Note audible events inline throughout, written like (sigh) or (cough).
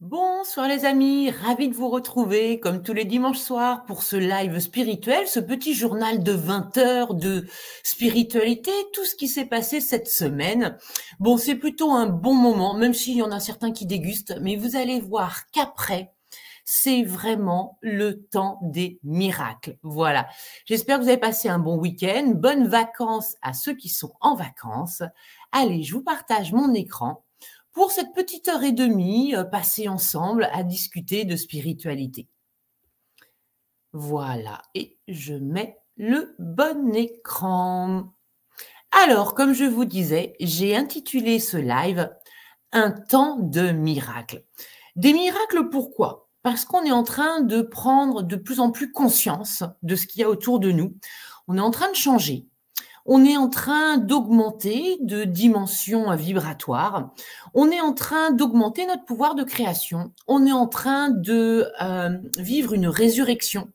Bonsoir les amis, ravi de vous retrouver comme tous les dimanches soirs pour ce live spirituel, ce petit journal de 20 heures de spiritualité, tout ce qui s'est passé cette semaine. Bon, c'est plutôt un bon moment, même s'il y en a certains qui dégustent, mais vous allez voir qu'après, c'est vraiment le temps des miracles. Voilà. J'espère que vous avez passé un bon week-end, bonnes vacances à ceux qui sont en vacances. Allez, je vous partage mon écran pour cette petite heure et demie euh, passée ensemble à discuter de spiritualité. Voilà, et je mets le bon écran. Alors, comme je vous disais, j'ai intitulé ce live Un temps de miracles ». Des miracles, pourquoi Parce qu'on est en train de prendre de plus en plus conscience de ce qu'il y a autour de nous. On est en train de changer on est en train d'augmenter de dimension vibratoire, on est en train d'augmenter notre pouvoir de création, on est en train de euh, vivre une résurrection,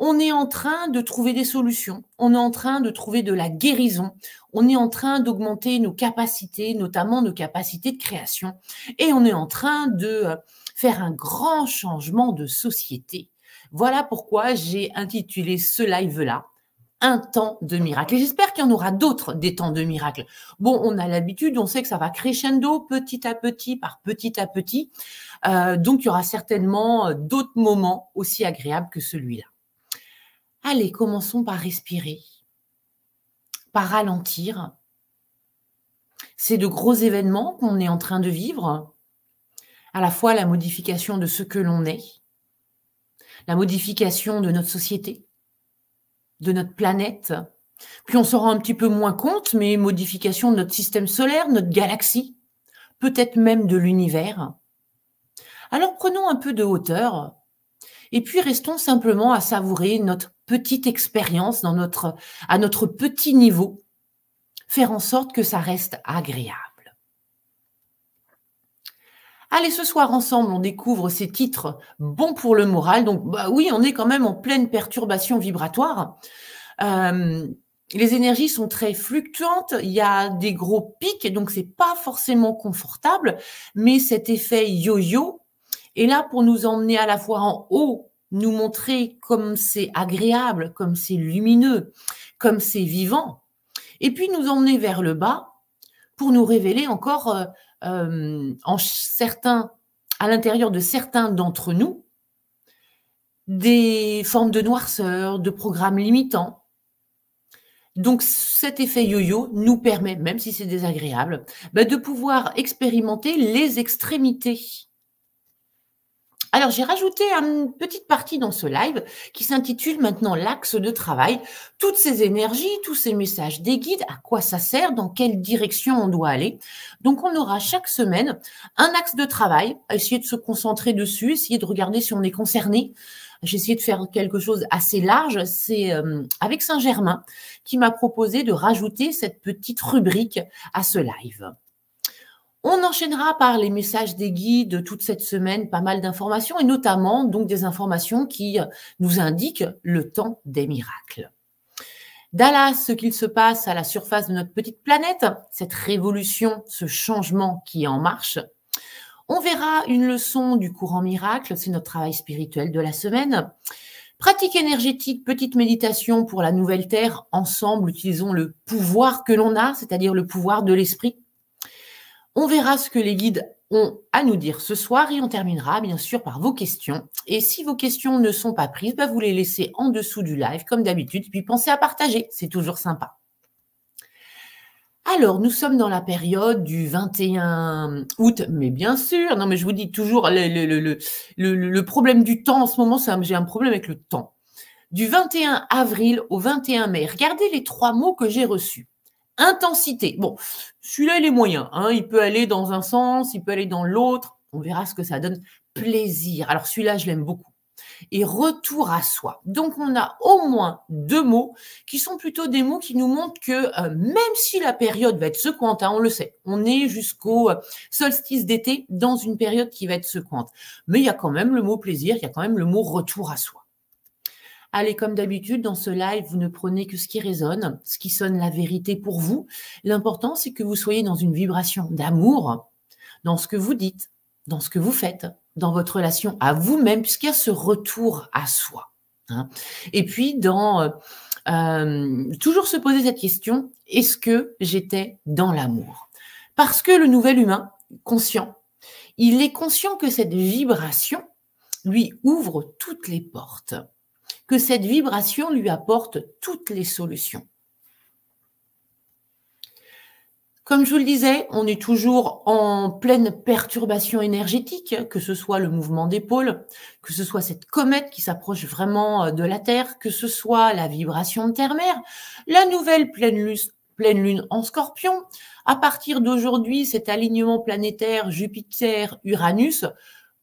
on est en train de trouver des solutions, on est en train de trouver de la guérison, on est en train d'augmenter nos capacités, notamment nos capacités de création, et on est en train de euh, faire un grand changement de société. Voilà pourquoi j'ai intitulé ce live-là un temps de miracle. Et j'espère qu'il y en aura d'autres des temps de miracle. Bon, on a l'habitude, on sait que ça va crescendo petit à petit, par petit à petit. Euh, donc, il y aura certainement euh, d'autres moments aussi agréables que celui-là. Allez, commençons par respirer, par ralentir. C'est de gros événements qu'on est en train de vivre. À la fois la modification de ce que l'on est, la modification de notre société, de notre planète. Puis on s'en rend un petit peu moins compte, mais modification de notre système solaire, notre galaxie, peut-être même de l'univers. Alors prenons un peu de hauteur et puis restons simplement à savourer notre petite expérience dans notre, à notre petit niveau, faire en sorte que ça reste agréable. Allez, ce soir ensemble, on découvre ces titres bons pour le moral. Donc, bah oui, on est quand même en pleine perturbation vibratoire. Euh, les énergies sont très fluctuantes. Il y a des gros pics, donc c'est pas forcément confortable. Mais cet effet yo-yo est là pour nous emmener à la fois en haut, nous montrer comme c'est agréable, comme c'est lumineux, comme c'est vivant, et puis nous emmener vers le bas pour nous révéler encore. Euh, euh, en certains, à l'intérieur de certains d'entre nous, des formes de noirceur, de programmes limitants. Donc cet effet yo-yo nous permet, même si c'est désagréable, bah, de pouvoir expérimenter les extrémités alors, j'ai rajouté une petite partie dans ce live qui s'intitule maintenant l'axe de travail. Toutes ces énergies, tous ces messages des guides, à quoi ça sert, dans quelle direction on doit aller. Donc, on aura chaque semaine un axe de travail, essayer de se concentrer dessus, essayer de regarder si on est concerné. J'ai essayé de faire quelque chose assez large. C'est euh, avec Saint-Germain qui m'a proposé de rajouter cette petite rubrique à ce live. On enchaînera par les messages des guides toute cette semaine, pas mal d'informations et notamment donc des informations qui euh, nous indiquent le temps des miracles. Dallas, ce qu'il se passe à la surface de notre petite planète, cette révolution, ce changement qui est en marche. On verra une leçon du courant miracle, c'est notre travail spirituel de la semaine. Pratique énergétique, petite méditation pour la nouvelle Terre. Ensemble, utilisons le pouvoir que l'on a, c'est-à-dire le pouvoir de l'esprit on verra ce que les guides ont à nous dire ce soir et on terminera bien sûr par vos questions. Et si vos questions ne sont pas prises, bah, vous les laissez en dessous du live comme d'habitude, puis pensez à partager, c'est toujours sympa. Alors, nous sommes dans la période du 21 août, mais bien sûr, non mais je vous dis toujours, le, le problème du temps en ce moment, j'ai un problème avec le temps. Du 21 avril au 21 mai, regardez les trois mots que j'ai reçus. Intensité. Bon, celui-là, il est moyen. Hein. Il peut aller dans un sens, il peut aller dans l'autre. On verra ce que ça donne. Plaisir. Alors celui-là, je l'aime beaucoup. Et retour à soi. Donc on a au moins deux mots qui sont plutôt des mots qui nous montrent que euh, même si la période va être secouante, hein, on le sait, on est jusqu'au euh, solstice d'été dans une période qui va être secouante. Mais il y a quand même le mot plaisir, il y a quand même le mot retour à soi. Allez, comme d'habitude, dans ce live, vous ne prenez que ce qui résonne, ce qui sonne la vérité pour vous. L'important, c'est que vous soyez dans une vibration d'amour, dans ce que vous dites, dans ce que vous faites, dans votre relation à vous-même, puisqu'il y a ce retour à soi. Hein. Et puis, dans... Euh, euh, toujours se poser cette question, est-ce que j'étais dans l'amour Parce que le nouvel humain, conscient, il est conscient que cette vibration lui ouvre toutes les portes que cette vibration lui apporte toutes les solutions. Comme je vous le disais, on est toujours en pleine perturbation énergétique, que ce soit le mouvement d'épaule, que ce soit cette comète qui s'approche vraiment euh, de la Terre, que ce soit la vibration de Terre-Mer, la nouvelle pleine lune, en scorpion. À partir d'aujourd'hui, cet alignement planétaire Jupiter-Uranus,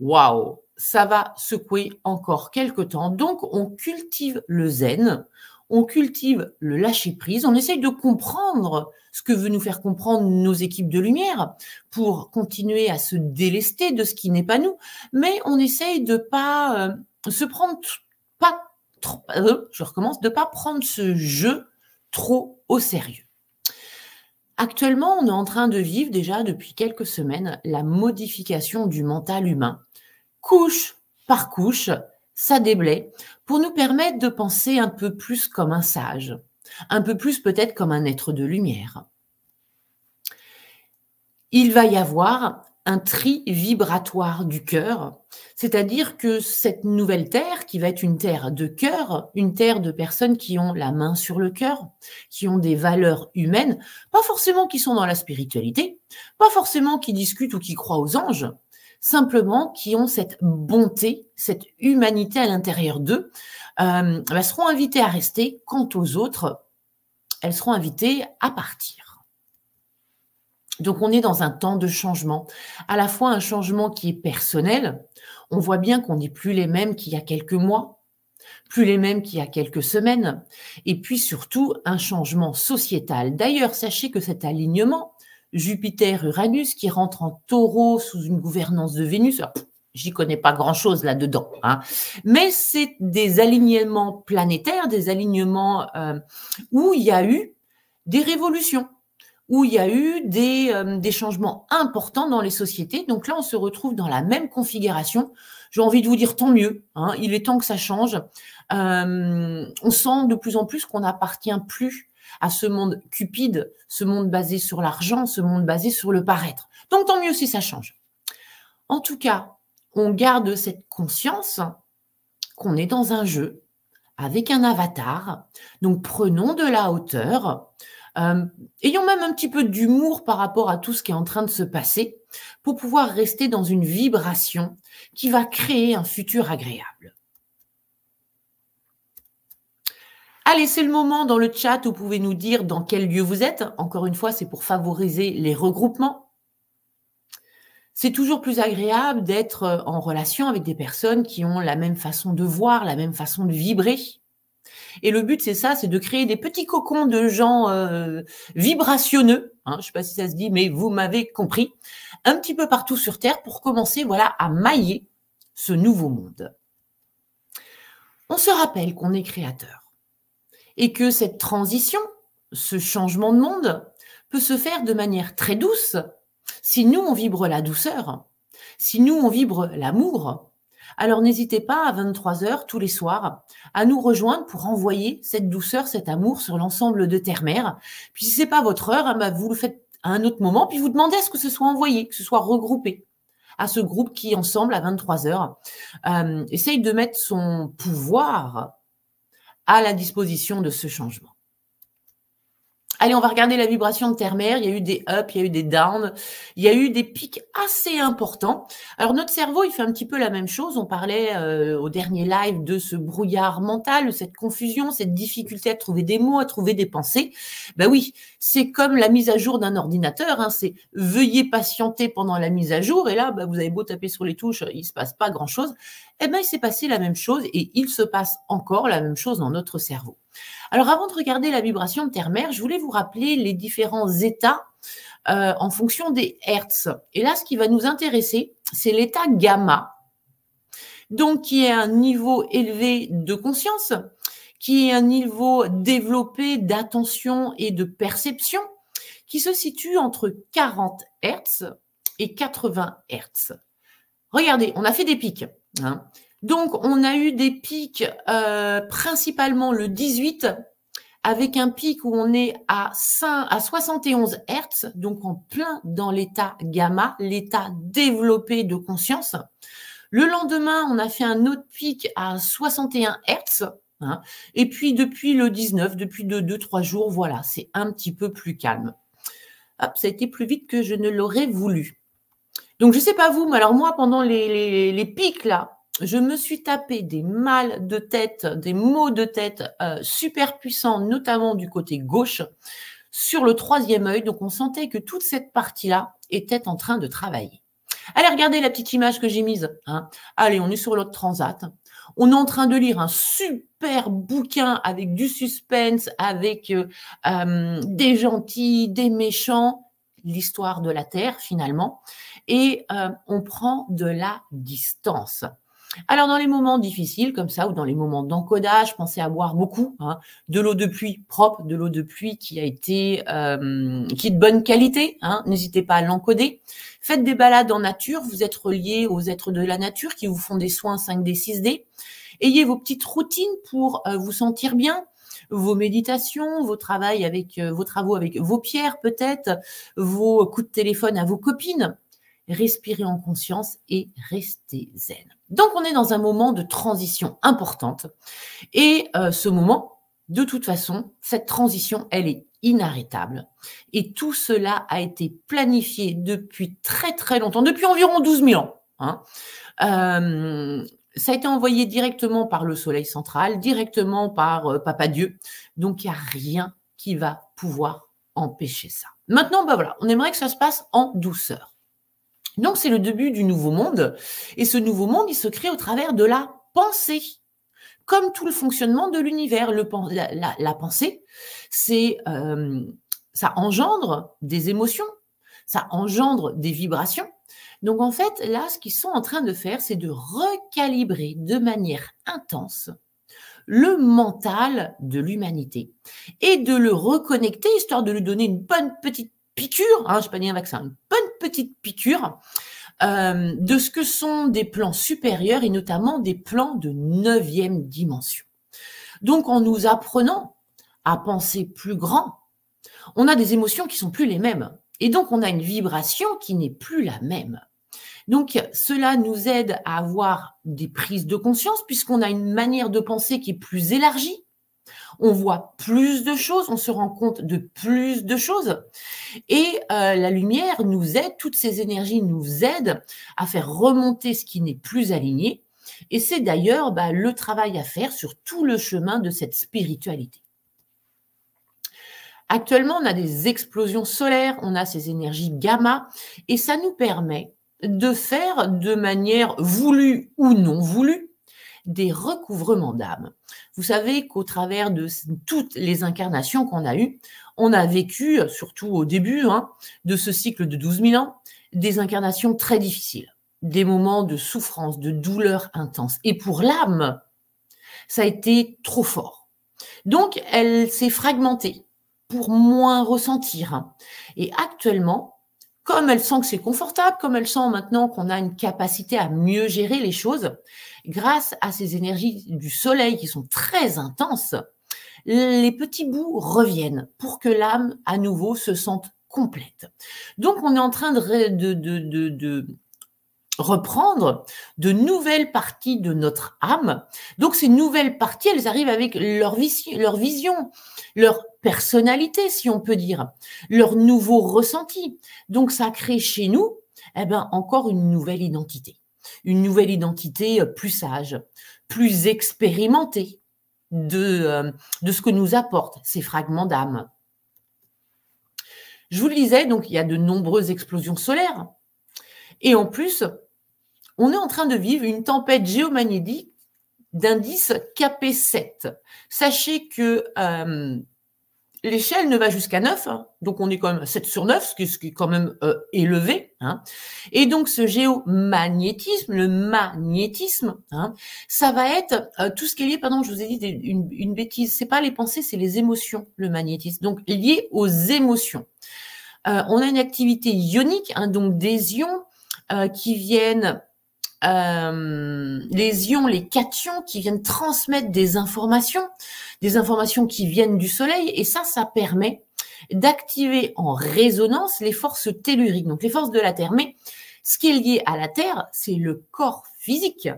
waouh ça va secouer encore quelques temps. Donc, on cultive le zen, on cultive le lâcher-prise, on essaye de comprendre ce que veut nous faire comprendre nos équipes de lumière pour continuer à se délester de ce qui n'est pas nous, mais on essaye de pas euh, se prendre pas trop, euh, je recommence, de pas prendre ce jeu trop au sérieux. Actuellement, on est en train de vivre déjà depuis quelques semaines la modification du mental humain couche par couche, ça déblaye, pour nous permettre de penser un peu plus comme un sage, un peu plus peut-être comme un être de lumière. Il va y avoir un tri vibratoire du cœur, c'est-à-dire que cette nouvelle terre, qui va être une terre de cœur, une terre de personnes qui ont la main sur le cœur, qui ont des valeurs humaines, pas forcément qui sont dans la spiritualité, pas forcément qui discutent ou qui croient aux anges, simplement qui ont cette bonté, cette humanité à l'intérieur d'eux, euh, elles seront invitées à rester. Quant aux autres, elles seront invitées à partir. Donc on est dans un temps de changement, à la fois un changement qui est personnel, on voit bien qu'on n'est plus les mêmes qu'il y a quelques mois, plus les mêmes qu'il y a quelques semaines, et puis surtout un changement sociétal. D'ailleurs, sachez que cet alignement Jupiter-Uranus qui rentre en taureau sous une gouvernance de Vénus. j'y connais pas grand-chose là-dedans. Hein. Mais c'est des alignements planétaires, des alignements euh, où il y a eu des révolutions, où il y a eu des, euh, des, changements importants dans les sociétés. Donc là, on se retrouve dans la même configuration. J'ai envie de vous dire tant mieux, hein. il est temps que ça change. Euh, on sent de plus en plus qu'on n'appartient plus à ce monde cupide, ce monde basé sur l'argent, ce monde basé sur le paraître. Donc tant mieux si ça change. En tout cas, on garde cette conscience qu'on est dans un jeu avec un avatar. Donc prenons de la hauteur, euh, ayons même un petit peu d'humour par rapport à tout ce qui est en train de se passer pour pouvoir rester dans une vibration qui va créer un futur agréable. Allez, c'est le moment dans le chat, vous pouvez nous dire dans quel lieu vous êtes. Encore une fois, c'est pour favoriser les regroupements. C'est toujours plus agréable d'être euh, en relation avec des personnes qui ont la même façon de voir, la même façon de vibrer. Et le but, c'est ça, c'est de créer des petits cocons de gens euh, vibrationneux. Hein, je ne sais pas si ça se dit, mais vous m'avez compris. Un petit peu partout sur Terre pour commencer, voilà, à mailler ce nouveau monde. On se rappelle qu'on est créateur et que cette transition, ce changement de monde, peut se faire de manière très douce si nous, on vibre la douceur, si nous, on vibre l'amour. Alors n'hésitez pas à 23 heures tous les soirs à nous rejoindre pour envoyer cette douceur, cet amour sur l'ensemble de Terre-Mère. Puis si c'est pas votre heure, eh ben, vous le faites à un autre moment, puis vous demandez à ce que ce soit envoyé, que ce soit regroupé à ce groupe qui, ensemble, à 23 heures, euh, essaye de mettre son pouvoir à la disposition de ce changement. Allez, on va regarder la vibration de terre mer Il y a eu des ups, il y a eu des downs, il y a eu des pics assez importants. Alors, notre cerveau, il fait un petit peu la même chose. On parlait euh, au dernier live de ce brouillard mental, cette confusion, cette difficulté à trouver des mots, à trouver des pensées. Ben oui, c'est comme la mise à jour d'un ordinateur. Hein. C'est veuillez patienter pendant la mise à jour. Et là, bah, vous avez beau taper sur les touches, il se passe pas grand-chose. Eh ben, il s'est passé la même chose et il se passe encore la même chose dans notre cerveau. Alors avant de regarder la vibration de terre-mer, je voulais vous rappeler les différents états euh, en fonction des hertz. Et là, ce qui va nous intéresser, c'est l'état gamma, donc qui est un niveau élevé de conscience, qui est un niveau développé d'attention et de perception, qui se situe entre 40 hertz et 80 hertz. Regardez, on a fait des pics. Hein. Donc, on a eu des pics euh, principalement le 18, avec un pic où on est à, à 71 Hertz, donc en plein dans l'état gamma, l'état développé de conscience. Le lendemain, on a fait un autre pic à 61 Hertz. Hein. et puis, depuis le 19, depuis 2-3 jours, voilà, c'est un petit peu plus calme. Hop, ça a été plus vite que je ne l'aurais voulu. Donc, je ne sais pas vous, mais alors moi, pendant les pics, là, je me suis tapé des mal de tête, des maux de tête euh, super puissants, notamment du côté gauche, sur le troisième œil. Donc on sentait que toute cette partie-là était en train de travailler. Allez, regardez la petite image que j'ai mise. Hein. Allez, on est sur l'autre transat. On est en train de lire un super bouquin avec du suspense, avec euh, euh, des gentils, des méchants, l'histoire de la Terre finalement. Et on prend de la distance. Alors dans les moments difficiles comme ça ou dans les moments d'encodage, pensez à boire beaucoup hein, de l'eau de pluie propre, de l'eau de pluie qui a été euh, qui est de bonne qualité. Hein, n'hésitez pas à l'encoder. Faites des balades en nature. Vous êtes relié aux êtres de la nature qui vous font des soins 5D, 6D. Ayez vos petites routines pour euh, vous sentir bien vos méditations, vos, euh, vos travaux avec vos pierres peut-être, vos coups de téléphone à vos copines. Respirez en conscience et restez zen. Donc on est dans un moment de transition importante. Et euh, ce moment, de toute façon, cette transition, elle est inarrêtable. Et tout cela a été planifié depuis très très longtemps, depuis environ 12 000 ans. Hein. Euh, ça a été envoyé directement par le Soleil central, directement par euh, Papa Dieu. Donc il n'y a rien qui va pouvoir empêcher ça. Maintenant, bah voilà, on aimerait que ça se passe en douceur. Donc, c'est le début du nouveau monde. Et ce nouveau monde, il se crée au travers de la pensée, comme tout le fonctionnement de l'univers. La, la, pensée, c'est euh, ça engendre des émotions, ça engendre des vibrations. Donc en fait, là, ce qu'ils sont en train de faire, c'est de recalibrer de manière intense le mental de l'humanité et de le reconnecter, histoire de lui donner une bonne petite piqûre, hein, je pas dire un vaccin, une bonne petite piqûre euh, de ce que sont des plans supérieurs et notamment des plans de neuvième dimension. Donc en nous apprenant à penser plus grand, on a des émotions qui sont plus les mêmes et donc on a une vibration qui n'est plus la même. Donc cela nous aide à avoir des prises de conscience puisqu'on a une manière de penser qui est plus élargie on voit plus de choses, on se rend compte de plus de choses. Et euh, la lumière nous aide, toutes ces énergies nous aident à faire remonter ce qui n'est plus aligné. Et c'est d'ailleurs bah, le travail à faire sur tout le chemin de cette spiritualité. Actuellement, on a des explosions solaires, on a ces énergies gamma, et ça nous permet de faire de manière voulue ou non voulue des recouvrements d'âme. Vous savez qu'au travers de toutes les incarnations qu'on a eues, on a vécu, surtout au début hein, de ce cycle de 12 000 ans, des incarnations très difficiles, des moments de souffrance, de douleur intense. Et pour l'âme, ça a été trop fort. Donc, elle s'est fragmentée pour moins ressentir. Et actuellement, comme elle sent que c'est confortable, comme elle sent maintenant qu'on a une capacité à mieux gérer les choses, grâce à ces énergies du soleil qui sont très intenses, les petits bouts reviennent pour que l'âme à nouveau se sente complète. Donc on est en train de, de, de, de reprendre de nouvelles parties de notre âme. Donc ces nouvelles parties, elles arrivent avec leur, leur vision, leur personnalité, si on peut dire, leur nouveau ressenti. Donc ça crée chez nous, eh ben, encore une nouvelle identité, une nouvelle identité euh, plus sage, plus expérimentée de, euh, de ce que nous apportent ces fragments d'âme. Je vous le disais, donc il y a de nombreuses explosions solaires. Et en plus, on est en train de vivre une tempête géomagnétique d'indice KP7. Sachez que euh, l'échelle ne va jusqu'à 9, hein. donc on est quand même à 7 sur 9, ce qui, est quand même euh, élevé. Hein. Et donc ce géomagnétisme, le magnétisme, hein, ça va être euh, tout ce qui est lié, pardon, je vous ai dit une, une bêtise, c'est pas les pensées, c'est les émotions, le magnétisme, donc lié aux émotions. on a une activité ionique, donc des ions qui viennent euh, les ions, les cations qui viennent transmettre des informations, des informations qui viennent du Soleil, et ça, ça permet d'activer en résonance les forces telluriques, donc les forces de la Terre. Mais ce qui est lié à la Terre, c'est le corps physique.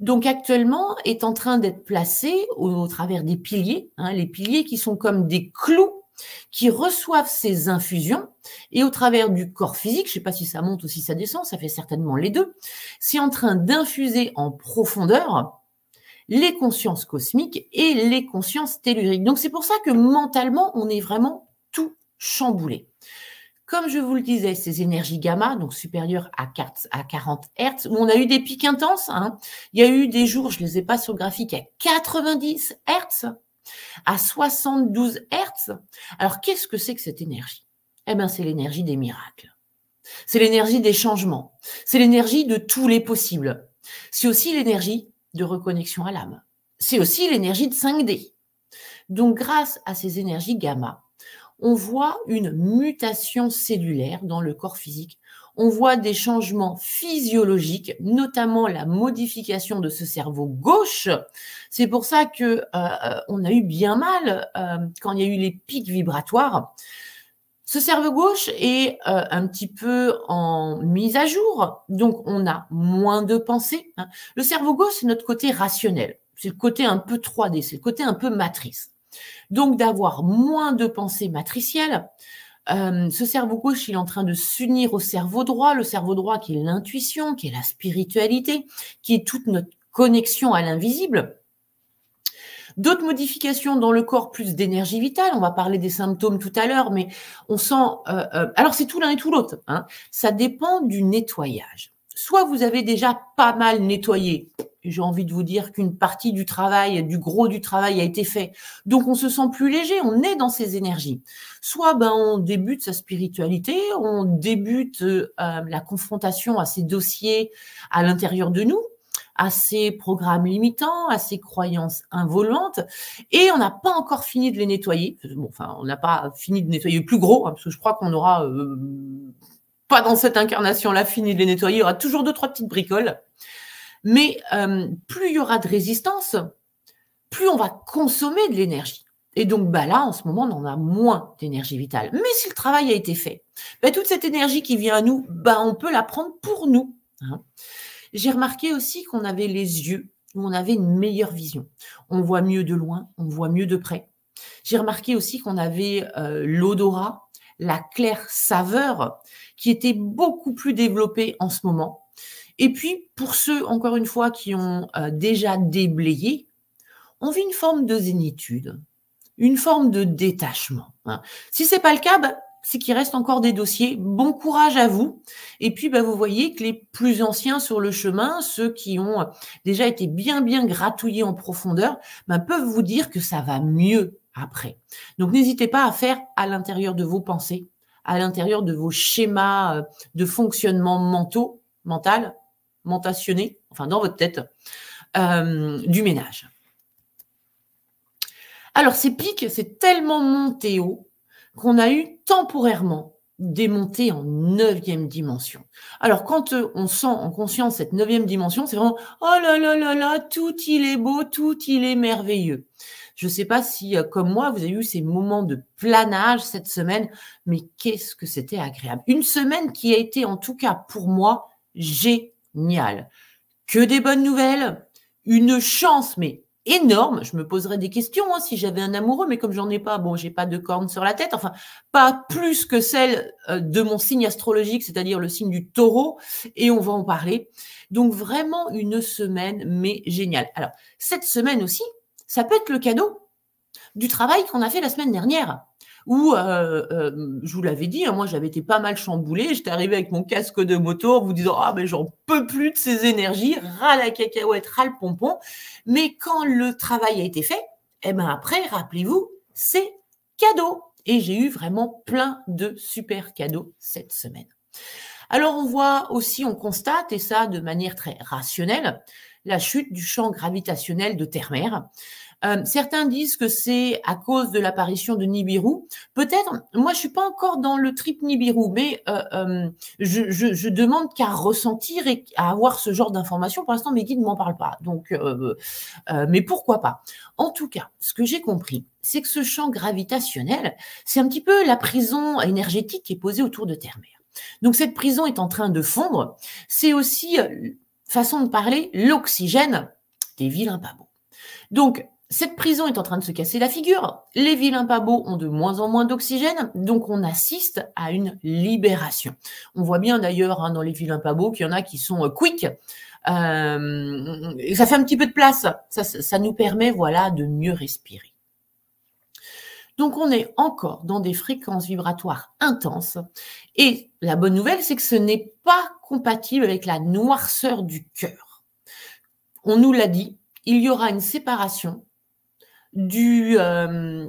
Donc actuellement est en train d'être placé au, travers des piliers, hein, les piliers qui sont comme des clous qui reçoivent ces infusions et au travers du corps physique, je ne sais pas si ça monte ou si ça descend, ça fait certainement les deux, c'est en train d'infuser en profondeur les consciences cosmiques et les consciences telluriques. Donc c'est pour ça que mentalement, on est vraiment tout chamboulé. Comme je vous le disais, ces énergies gamma, donc supérieures à 40 Hertz, où on a eu des pics intenses. Hein. Il y a eu des jours, je ne les ai pas sur le graphique, à 90 Hertz à 72 Hertz. Alors qu'est-ce que c'est que cette énergie Eh bien, c'est l'énergie des miracles. C'est l'énergie des changements. C'est l'énergie de tous les possibles. C'est aussi l'énergie de reconnexion à l'âme. C'est aussi l'énergie de 5D. Donc grâce à ces énergies gamma, on voit une mutation cellulaire dans le corps physique on voit des changements physiologiques, notamment la modification de ce cerveau gauche. C'est pour ça que euh, euh, on a eu bien mal euh, quand il y a eu les pics vibratoires. Ce cerveau gauche est un petit peu en mise à jour, donc on a moins de pensées. Hein. Le cerveau gauche, c'est notre côté rationnel, c'est le côté un peu 3D, c'est le côté un peu matrice. Donc d'avoir moins de pensées matricielles, euh, ce cerveau gauche, il est en train de s'unir au cerveau droit, le cerveau droit qui est l'intuition, qui est la spiritualité, qui est toute notre connexion à l'invisible. D'autres modifications dans le corps, plus d'énergie vitale. On va parler des symptômes tout à l'heure, mais on sent. Euh, euh, alors c'est tout l'un et tout l'autre. Hein. Ça dépend du nettoyage. Soit vous avez déjà pas mal nettoyé, j'ai envie de vous dire qu'une partie du travail, du gros du travail a été fait. Donc on se sent plus léger, on est dans ces énergies. Soit ben, on débute sa spiritualité, on débute euh, euh, la confrontation à ces dossiers à l'intérieur de nous, à ces programmes limitants, à ces croyances involvantes, et on n'a pas encore fini de les nettoyer. Bon, enfin, on n'a pas fini de nettoyer le plus gros, hein, parce que je crois qu'on aura... Euh, pas dans cette incarnation-là, fini de les nettoyer, il y aura toujours deux, trois petites bricoles. Mais euh, plus il y aura de résistance, plus on va consommer de l'énergie. Et donc, bah là, en ce moment, on en a moins d'énergie vitale. Mais si le travail a été fait, bah, toute cette énergie qui vient à nous, bah, on peut la prendre pour nous. Hein. J'ai remarqué aussi qu'on avait les yeux, où on avait une meilleure vision. On voit mieux de loin, on voit mieux de près. J'ai remarqué aussi qu'on avait euh, l'odorat, la claire saveur, qui était beaucoup plus développée en ce moment. Et puis, pour ceux, encore une fois, qui ont euh, déjà déblayé, on vit une forme de zénitude, une forme de détachement. Hein. Si ce n'est pas le cas, bah, c'est qu'il reste encore des dossiers. Bon courage à vous. Et puis, bah, vous voyez que les plus anciens sur le chemin, ceux qui ont déjà été bien, bien gratouillés en profondeur, bah, peuvent vous dire que ça va mieux après. Donc, n'hésitez pas à faire à l'intérieur de vos pensées, à l'intérieur de vos schémas euh, de fonctionnement mentaux, mental, mentationné, enfin dans votre tête, euh, du ménage. Alors ces pics, c'est tellement monté haut qu'on a eu temporairement des montées en neuvième dimension. Alors quand euh, on sent en conscience cette neuvième dimension, c'est vraiment oh là là là là, tout il est beau, tout il est merveilleux. Je ne sais pas si, euh, comme moi, vous avez eu ces moments de planage cette semaine, mais qu'est-ce que c'était agréable. Une semaine qui a été, en tout cas pour moi, j'ai Génial Que des bonnes nouvelles, une chance, mais énorme. Je me poserais des questions hein, si j'avais un amoureux, mais comme j'en ai pas, bon, j'ai pas de cornes sur la tête. Enfin, pas plus que celle euh, de mon signe astrologique, c'est-à-dire le signe du taureau, et on va en parler. Donc vraiment une semaine, mais géniale. Alors, cette semaine aussi, ça peut être le cadeau du travail qu'on a fait la semaine dernière où, euh, euh, je vous l'avais dit, hein, moi j'avais été pas mal chamboulée, j'étais arrivée avec mon casque de moto en vous disant Ah, mais j'en peux plus de ces énergies, ras la cacahuète, ras le pompon. Mais quand le travail a été fait, eh ben après, rappelez-vous, c'est cadeau. Et j'ai eu vraiment plein de super cadeaux cette semaine. Alors on voit aussi, on constate, et ça de manière très rationnelle, la chute du champ gravitationnel de Terre-Mer. Euh, certains disent que c'est à cause de l'apparition de Nibiru. Peut-être, moi je suis pas encore dans le trip Nibiru, mais euh, euh, je, je, demande qu'à ressentir et à avoir ce genre d'informations. Pour l'instant, mes guides m'en parlent pas. Donc, mais pourquoi pas En tout cas, ce que j'ai compris, c'est que ce champ gravitationnel, c'est un petit peu la prison énergétique qui est posée autour de Terre-Mère. Donc cette prison est en train de fondre. C'est aussi, façon de parler, l'oxygène des vilains pas beaux. Donc cette prison est en train de se casser la figure. Les vilains pas ont de moins en moins d'oxygène, donc on assiste à une libération. On voit bien d'ailleurs hein, dans les vilains pas qu'il y en a qui sont euh, quick. Euh, ça fait un petit peu de place. Ça, ça nous permet voilà de mieux respirer. Donc on est encore dans des fréquences vibratoires intenses. Et la bonne nouvelle, c'est que ce n'est pas compatible avec la noirceur du cœur. On nous l'a dit, il y aura une séparation du, euh,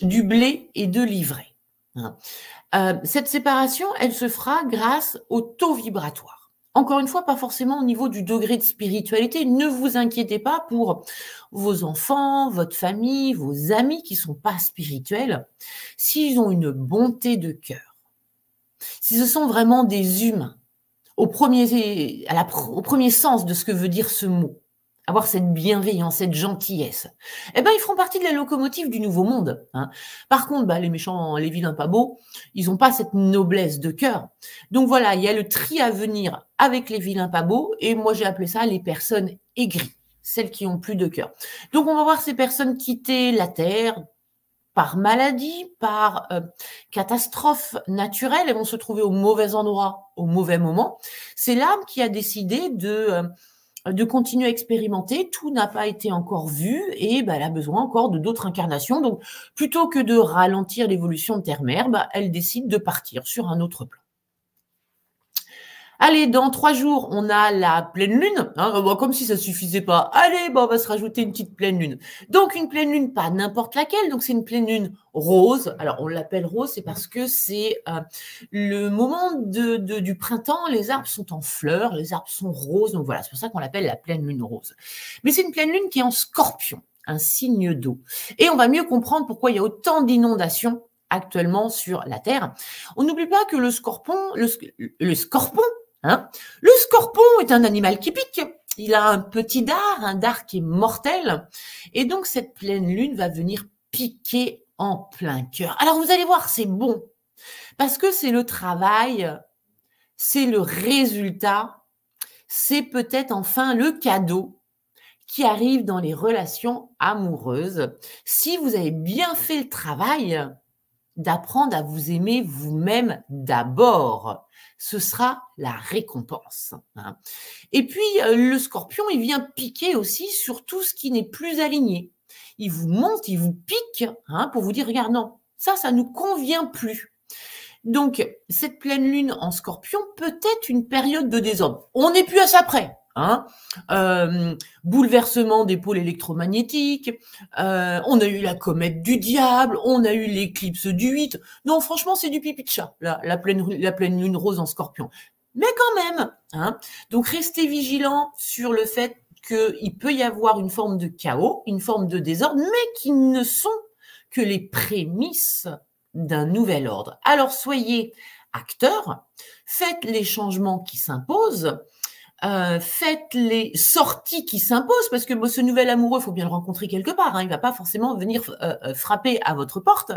du blé et de l'ivraie. Hein. Euh, cette séparation, elle se fera grâce au taux vibratoire. Encore une fois, pas forcément au niveau du degré de spiritualité. Ne vous inquiétez pas pour vos enfants, votre famille, vos amis qui ne sont pas spirituels. S'ils ont une bonté de cœur, si ce sont vraiment des humains, au premier, à au premier sens de ce que veut dire ce mot, avoir cette bienveillance, cette gentillesse, eh ben ils feront partie de la locomotive du nouveau monde. Hein. Par contre, bah, les méchants, les vilains pas beaux, ils n'ont pas cette noblesse de cœur. Donc voilà, il y a le tri à venir avec les vilains pas beaux, et moi j'ai appelé ça les personnes aigries, celles qui ont plus de cœur. Donc on va voir ces personnes quitter la terre, par maladie, par euh, catastrophe naturelle, elles vont se trouver au mauvais endroit, au mauvais moment. C'est l'âme qui a décidé de euh, de continuer à expérimenter. Tout n'a pas été encore vu et bah, elle a besoin encore de d'autres incarnations. Donc, plutôt que de ralentir l'évolution de Terre-Mère, bah, elle décide de partir sur un autre plan. Allez, dans trois jours, on a la pleine lune. Hein, comme si ça suffisait pas. Allez, bah, on va se rajouter une petite pleine lune. Donc, une pleine lune, pas n'importe laquelle. Donc, c'est une pleine lune rose. Alors, on l'appelle rose, c'est parce que c'est euh, le moment de, du printemps. Les arbres sont en fleurs, les arbres sont roses. Donc, voilà, c'est pour ça qu'on l'appelle la pleine lune rose. Mais c'est une pleine lune qui est en scorpion, un signe d'eau. Et on va mieux comprendre pourquoi il y a autant d'inondations actuellement sur la Terre. On n'oublie pas que le scorpion, le, le scorpion, Hein. le scorpion est un animal qui pique. Il a un petit dard, un dard qui est mortel. Et donc, cette pleine lune va venir piquer en plein cœur. Alors, vous allez voir, c'est bon. Parce que c'est le travail, c'est le résultat, c'est peut-être enfin le cadeau qui arrive dans les relations amoureuses. Si vous avez bien fait le travail d'apprendre à vous aimer vous-même d'abord, ce sera la récompense. Hein. Et puis, euh, le scorpion, il vient piquer aussi sur tout ce qui n'est plus aligné. Il vous monte, il vous pique hein, pour vous dire, regarde, non, ça, ça nous convient plus. Donc, cette pleine lune en scorpion peut être une période de désordre. On n'est plus à ça près. Hein. Euh, bouleversement des pôles électromagnétiques, euh, on a eu la comète du diable, on a eu l'éclipse du 8. Non, franchement, c'est du pipi de chat, la, pleine, la pleine lune rose en scorpion. Mais quand même, hein donc restez vigilants sur le fait qu'il peut y avoir une forme de chaos, une forme de désordre, mais qui ne sont que les prémices d'un nouvel ordre. Alors soyez acteurs, faites les changements qui s'imposent, euh, faites les sorties qui s'imposent, parce que ce nouvel amoureux, il faut bien le rencontrer quelque part, hein, il ne va pas forcément venir euh, euh, frapper à votre porte.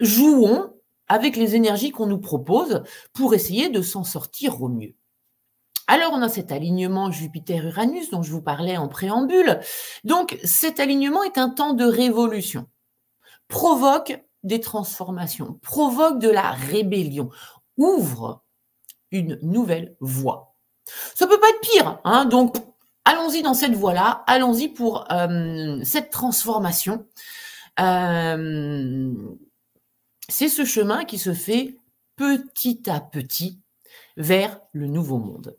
jouons avec les énergies qu'on nous propose pour essayer de s'en sortir au mieux. Alors, on a cet alignement Jupiter-Uranus dont je vous parlais en préambule. Donc, cet alignement est un temps de révolution, provoque des transformations, provoque de la rébellion, ouvre une nouvelle voie. Ça peut pas être pire, hein, donc allons-y dans cette voie-là, allons-y pour euh, cette transformation. Euh, c'est ce chemin qui se fait petit à petit vers le nouveau monde.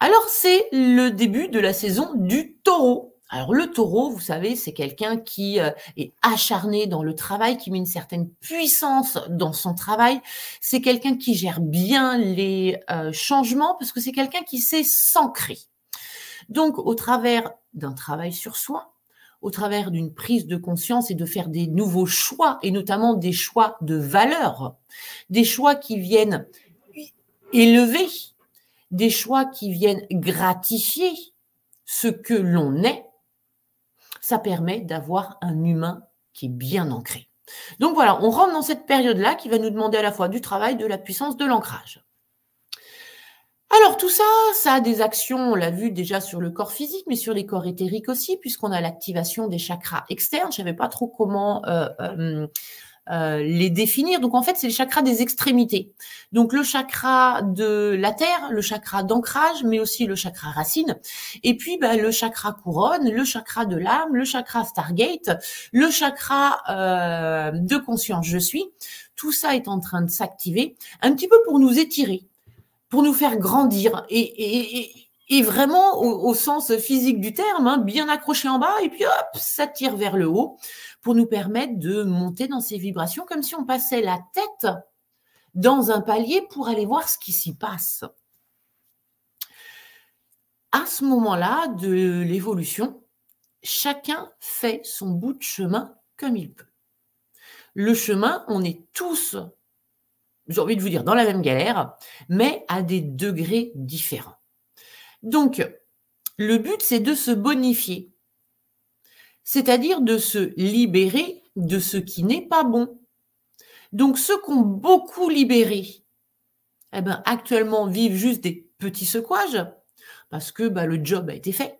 Alors c'est le début de la saison du taureau. Alors le taureau, vous savez, c'est quelqu'un qui euh, est acharné dans le travail, qui met une certaine puissance dans son travail. C'est quelqu'un qui gère bien les euh, changements parce que c'est quelqu'un qui sait s'ancrer. Donc au travers d'un travail sur soi, au travers d'une prise de conscience et de faire des nouveaux choix, et notamment des choix de valeur, des choix qui viennent élever, des choix qui viennent gratifier ce que l'on est, ça permet d'avoir un humain qui est bien ancré. Donc voilà, on rentre dans cette période-là qui va nous demander à la fois du travail, de la puissance, de l'ancrage. Alors tout ça, ça a des actions, on l'a vu déjà sur le corps physique, mais sur les corps éthériques aussi, puisqu'on a l'activation des chakras externes. Je ne savais pas trop comment euh, euh, euh, les définir. Donc en fait, c'est les chakras des extrémités. Donc le chakra de la terre, le chakra d'ancrage, mais aussi le chakra racine. Et puis ben, le chakra couronne, le chakra de l'âme, le chakra Stargate, le chakra euh, de conscience je suis. Tout ça est en train de s'activer un petit peu pour nous étirer, pour nous faire grandir et, vraiment au, sens physique du terme, hein, bien accroché en bas, et puis hop, ça tire vers le haut pour nous permettre de monter dans ces vibrations comme si on passait la tête dans un palier pour aller voir ce qui s'y passe. À ce moment-là de l'évolution, chacun fait son bout de chemin comme il peut. Le chemin, on est tous, j'ai envie de vous dire, dans la même galère, mais à des degrés différents. Donc, le but, c'est de se bonifier c'est-à-dire de se libérer de ce qui n'est pas bon. Donc ceux qui ont beaucoup libéré, eh ben, actuellement vivent juste des petits secouages parce que bah le job a été fait.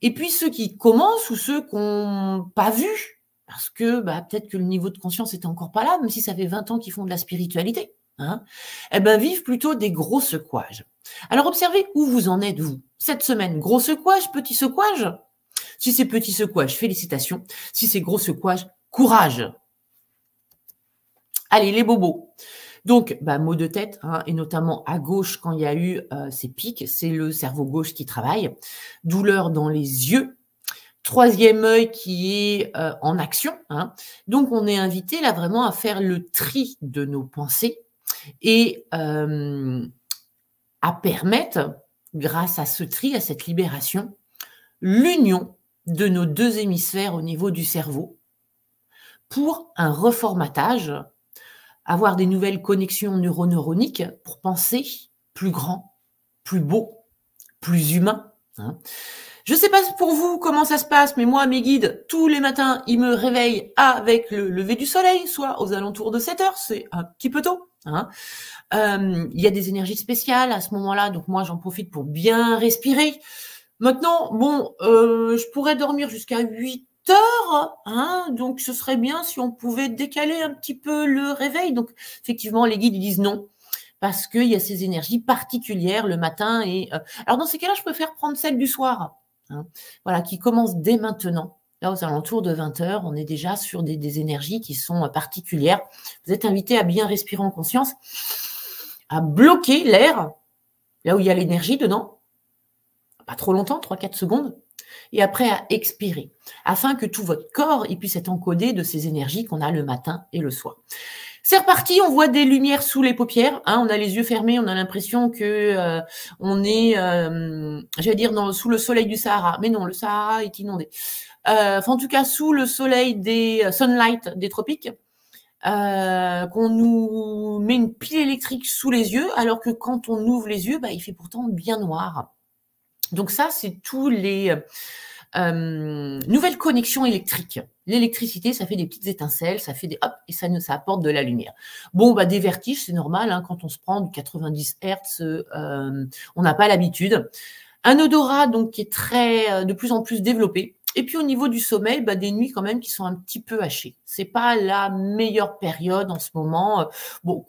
Et puis ceux qui commencent ou ceux qui n'ont pas vu, parce que bah, peut-être que le niveau de conscience n'est encore pas là, même si ça fait 20 ans qu'ils font de la spiritualité, hein, eh ben, vivent plutôt des gros secouages. Alors observez où vous en êtes, vous. Cette semaine, gros secouages, petit secouage, si c'est petit secouage, félicitations. Si c'est gros secouage, courage. Allez, les bobos. Donc, bah, mot de tête, hein, et notamment à gauche quand il y a eu euh, ces pics, c'est le cerveau gauche qui travaille. Douleur dans les yeux. Troisième œil qui est euh, en action. Hein. Donc, on est invité là vraiment à faire le tri de nos pensées et euh, à permettre, grâce à ce tri, à cette libération, l'union de nos deux hémisphères au niveau du cerveau pour un reformatage, avoir des nouvelles connexions neuroneuroniques pour penser plus grand, plus beau, plus humain. Hein. je ne sais pas pour vous comment ça se passe, mais moi, mes guides, tous les matins, ils me réveillent avec le lever du soleil, soit aux alentours de 7 heures, c'est un petit peu tôt. Hein. Euh, il y a des énergies spéciales à ce moment-là, donc moi j'en profite pour bien respirer, Maintenant, bon, euh, je pourrais dormir jusqu'à 8 heures, hein, donc ce serait bien si on pouvait décaler un petit peu le réveil. Donc, effectivement, les guides disent non parce qu'il y a ces énergies particulières le matin. Et euh, alors dans ces cas-là, je préfère prendre celle du soir, hein, voilà, qui commence dès maintenant. Là, aux alentours de 20 heures, on est déjà sur des, des énergies qui sont euh, particulières. Vous êtes invité à bien respirer en conscience, à bloquer l'air, là où il y a l'énergie dedans, trop longtemps, 3-4 secondes, et après à expirer, afin que tout votre corps puisse être encodé de ces énergies qu'on a le matin et le soir. C'est reparti, on voit des lumières sous les paupières, hein, on a les yeux fermés, on a l'impression que euh, on est, euh, j'allais dire, dans, sous le soleil du Sahara, mais non, le Sahara est inondé. Euh, en tout cas, sous le soleil des sunlight des tropiques, qu'on nous met une pile électrique sous les yeux, alors que quand on ouvre les yeux, bah, il fait pourtant bien noir. Donc ça, c'est tous les euh, euh, nouvelles connexions électriques. L'électricité, ça fait des petites étincelles, ça fait des hop et ça, apporte de la lumière. Bon, bah des vertiges, c'est normal hein, quand on se prend du 90 Hertz, euh, on n'a pas l'habitude. Un odorat donc qui est très de plus en plus développé. Et puis au niveau du sommeil, bah, des nuits quand même qui sont un petit peu hachées. C'est pas la meilleure période en ce moment. Euh, bon,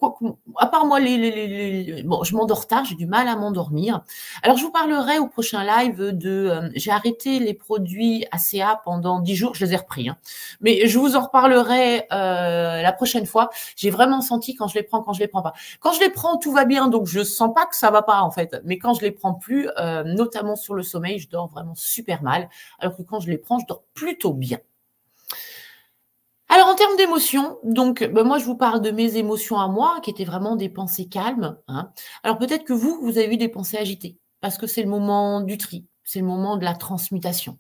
à part moi, les, bon, je m'endors tard, j'ai du mal à m'endormir. Alors je vous parlerai au prochain live de. Euh, j'ai arrêté les produits ACA pendant 10 jours, je les ai repris. Hein. Mais je vous en reparlerai euh, la prochaine fois. J'ai vraiment senti quand je les prends, quand je les prends pas. Quand je les prends, tout va bien, donc je sens pas que ça va pas en fait. Mais quand je les prends plus, euh, notamment sur le sommeil, je dors vraiment super mal. Alors que quand je les les prends, je dors plutôt bien. Alors en termes d'émotions, donc ben, moi je vous parle de mes émotions à moi, qui étaient vraiment des pensées calmes. Hein. Alors peut-être que vous, vous avez eu des pensées agitées, parce que c'est le moment du tri, c'est le moment de la transmutation.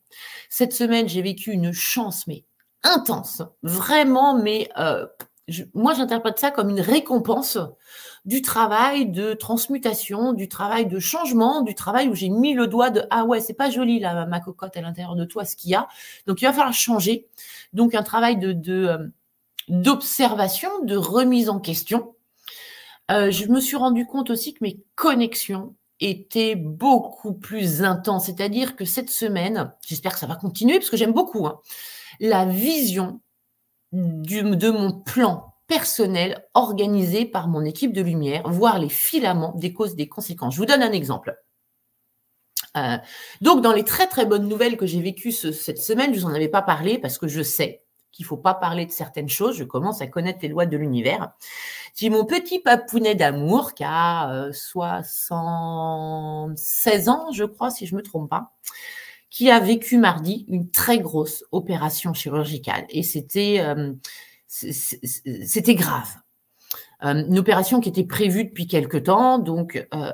Cette semaine, j'ai vécu une chance, mais intense, vraiment, mais euh, moi, j'interprète ça comme une récompense du travail de transmutation, du travail de changement, du travail où j'ai mis le doigt de ah ouais, c'est pas joli là, ma cocotte à l'intérieur de toi, ce qu'il y a. Donc, il va falloir changer. Donc, un travail de euh, d'observation, de, remise en question. Euh, je me suis rendu compte aussi que mes connexions étaient beaucoup plus intenses. C'est-à-dire que cette semaine, j'espère que ça va continuer parce que j'aime beaucoup, hein, la vision de mon plan personnel organisé par mon équipe de lumière, voir les filaments des causes des conséquences. Je vous donne un exemple. Euh, donc, dans les très très bonnes nouvelles que j'ai vécues cette semaine, je vous en avais pas parlé parce que je sais qu'il faut pas parler de certaines choses. Je commence à connaître les lois de l'univers. J'ai mon petit papounet d'amour qui a 76 euh, ans, je crois, si je me trompe pas qui a vécu mardi une très grosse opération chirurgicale. Et c'était euh, c'était grave. Euh, une opération qui était prévue depuis quelque temps, donc euh,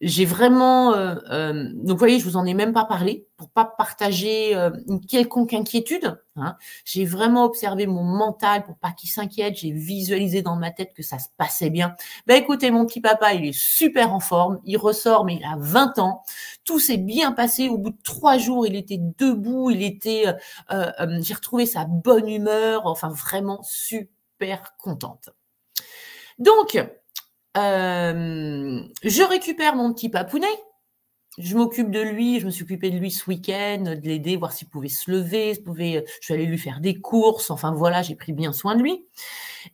j'ai vraiment. Euh, euh, donc, vous voyez, je vous en ai même pas parlé pour pas partager euh, une quelconque inquiétude. Hein. J'ai vraiment observé mon mental pour pas qu'il s'inquiète. J'ai visualisé dans ma tête que ça se passait bien. Ben écoutez, mon petit papa, il est super en forme. Il ressort, mais il a 20 ans. Tout s'est bien passé. Au bout de trois jours, il était debout. Il était. Euh, j'ai retrouvé sa bonne humeur. Enfin, vraiment super contente. Donc, euh, je récupère mon petit papounet. Je m'occupe de lui, je me suis occupée de lui ce week-end, de l'aider, voir s'il pouvait se lever, s'il pouvait, euh, je suis allée lui faire des courses, enfin voilà, j'ai pris bien soin de lui.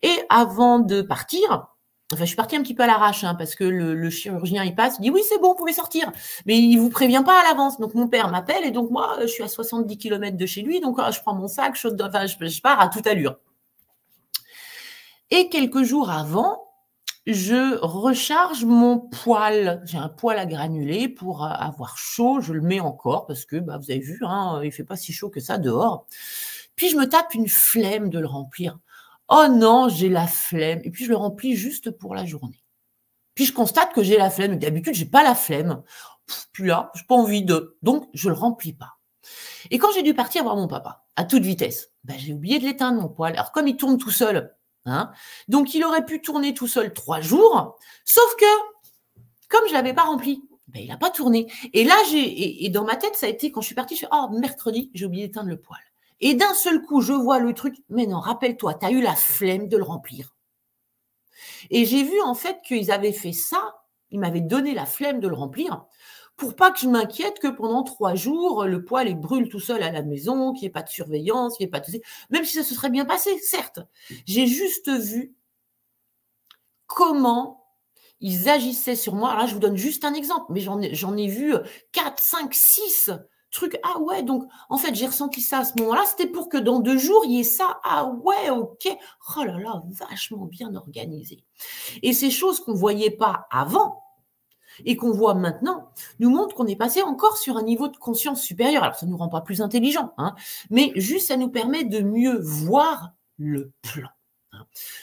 Et avant de partir, enfin je suis partie un petit peu à l'arrache, hein, parce que le, chirurgien il passe, il dit oui c'est bon, vous pouvez sortir, mais il vous prévient pas à l'avance. Donc mon père m'appelle et donc moi je suis à 70 km de chez lui, donc ah, je prends mon sac, je, enfin, je, je pars à toute allure. Et quelques jours avant, je recharge mon poil J'ai un poil à granuler pour euh, avoir chaud. Je le mets encore parce que bah, vous avez vu, hein, il fait pas si chaud que ça dehors. Puis je me tape une flemme de le remplir. Oh non, j'ai la flemme. Et puis je le remplis juste pour la journée. Puis je constate que j'ai la flemme. D'habitude, j'ai pas la flemme. plus puis là, j'ai pas envie de. Donc je le remplis pas. Et quand j'ai dû partir voir mon papa à toute vitesse, bah, j'ai oublié de l'éteindre mon poil Alors comme il tourne tout seul, Hein. Donc, il aurait pu tourner tout seul trois jours, sauf que, comme je ne l'avais pas rempli, ben, il n'a pas tourné. Et là, j'ai, et, dans ma tête, ça a été quand je suis partie, je fais, oh, mercredi, j'ai oublié d'éteindre le poêle. Et d'un seul coup, je vois le truc, mais non, rappelle-toi, tu as eu la flemme de le remplir. Et j'ai vu en fait qu'ils avaient fait ça, ils m'avaient donné la flemme de le remplir pour pas que je m'inquiète que pendant trois jours, le poêle il brûle tout seul à la maison, qu'il n'y ait pas de surveillance, qu'il n'y ait pas de... Même si ça se serait bien passé, certes. J'ai juste vu comment ils agissaient sur moi. là, je vous donne juste un exemple, mais j'en ai, ai, vu quatre, cinq, six trucs. Ah ouais, donc en fait, j'ai ressenti ça à ce moment-là. C'était pour que dans deux jours, il y ait ça. Ah ouais, ok. Oh là là, vachement bien organisé. Et ces choses qu'on ne voyait pas avant, et qu'on voit maintenant nous montre qu'on est passé encore sur un niveau de conscience supérieur. Alors ça ne nous rend pas plus intelligents, hein, mais juste ça nous permet de mieux voir le plan.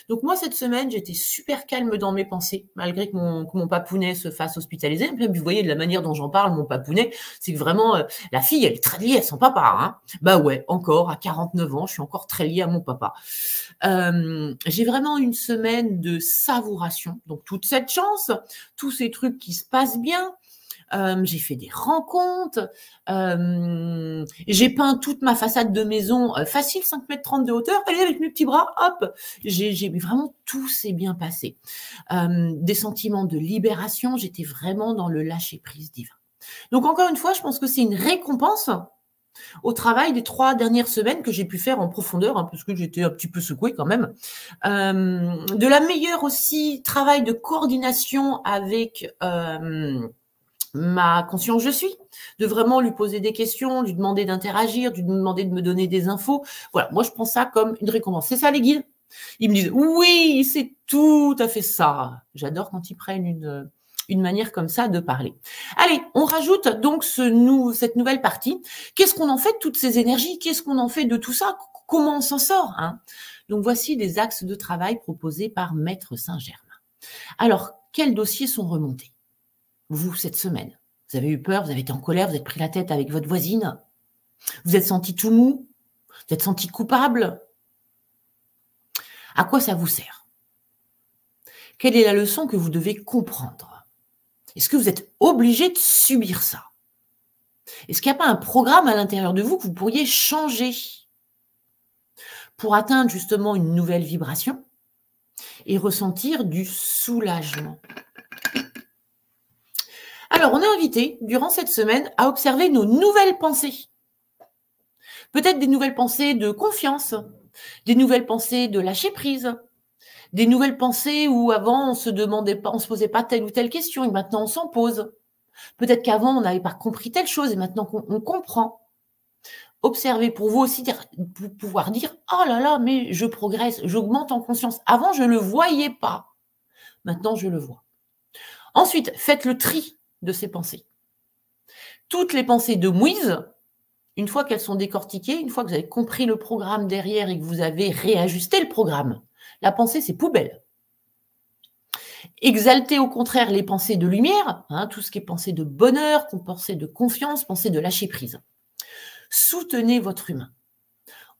Donc moi, cette semaine, j'étais super calme dans mes pensées, malgré que mon, papounet se fasse hospitaliser. vous voyez, de la manière dont j'en parle, mon papounet, c'est que vraiment, euh, la fille, elle est très liée à son papa. Hein. bah ouais, encore, à 49 ans, je suis encore très liée à mon papa. Euh, j'ai vraiment une semaine de savouration. Donc toute cette chance, tous ces trucs qui se passent bien, euh, j'ai fait des rencontres, euh, j'ai peint toute ma façade de maison euh, facile, 5 mètres 30 de hauteur, allez avec mes petits bras, hop, j'ai vraiment tout s'est bien passé. des sentiments de libération, j'étais vraiment dans le lâcher prise divin. Donc encore une fois, je pense que c'est une récompense au travail des trois dernières semaines que j'ai pu faire en profondeur, hein, parce que j'étais un petit peu secouée quand même, de la meilleure aussi travail de coordination avec ma conscience je suis, de vraiment lui poser des questions, lui demander d'interagir, lui demander de me donner des infos. Voilà, moi je prends ça comme une récompense. C'est ça les guides Ils me disent oui, c'est tout à fait ça. J'adore quand ils prennent une, une manière comme ça de parler. Allez, on rajoute donc ce cette nouvelle partie. Qu'est-ce qu'on en fait de toutes ces énergies Qu'est-ce qu'on en fait de tout ça Comment on s'en sort hein Donc voici les axes de travail proposés par Maître Saint-Germain. Alors, quels dossiers sont remontés vous, cette semaine Vous avez eu peur, vous avez été en colère, vous êtes pris la tête avec votre voisine Vous êtes senti tout mou Vous êtes senti coupable À quoi ça vous sert Quelle est la leçon que vous devez comprendre Est-ce que vous êtes obligé de subir ça Est-ce qu'il n'y a pas un programme à l'intérieur de vous que vous pourriez changer pour atteindre justement une nouvelle vibration et ressentir du soulagement alors, on est invité durant cette semaine à observer nos nouvelles pensées. Peut-être des nouvelles pensées de confiance, des nouvelles pensées de lâcher prise, des nouvelles pensées où avant on se demandait pas, on se posait pas telle ou telle question et maintenant on s'en pose. Peut-être qu'avant on n'avait pas compris telle chose et maintenant on comprend. Observez pour vous aussi pour pouvoir dire oh là là mais je progresse, j'augmente en conscience. Avant je le voyais pas, maintenant je le vois. Ensuite faites le tri de ses pensées. Toutes les pensées de mouise, une fois qu'elles sont décortiquées, une fois que vous avez compris le programme derrière et que vous avez réajusté le programme, la pensée, c'est poubelle. Exaltez au contraire les pensées de lumière, hein, tout ce qui est pensée de bonheur, pensée de confiance, pensée de lâcher prise. Soutenez votre humain.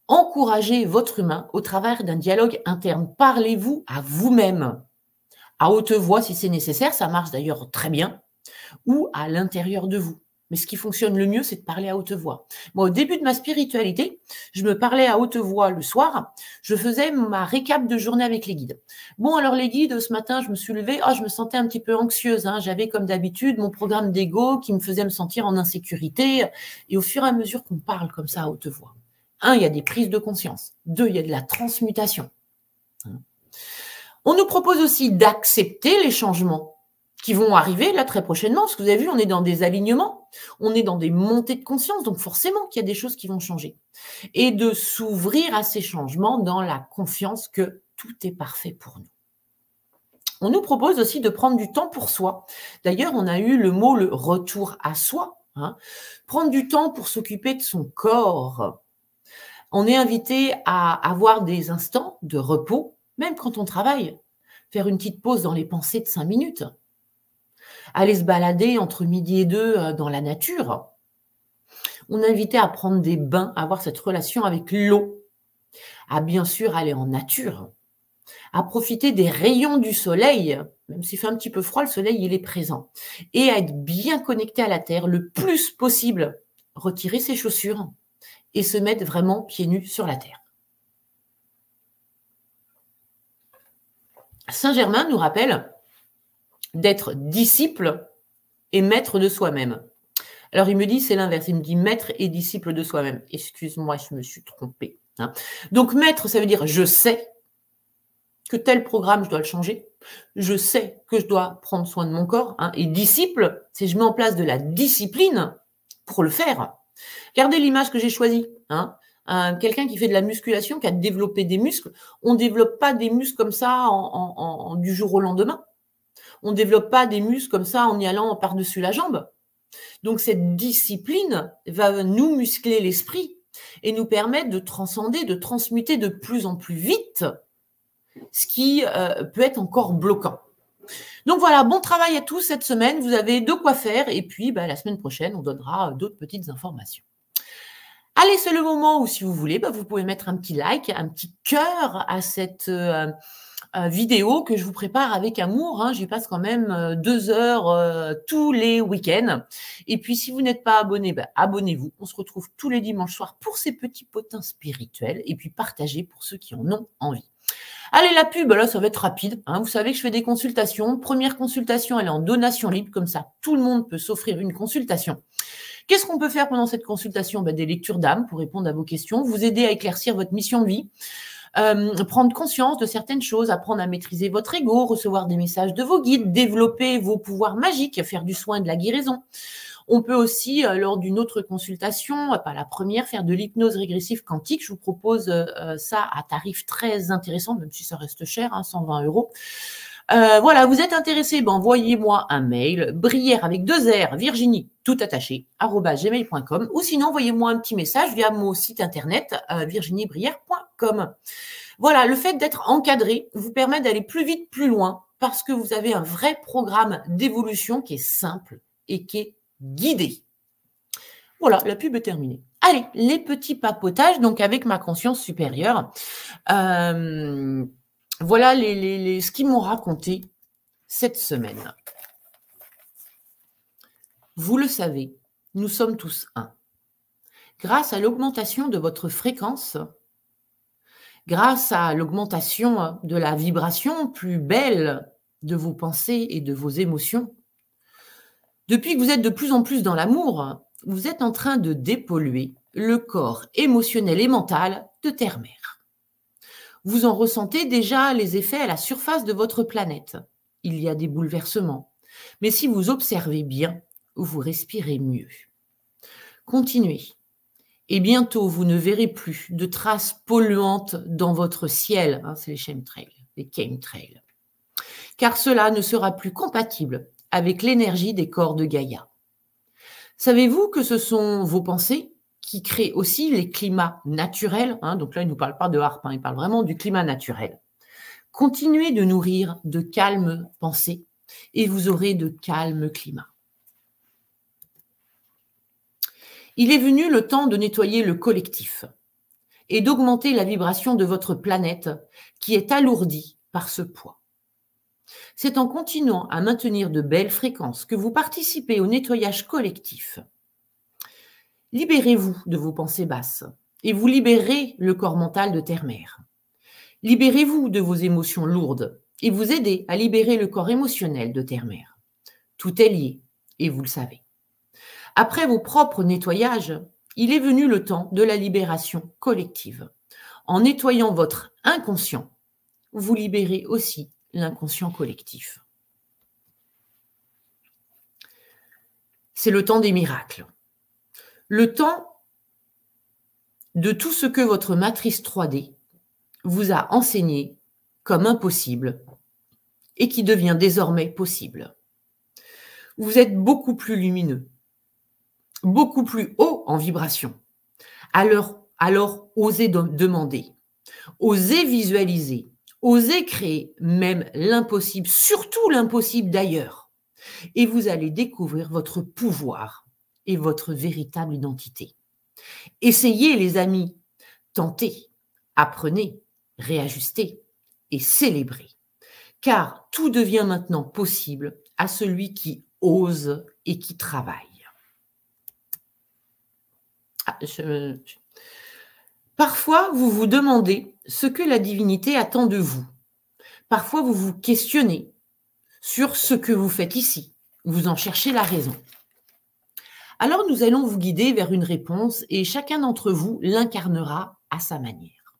Encouragez votre humain au travers d'un dialogue interne. Parlez-vous à vous-même. À haute voix si c'est nécessaire, ça marche d'ailleurs très bien ou à l'intérieur de vous. Mais ce qui fonctionne le mieux, c'est de parler à haute voix. Moi, au début de ma spiritualité, je me parlais à haute voix le soir. Je faisais ma récap de journée avec les guides. Bon, alors les guides, ce matin, je me suis levée. Oh, je me sentais un petit peu anxieuse. Hein. J'avais, comme d'habitude, mon programme d'ego qui me faisait me sentir en insécurité. Et au fur et à mesure qu'on parle comme ça à haute voix, un, il y a des prises de conscience. Deux, il y a de la transmutation. Hein. On nous propose aussi d'accepter les changements qui vont arriver là très prochainement, parce que vous avez vu, on est dans des alignements, on est dans des montées de conscience, donc forcément qu'il y a des choses qui vont changer. Et de s'ouvrir à ces changements dans la confiance que tout est parfait pour nous. On nous propose aussi de prendre du temps pour soi. D'ailleurs, on a eu le mot le retour à soi. Hein. Prendre du temps pour s'occuper de son corps. On est invité à avoir des instants de repos, même quand on travaille. Faire une petite pause dans les pensées de cinq minutes aller se balader entre midi et deux euh, dans la nature. On invitait à prendre des bains, à avoir cette relation avec l'eau, à bien sûr aller en nature, à profiter des rayons du soleil, même s'il fait un petit peu froid, le soleil, il est présent, et à être bien connecté à la terre le plus possible, retirer ses chaussures et se mettre vraiment pieds nus sur la terre. Saint Germain nous rappelle d'être disciple et maître de soi-même. Alors il me dit c'est l'inverse, il me dit maître et disciple de soi-même. Excuse-moi, je me suis trompée. Hein. Donc maître, ça veut dire je sais que tel programme, je dois le changer. Je sais que je dois prendre soin de mon corps. Hein. Et disciple, c'est je mets en place de la discipline pour le faire. Regardez l'image que j'ai choisie. Hein. Euh, quelqu'un qui fait de la musculation, qui a développé des muscles, on ne développe pas des muscles comme ça du jour au lendemain. On ne développe pas des muscles comme ça en y allant par-dessus la jambe. Donc cette discipline va nous muscler l'esprit et nous permettre de transcender, de transmuter de plus en plus vite ce qui euh, peut être encore bloquant. Donc voilà, bon travail à tous cette semaine. Vous avez de quoi faire. Et puis, bah, la semaine prochaine, on donnera d'autres petites informations. Allez, c'est le moment où, si vous voulez, bah, vous pouvez mettre un petit like, un petit cœur à cette... Euh, euh, vidéo que je vous prépare avec amour. Hein. J'y passe quand même euh, deux heures euh, tous les week-ends. Et puis, si vous n'êtes pas abonné, bah, abonnez-vous. On se retrouve tous les dimanches soirs pour ces petits potins spirituels. Et puis, partagez pour ceux qui en ont envie. Allez, la pub, là, ça va être rapide. Hein. Vous savez que je fais des consultations. Première consultation, elle est en donation libre. Comme ça, tout le monde peut s'offrir une consultation. Qu'est-ce qu'on peut faire pendant cette consultation bah, Des lectures d'âme pour répondre à vos questions, vous aider à éclaircir votre mission de vie. Euh, prendre conscience de certaines choses, apprendre à maîtriser votre ego, recevoir des messages de vos guides, développer vos pouvoirs magiques, faire du soin de la guérison. On peut aussi, euh, lors d'une autre consultation, euh, pas la première, faire de l'hypnose régressive quantique. Je vous propose ça à tarif très intéressant, même si ça reste cher, 120 hein, euros. Euh, voilà, vous êtes intéressé, ben envoyez-moi un mail, brière avec deux R, Virginie, tout attaché, gmail.com, ou sinon envoyez-moi un petit message via mon site internet, euh, virginiebrière.com. Voilà, le fait d'être encadré vous permet d'aller plus vite, plus loin, parce que vous avez un vrai programme d'évolution qui est simple et qui est guidé. Voilà, la pub est terminée. Allez, les petits papotages, donc avec ma conscience supérieure. Euh, voilà les, ce qu'ils m'ont raconté cette semaine. Vous le savez, nous sommes tous un. Grâce à l'augmentation de votre fréquence, grâce à l'augmentation de la vibration plus belle de vos pensées et de vos émotions, depuis que vous êtes de plus en plus dans l'amour, vous êtes en train de dépolluer le corps émotionnel et mental de Terre-Mère vous en ressentez déjà les effets à la surface de votre planète. Il y a des bouleversements. Mais si vous observez bien, vous respirez mieux. Continuez. Et bientôt, vous ne verrez plus de traces polluantes dans votre ciel. Hein, c'est les chemtrails, les chemtrails. Car cela ne sera plus compatible avec l'énergie des corps de Gaïa. Savez-vous que ce sont vos pensées qui crée aussi les climats naturels. Hein, donc là, il ne nous parle pas de harpe, hein, il parle vraiment du climat naturel. Continuez de nourrir de calmes pensées et vous aurez de calmes climats. Il est venu le temps de nettoyer le collectif et d'augmenter la vibration de votre planète qui est alourdie par ce poids. C'est en continuant à maintenir de belles fréquences que vous participez au nettoyage collectif Libérez-vous de vos pensées basses et vous libérez le corps mental de terre-mère. Libérez-vous de vos émotions lourdes et vous aidez à libérer le corps émotionnel de terre-mère. Tout est lié et vous le savez. Après vos propres nettoyages, il est venu le temps de la libération collective. En nettoyant votre inconscient, vous libérez aussi l'inconscient collectif. C'est le temps des miracles le temps de tout ce que votre matrice 3D vous a enseigné comme impossible et qui devient désormais possible. Vous êtes beaucoup plus lumineux, beaucoup plus haut en vibration. Alors, alors osez demander, osez visualiser, osez créer même l'impossible, surtout l'impossible d'ailleurs. Et vous allez découvrir votre pouvoir et votre véritable identité. Essayez, les amis, tentez, apprenez, réajustez et célébrez, car tout devient maintenant possible à celui qui ose et qui travaille. Ah, parfois, vous vous demandez ce que la divinité attend de vous. Parfois, vous vous questionnez sur ce que vous faites ici. Vous en cherchez la raison. Alors nous allons vous guider vers une réponse et chacun d'entre vous l'incarnera à sa manière.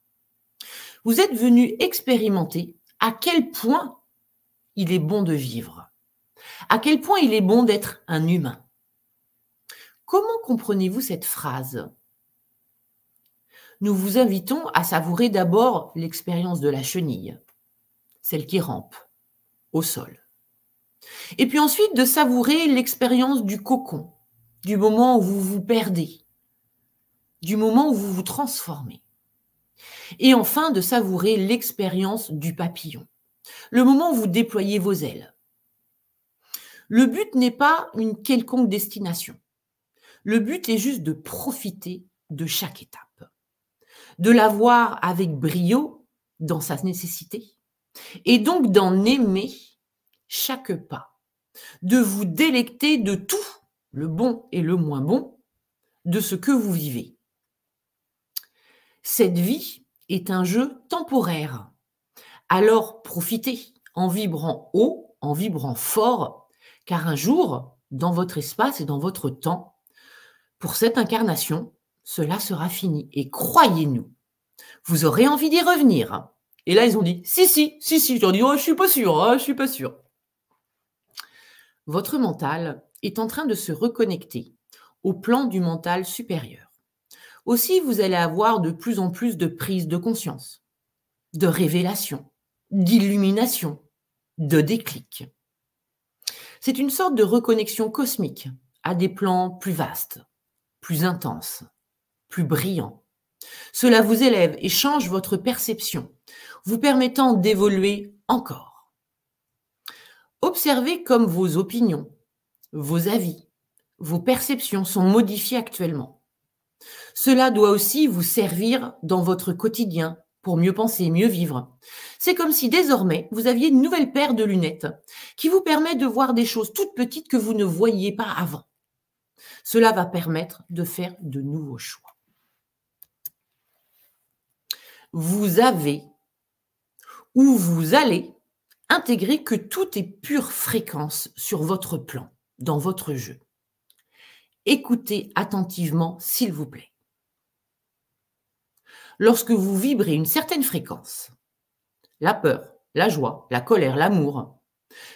Vous êtes venu expérimenter à quel point il est bon de vivre, à quel point il est bon d'être un humain. Comment comprenez-vous cette phrase Nous vous invitons à savourer d'abord l'expérience de la chenille, celle qui rampe au sol. Et puis ensuite de savourer l'expérience du cocon, du moment où vous vous perdez, du moment où vous vous transformez. Et enfin, de savourer l'expérience du papillon, le moment où vous déployez vos ailes. Le but n'est pas une quelconque destination. Le but est juste de profiter de chaque étape, de la voir avec brio dans sa nécessité, et donc d'en aimer chaque pas, de vous délecter de tout le bon et le moins bon, de ce que vous vivez. Cette vie est un jeu temporaire. Alors profitez en vibrant haut, en vibrant fort, car un jour, dans votre espace et dans votre temps, pour cette incarnation, cela sera fini. Et croyez-nous, vous aurez envie d'y revenir. Et là, ils ont dit, si, si, si, si. Je leur dis, je suis pas sûr, hein, je suis pas sûr. Votre mental est en train de se reconnecter au plan du mental supérieur. Aussi, vous allez avoir de plus en plus de prises de conscience, de révélations, d'illuminations, de déclics. C'est une sorte de reconnexion cosmique à des plans plus vastes, plus intenses, plus brillants. Cela vous élève et change votre perception, vous permettant d'évoluer encore. Observez comme vos opinions, vos avis, vos perceptions sont modifiées actuellement. Cela doit aussi vous servir dans votre quotidien pour mieux penser, mieux vivre. C'est comme si désormais vous aviez une nouvelle paire de lunettes qui vous permet de voir des choses toutes petites que vous ne voyiez pas avant. Cela va permettre de faire de nouveaux choix. Vous avez ou vous allez intégrer que tout est pure fréquence sur votre plan dans votre jeu. Écoutez attentivement, s'il vous plaît. Lorsque vous vibrez une certaine fréquence, la peur, la joie, la colère, l'amour,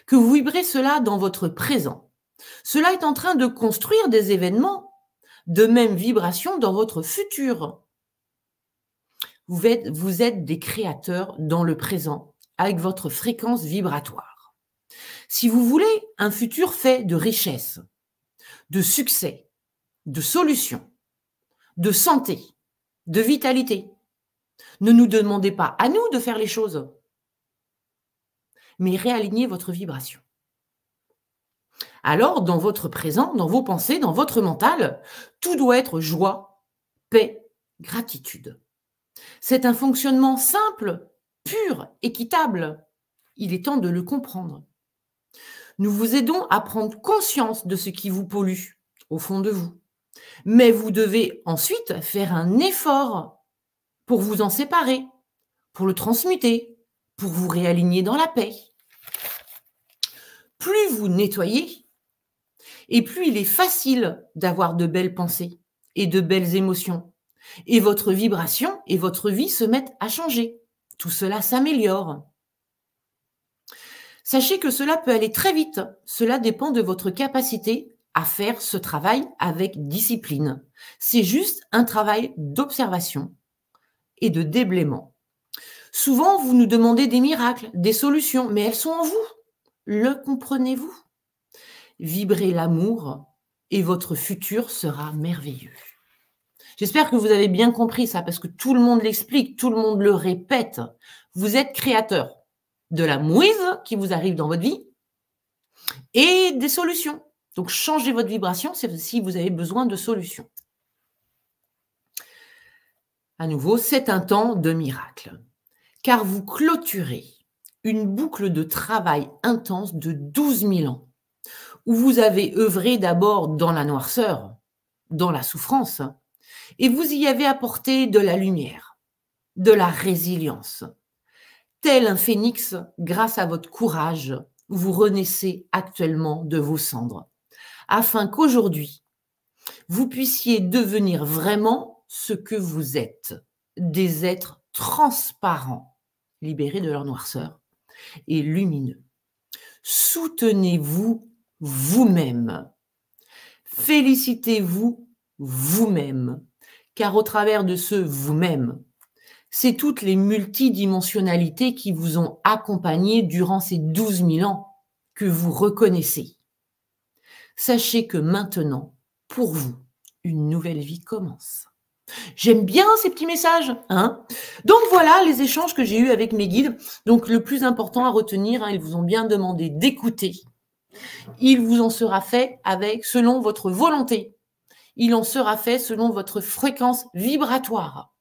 que vous vibrez cela dans votre présent, cela est en train de construire des événements de même vibration dans votre futur. Vous êtes, vous êtes des créateurs dans le présent avec votre fréquence vibratoire. Si vous voulez un futur fait de richesse, de succès, de solutions, de santé, de vitalité, ne nous demandez pas à nous de faire les choses, mais réalignez votre vibration. Alors, dans votre présent, dans vos pensées, dans votre mental, tout doit être joie, paix, gratitude. C'est un fonctionnement simple, pur, équitable. Il est temps de le comprendre. Nous vous aidons à prendre conscience de ce qui vous pollue au fond de vous. Mais vous devez ensuite faire un effort pour vous en séparer, pour le transmuter, pour vous réaligner dans la paix. Plus vous nettoyez, et plus il est facile d'avoir de belles pensées et de belles émotions. Et votre vibration et votre vie se mettent à changer. Tout cela s'améliore. Sachez que cela peut aller très vite. Cela dépend de votre capacité à faire ce travail avec discipline. C'est juste un travail d'observation et de déblaiement. Souvent, vous nous demandez des miracles, des solutions, mais elles sont en vous. Le comprenez-vous Vibrez l'amour et votre futur sera merveilleux. J'espère que vous avez bien compris ça parce que tout le monde l'explique, tout le monde le répète. Vous êtes créateur de la mouise qui vous arrive dans votre vie et des solutions. Donc, changez votre vibration si vous avez besoin de solutions. À nouveau, c'est un temps de miracle, car vous clôturez une boucle de travail intense de 12 000 ans, où vous avez œuvré d'abord dans la noirceur, dans la souffrance, et vous y avez apporté de la lumière, de la résilience, Tel un phénix, grâce à votre courage, vous renaissez actuellement de vos cendres, afin qu'aujourd'hui, vous puissiez devenir vraiment ce que vous êtes, des êtres transparents, libérés de leur noirceur, et lumineux. Soutenez-vous vous-même. Félicitez-vous vous-même, car au travers de ce vous-même, c'est toutes les multidimensionnalités qui vous ont accompagné durant ces 12 000 ans que vous reconnaissez. Sachez que maintenant, pour vous, une nouvelle vie commence. J'aime bien ces petits messages. Hein Donc voilà les échanges que j'ai eus avec mes guides. Donc le plus important à retenir, hein, ils vous ont bien demandé d'écouter. Il vous en sera fait avec selon votre volonté. Il en sera fait selon votre fréquence vibratoire.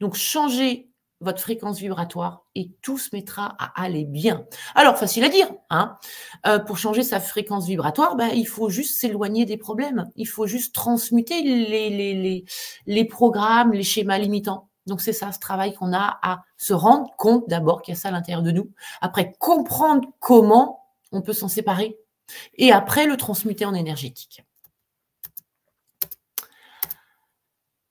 Donc changez votre fréquence vibratoire et tout se mettra à aller bien. Alors, facile à dire, hein euh, pour changer sa fréquence vibratoire, ben, il faut juste s'éloigner des problèmes, il faut juste transmuter les, les, les, les programmes, les schémas limitants. Donc c'est ça, ce travail qu'on a à se rendre compte d'abord qu'il y a ça à l'intérieur de nous, après comprendre comment on peut s'en séparer, et après le transmuter en énergétique.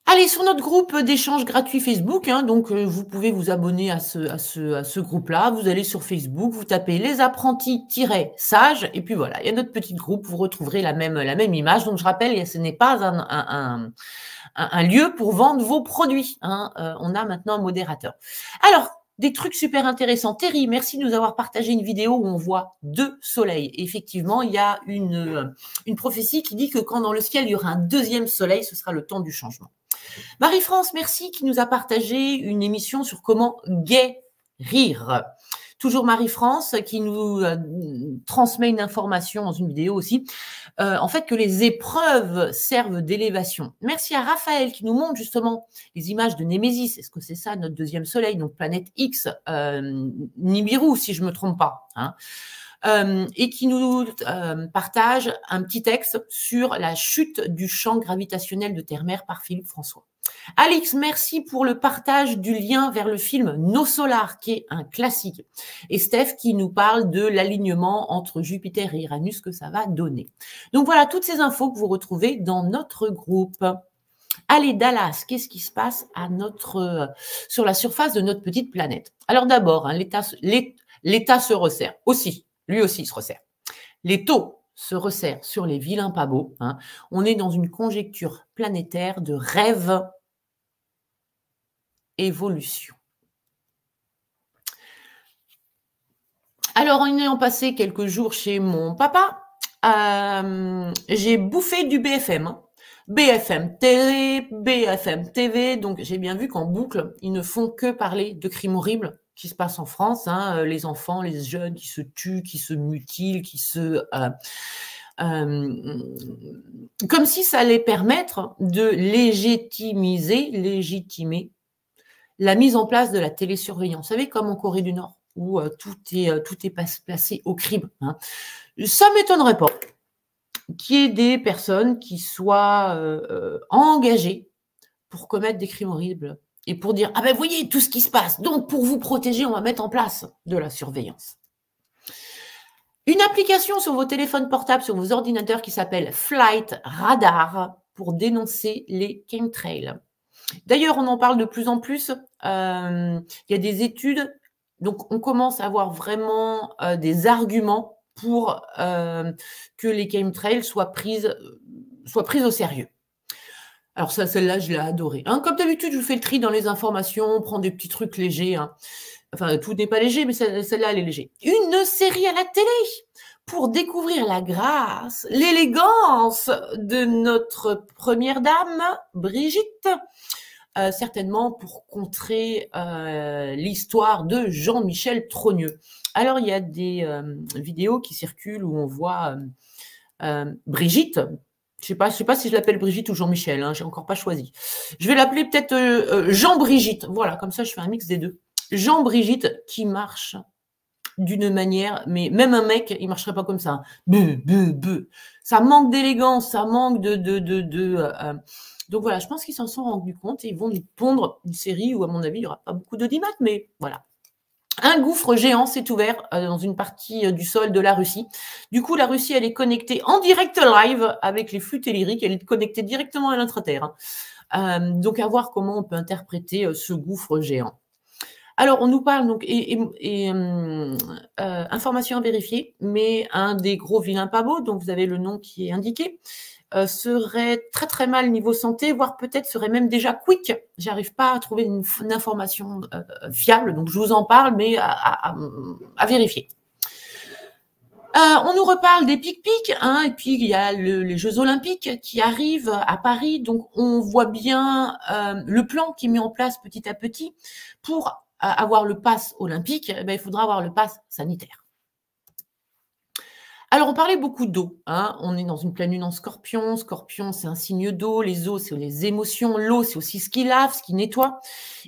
Allez, sur notre groupe d'échange gratuit Facebook, hein, donc euh, vous pouvez vous abonner à ce, à ce, à ce groupe-là. Vous allez sur Facebook, vous tapez les apprentis-sages, et puis voilà, il y a notre petit groupe, vous retrouverez la même, la même image. Donc je rappelle, ce n'est pas un, un, lieu pour vendre vos produits. Hein, euh, on a maintenant un modérateur. Alors, des trucs super intéressants. Terry, merci de nous avoir partagé une vidéo où on voit deux soleils. effectivement, il y a une, une prophétie qui dit que quand dans le ciel il y aura un deuxième soleil, ce sera le temps du changement. Marie-France, merci, qui nous a partagé une émission sur comment guérir. Toujours Marie-France qui nous euh, transmet une information dans une vidéo aussi, euh, en fait que les épreuves servent d'élévation. Merci à Raphaël qui nous montre justement les images de Némésis. Est-ce que c'est ça notre deuxième soleil, donc planète X, euh, Nibiru si je me trompe pas. Hein euh, et qui nous euh, partage un petit texte sur la chute du champ gravitationnel de Terre-Mère par Philippe François. Alex, merci pour le partage du lien vers le film Nos Solar, qui est un classique. Et Steph qui nous parle de l'alignement entre Jupiter et Uranus que ça va donner. Donc voilà toutes ces infos que vous retrouvez dans notre groupe. Allez, Dallas, qu'est-ce qui se passe à notre, sur la surface de notre petite planète Alors d'abord, hein, l'État se resserre aussi lui aussi il se resserre. Les taux se resserrent sur les vilains pas hein. On est dans une conjecture planétaire de rêve évolution. Alors, en ayant passé quelques jours chez mon papa, euh, j'ai bouffé du BFM. Hein. BFM TV, BFM TV. Donc, j'ai bien vu qu'en boucle, ils ne font que parler de crimes horribles qui se passe en France, hein, euh, les enfants, les jeunes qui se tuent, qui se mutilent, qui se... Euh, euh, comme si ça allait permettre de légitimiser, légitimer la mise en place de la télésurveillance. Vous savez, comme en Corée du Nord, où tout est, tout est placé au crime. Hein. Ça ne m'étonnerait pas qu'il y ait des personnes qui soient engagées pour commettre des crimes horribles et pour dire ah ben voyez tout ce qui se passe. Donc pour vous protéger, on va mettre en place de la surveillance. Une application sur vos téléphones portables, sur vos ordinateurs qui s'appelle Flight Radar pour dénoncer les chemtrails. D'ailleurs, on en parle de plus en plus. Euh, il y a des études, donc on commence à avoir vraiment euh, des arguments pour euh, que les chemtrails soient prises, soient prises au sérieux. Alors ça, celle-là, je l'ai adorée. Hein, comme d'habitude, je fais le tri dans les informations, on prend des petits trucs légers. Hein. Enfin, tout n'est pas léger, mais celle-là, elle est léger. Une série à la télé pour découvrir la grâce, l'élégance de notre première dame, Brigitte. Euh, certainement pour contrer euh, l'histoire de Jean-Michel Trogneux. Alors, il y a des euh, vidéos qui circulent où on voit Brigitte, je sais pas, je sais pas si je l'appelle Brigitte ou Jean-Michel. Hein, J'ai encore pas choisi. Je vais l'appeler peut-être euh, euh, Jean-Brigitte. Voilà, comme ça, je fais un mix des deux. Jean-Brigitte qui marche d'une manière, mais même un mec, il marcherait pas comme ça. Ça manque d'élégance, ça manque de, de, de, de euh, donc voilà, je pense qu'ils s'en sont rendus compte et ils vont nous pondre une série où, à mon avis, il n'y aura pas beaucoup de mais voilà un gouffre géant s'est ouvert euh, dans une partie euh, du sol de la Russie. Du coup, la Russie, elle est connectée en direct live avec les flux telluriques. Elle est connectée directement à l'intra-terre. Euh, donc, à voir comment on peut interpréter ce gouffre géant. Alors, on nous parle donc et, et, information à vérifier, mais un des gros vilains pas beaux, donc vous avez le nom qui est indiqué, euh, serait très très mal niveau santé, voire peut-être serait même déjà quick. J'arrive pas à trouver une, information euh, euh, fiable, donc je vous en parle, mais à, vérifier. on nous reparle des pic-pics, hein, et puis il y a les Jeux Olympiques qui arrivent à Paris, donc on voit bien le plan qui est mis en place petit à petit pour avoir le pass olympique. Eh ben, il faudra avoir le pass sanitaire. Alors, on parlait beaucoup d'eau. Hein. On est dans une pleine lune en scorpion. Scorpion, c'est un signe d'eau. Les eaux, c'est les émotions. L'eau, c'est aussi ce qui lave, ce qui nettoie.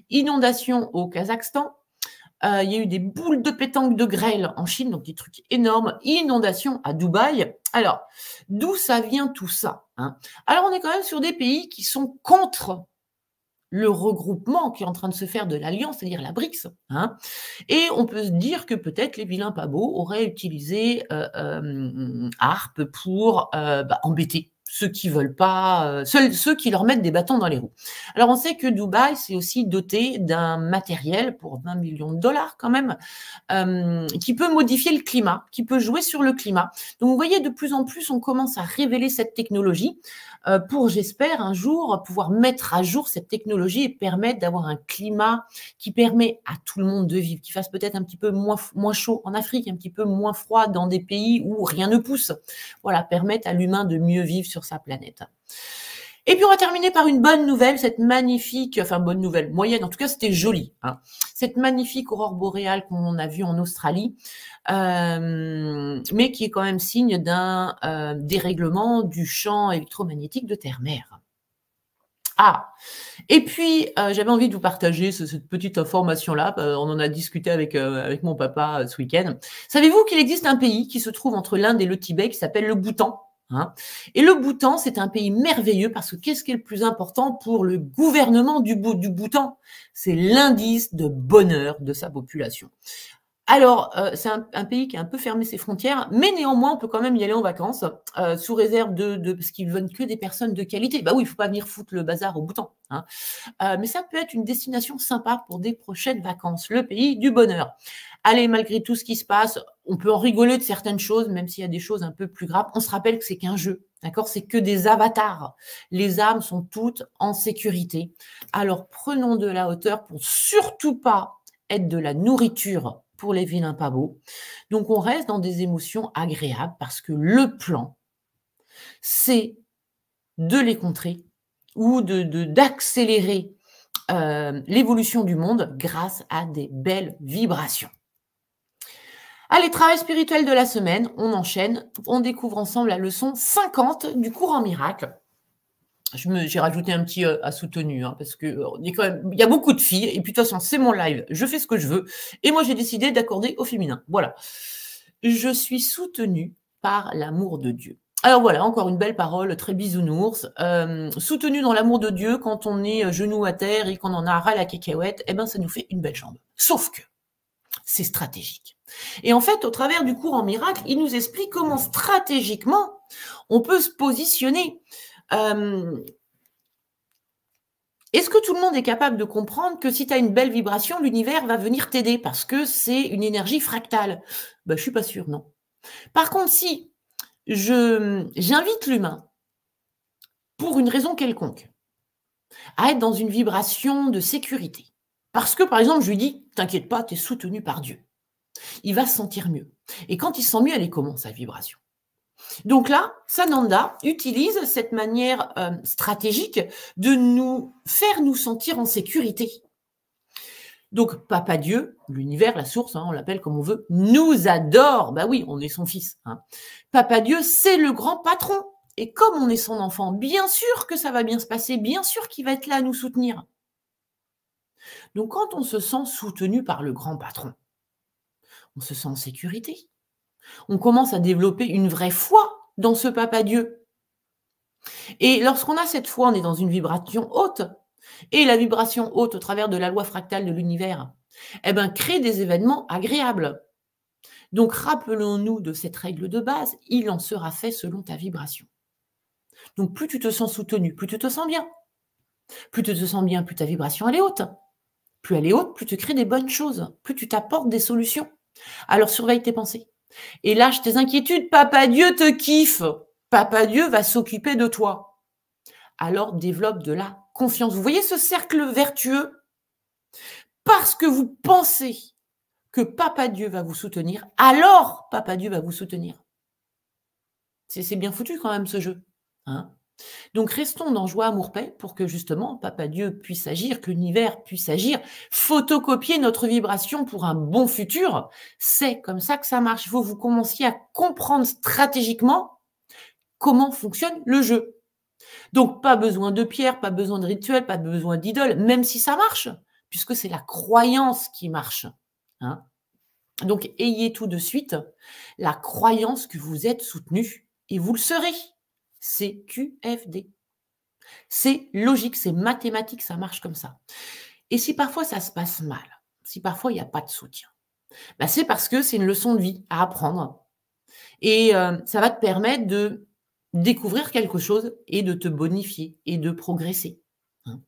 Inondation au Kazakhstan. Euh, il y a eu des boules de pétanque de grêle en Chine, donc des trucs énormes. Inondation à Dubaï. Alors, d'où ça vient tout ça hein? Alors, on est quand même sur des pays qui sont contre le regroupement qui est en train de se faire de l'alliance, c'est-à-dire la BRICS. Hein. Et on peut se dire que peut-être les vilains beaux auraient utilisé euh, euh, ARP pour euh, bah, embêter ceux qui veulent pas, euh, ceux, qui leur mettent des bâtons dans les roues. Alors on sait que Dubaï s'est aussi doté d'un matériel pour 20 millions de dollars quand même, euh, qui peut modifier le climat, qui peut jouer sur le climat. Donc vous voyez de plus en plus on commence à révéler cette technologie. Euh, pour, j'espère, un jour pouvoir mettre à jour cette technologie et permettre d'avoir un climat qui permet à tout le monde de vivre, qui fasse peut-être un petit peu moins, moins chaud en Afrique, un petit peu moins froid dans des pays où rien ne pousse. Voilà, permettre à l'humain de mieux vivre sur sa planète. Et puis on va terminer par une bonne nouvelle, cette magnifique, enfin bonne nouvelle moyenne, en tout cas c'était joli, hein. cette magnifique aurore boréale qu'on a vue en Australie, euh, mais qui est quand même signe d'un euh, dérèglement du champ électromagnétique de Terre-Mer. Ah, et puis euh, j'avais envie de vous partager cette petite information-là. on en a discuté avec, avec mon papa ce week-end. Savez-vous qu'il existe un pays qui se trouve entre l'Inde et le Tibet qui s'appelle le Bhoutan Hein. et le Bhoutan, c'est un pays merveilleux parce que qu'est-ce qui est le plus important pour le gouvernement du, Bhoutan C'est l'indice de bonheur de sa population. Alors, euh, c'est un, pays qui a un peu fermé ses frontières, mais néanmoins, on peut quand même y aller en vacances, euh, sous réserve de, ce parce qu'ils veulent que des personnes de qualité. Bah oui, il faut pas venir foutre le bazar au Bhoutan hein. euh, mais ça peut être une destination sympa pour des prochaines vacances, le pays du bonheur. Allez, malgré tout ce qui se passe, on peut en rigoler de certaines choses, même s'il y a des choses un peu plus graves. On se rappelle que c'est qu'un jeu, d'accord C'est que des avatars. Les âmes sont toutes en sécurité. Alors prenons de la hauteur pour surtout pas être de la nourriture pour les vilains pas beaux. Donc on reste dans des émotions agréables parce que le plan, c'est de les contrer ou d'accélérer de, d'accélérer euh, l'évolution du monde grâce à des belles vibrations. Allez, travail spirituel de la semaine, on enchaîne, on découvre ensemble la leçon 50 du cours en miracle. J'ai rajouté un petit euh, à soutenu, hein, parce qu'il euh, il y a beaucoup de filles, et puis de toute façon, c'est mon live, je fais ce que je veux, et moi j'ai décidé d'accorder au féminin. Voilà. Je suis soutenue par l'amour de Dieu. Alors voilà, encore une belle parole, très bisounours. Euh, soutenue dans l'amour de Dieu, quand on est genou à terre et qu'on en a ras la cacahuète, eh ben ça nous fait une belle jambe. Sauf que, c'est stratégique. Et en fait, au travers du cours en miracle, il nous explique comment stratégiquement on peut se positionner. Euh, est-ce que tout le monde est capable de comprendre que si tu as une belle vibration, l'univers va venir t'aider parce que c'est une énergie fractale Je ben, Je suis pas sûre, non. Par contre, si j'invite l'humain pour une raison quelconque à être dans une vibration de sécurité, parce que, par exemple, je lui dis, t'inquiète pas, tu es soutenu par Dieu. Il va se sentir mieux. Et quand il se sent mieux, elle est comment, sa vibration donc là, Sananda utilise cette manière euh, stratégique de nous faire nous sentir en sécurité. Donc Papa Dieu, l'univers, la source, hein, on l'appelle comme on veut, nous adore. Bah oui, on est son fils. Hein. Papa Dieu, c'est le grand patron. Et comme on est son enfant, bien sûr que ça va bien se passer, bien sûr qu'il va être là à nous soutenir. Donc quand on se sent soutenu par le grand patron, on se sent en sécurité. On commence à développer une vraie foi dans ce Papa Dieu. Et lorsqu'on a cette foi, on est dans une vibration haute. Et la vibration haute, au travers de la loi fractale de l'univers, eh bien, crée des événements agréables. Donc rappelons-nous de cette règle de base, il en sera fait selon ta vibration. Donc plus tu te sens soutenu, plus tu te sens bien. Plus tu te sens bien, plus ta vibration elle est haute plus elle est haute, plus tu crées des bonnes choses, plus tu t'apportes des solutions. Alors surveille tes pensées. Et lâche tes inquiétudes. Papa Dieu te kiffe. Papa Dieu va s'occuper de toi. Alors développe de la confiance. Vous voyez ce cercle vertueux Parce que vous pensez que Papa Dieu va vous soutenir, alors Papa Dieu va vous soutenir. C'est bien foutu quand même ce jeu. Hein. Donc restons dans joie, amour, paix pour que justement Papa Dieu puisse agir, que l'univers puisse agir, photocopier notre vibration pour un bon futur. C'est comme ça que ça marche. Il faut que vous commenciez à comprendre stratégiquement comment fonctionne le jeu. Donc pas besoin de pierre, pas besoin de rituel, pas besoin d'idole, même si ça marche, puisque c'est la croyance qui marche. Hein Donc ayez tout de suite la croyance que vous êtes soutenu et vous le serez c'est QFD. C'est logique, c'est mathématique, ça marche comme ça. Et si parfois ça se passe mal, si parfois il n'y a pas de soutien, bah c'est parce que c'est une leçon de vie à apprendre. Et euh, ça va te permettre de découvrir quelque chose et de te bonifier et de progresser. Hein.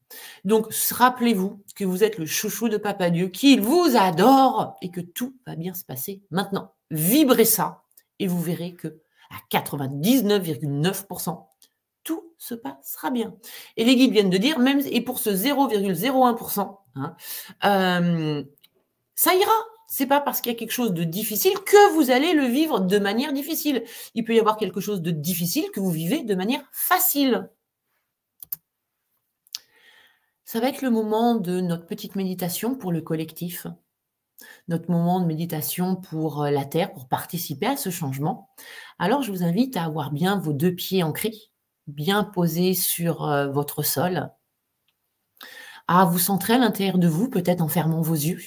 Donc, rappelez-vous que vous êtes le chouchou de Papa Dieu, qu'il vous adore et que tout va bien se passer maintenant. Vibrez ça et vous verrez que à 99,9%, tout se passera bien. Et les guides viennent de dire, même et pour ce 0,01%, hein, euh, ça ira. C'est pas parce qu'il y a quelque chose de difficile que vous allez le vivre de manière difficile. Il peut y avoir quelque chose de difficile que vous vivez de manière facile. Ça va être le moment de notre petite méditation pour le collectif notre moment de méditation pour euh, la Terre, pour participer à ce changement, alors je vous invite à avoir bien vos deux pieds ancrés, bien posés sur euh, votre sol, à vous centrer à l'intérieur de vous, peut-être en fermant vos yeux.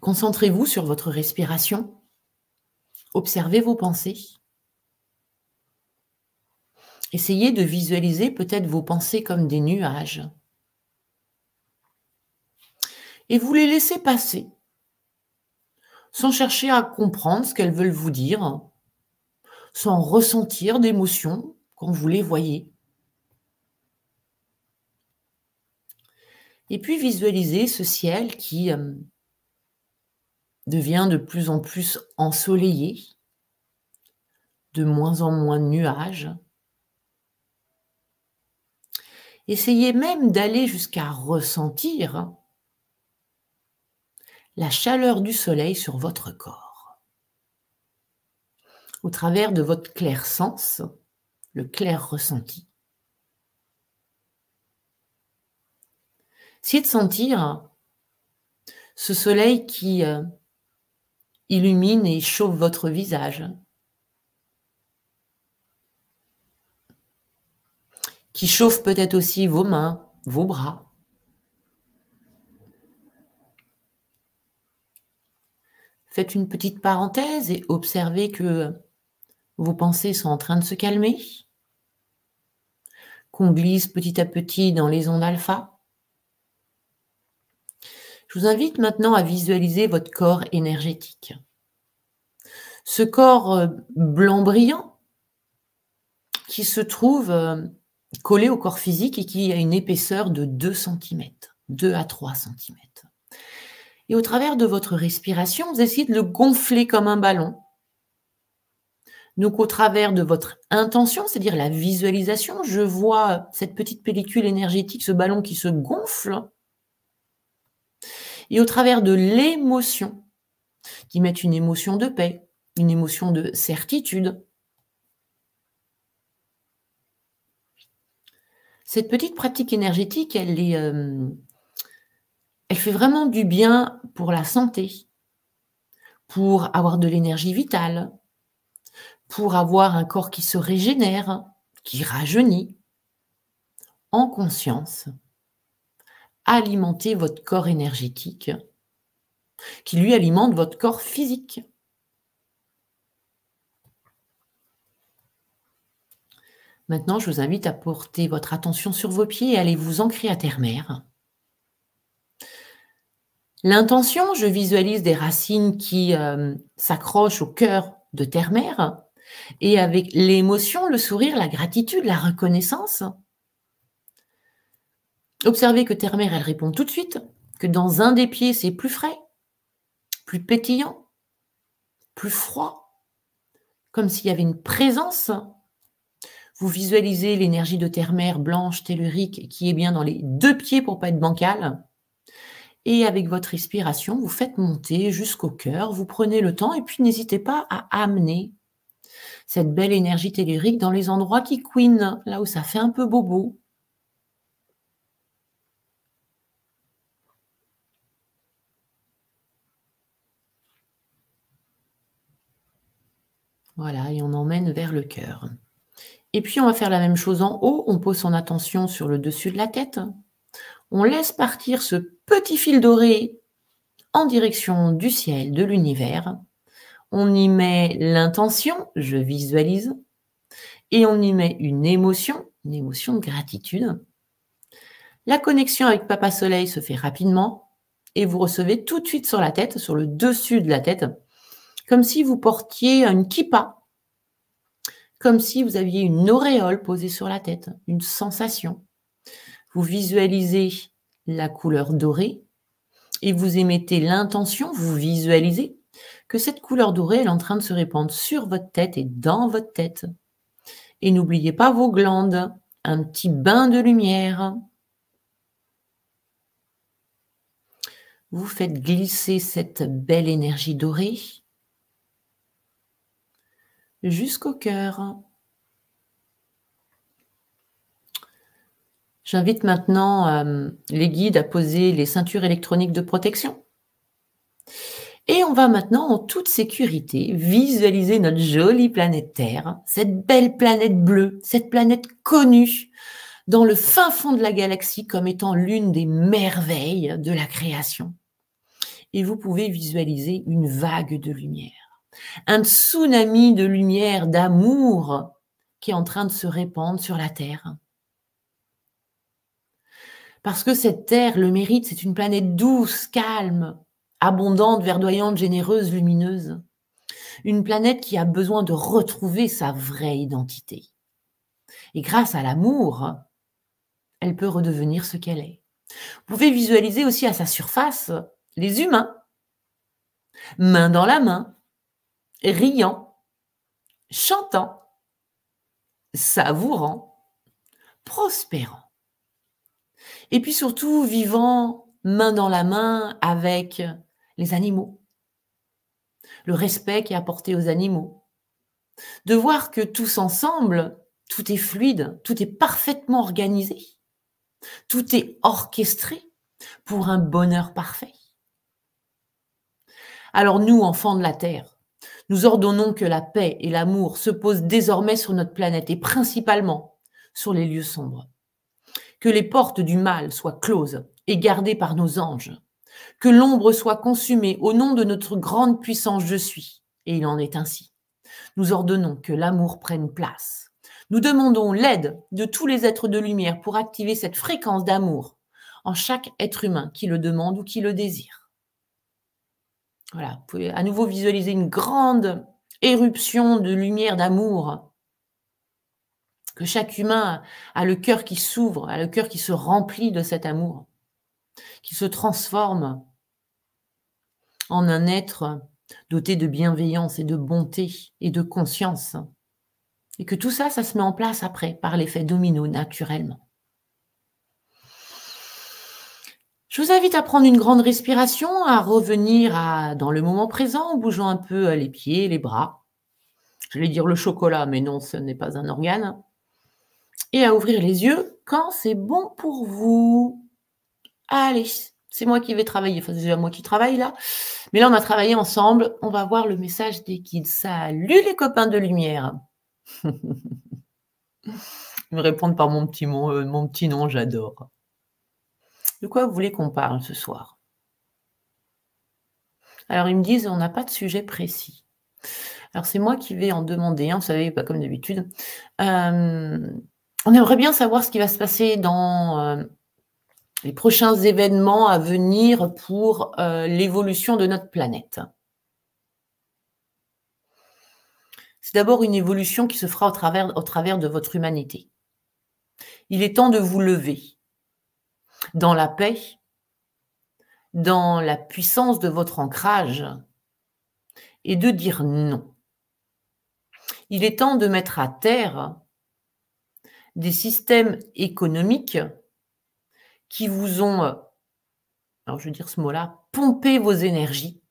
Concentrez-vous sur votre respiration. Observez vos pensées. Essayez de visualiser peut-être vos pensées comme des nuages et vous les laissez passer sans chercher à comprendre ce qu'elles veulent vous dire, hein. sans ressentir d'émotion quand vous les voyez. Et puis visualisez ce ciel qui euh, devient de plus en plus ensoleillé, de moins en moins de nuages. Essayez même d'aller jusqu'à ressentir la chaleur du soleil sur votre corps. Au travers de votre clair sens, le clair ressenti. c'est de sentir ce soleil qui euh, illumine et chauffe votre visage, qui chauffe peut-être aussi vos mains, vos bras, Faites une petite parenthèse et observez que vos pensées sont en train de se calmer, qu'on glisse petit à petit dans les ondes alpha. Je vous invite maintenant à visualiser votre corps énergétique. Ce corps euh, blanc brillant qui se trouve euh, collé au corps physique et qui a une épaisseur de 2 cm, 2 à 3 cm. Et au travers de votre respiration, vous essayez de le gonfler comme un ballon. Donc au travers de votre intention, c'est-à-dire la visualisation, je vois cette petite pellicule énergétique, ce ballon qui se gonfle. Et au travers de l'émotion, qui met une émotion de paix, une émotion de certitude. Cette petite pratique énergétique, elle est, euh, elle fait vraiment du bien pour la santé, pour avoir de l'énergie vitale, pour avoir un corps qui se régénère, qui rajeunit. En conscience, alimentez votre corps énergétique qui lui alimente votre corps physique. Maintenant, je vous invite à porter votre attention sur vos pieds et allez vous ancrer à terre-mère. L'intention, je visualise des racines qui euh, s'accrochent au cœur de terre-mère. Et avec l'émotion, le sourire, la gratitude, la reconnaissance. Observez que terre-mère, elle répond tout de suite que dans un des pieds, c'est plus frais, plus pétillant, plus froid, comme s'il y avait une présence. Vous visualisez l'énergie de terre-mère blanche, tellurique, qui est bien dans les deux pieds pour pas être bancale et avec votre respiration, vous faites monter jusqu'au cœur, vous prenez le temps et puis n'hésitez pas à amener cette belle énergie tellurique dans les endroits qui couinent, là où ça fait un peu bobo. Voilà, et on emmène vers le cœur. Et puis on va faire la même chose en haut, on pose son attention sur le dessus de la tête. On laisse partir ce petit fil doré en direction du ciel, de l'univers. On y met l'intention, je visualise, et on y met une émotion, une émotion de gratitude. La connexion avec Papa Soleil se fait rapidement et vous recevez tout de suite sur la tête, sur le dessus de la tête, comme si vous portiez un kippa, comme si vous aviez une auréole posée sur la tête, une sensation. Vous visualisez la couleur dorée et vous émettez l'intention, vous visualisez que cette couleur dorée est en train de se répandre sur votre tête et dans votre tête. Et n'oubliez pas vos glandes, un petit bain de lumière. Vous faites glisser cette belle énergie dorée jusqu'au cœur. J'invite maintenant euh, les guides à poser les ceintures électroniques de protection. Et on va maintenant en toute sécurité visualiser notre jolie planète Terre, cette belle planète bleue, cette planète connue dans le fin fond de la galaxie comme étant l'une des merveilles de la création. Et vous pouvez visualiser une vague de lumière, un tsunami de lumière, d'amour qui est en train de se répandre sur la Terre parce que cette Terre, le mérite, c'est une planète douce, calme, abondante, verdoyante, généreuse, lumineuse. Une planète qui a besoin de retrouver sa vraie identité. Et grâce à l'amour, elle peut redevenir ce qu'elle est. Vous pouvez visualiser aussi à sa surface les humains, main dans la main, riant, chantant, savourant, prospérant. Et puis surtout, vivant main dans la main avec les animaux. Le respect qui est apporté aux animaux. De voir que tous ensemble, tout est fluide, tout est parfaitement organisé, tout est orchestré pour un bonheur parfait. Alors nous, enfants de la Terre, nous ordonnons que la paix et l'amour se posent désormais sur notre planète et principalement sur les lieux sombres que les portes du mal soient closes et gardées par nos anges, que l'ombre soit consumée au nom de notre grande puissance je suis, et il en est ainsi. Nous ordonnons que l'amour prenne place. Nous demandons l'aide de tous les êtres de lumière pour activer cette fréquence d'amour en chaque être humain qui le demande ou qui le désire. Voilà, vous pouvez à nouveau visualiser une grande éruption de lumière d'amour que chaque humain a le cœur qui s'ouvre, a le cœur qui se remplit de cet amour, qui se transforme en un être doté de bienveillance et de bonté et de conscience. Et que tout ça, ça se met en place après par l'effet domino naturellement. Je vous invite à prendre une grande respiration, à revenir à, dans le moment présent en bougeant un peu les pieds, les bras. Je vais dire le chocolat, mais non, ce n'est pas un organe et à ouvrir les yeux quand c'est bon pour vous. Allez, c'est moi qui vais travailler. Enfin, c'est déjà moi qui travaille là. Mais là, on a travaillé ensemble. On va voir le message des kids. Salut les copains de lumière. (laughs) Ils me répondent par mon petit, mon, euh, mon petit nom, j'adore. De quoi vous voulez qu'on parle ce soir Alors, ils me disent, on n'a pas de sujet précis. Alors, c'est moi qui vais en demander, hein, vous savez, pas comme d'habitude. Euh, on aimerait bien savoir ce qui va se passer dans euh, les prochains événements à venir pour euh, l'évolution de notre planète. C'est d'abord une évolution qui se fera au travers, au travers de votre humanité. Il est temps de vous lever dans la paix, dans la puissance de votre ancrage et de dire non. Il est temps de mettre à terre des systèmes économiques qui vous ont, euh, alors je veux dire ce mot-là, pompé vos énergies,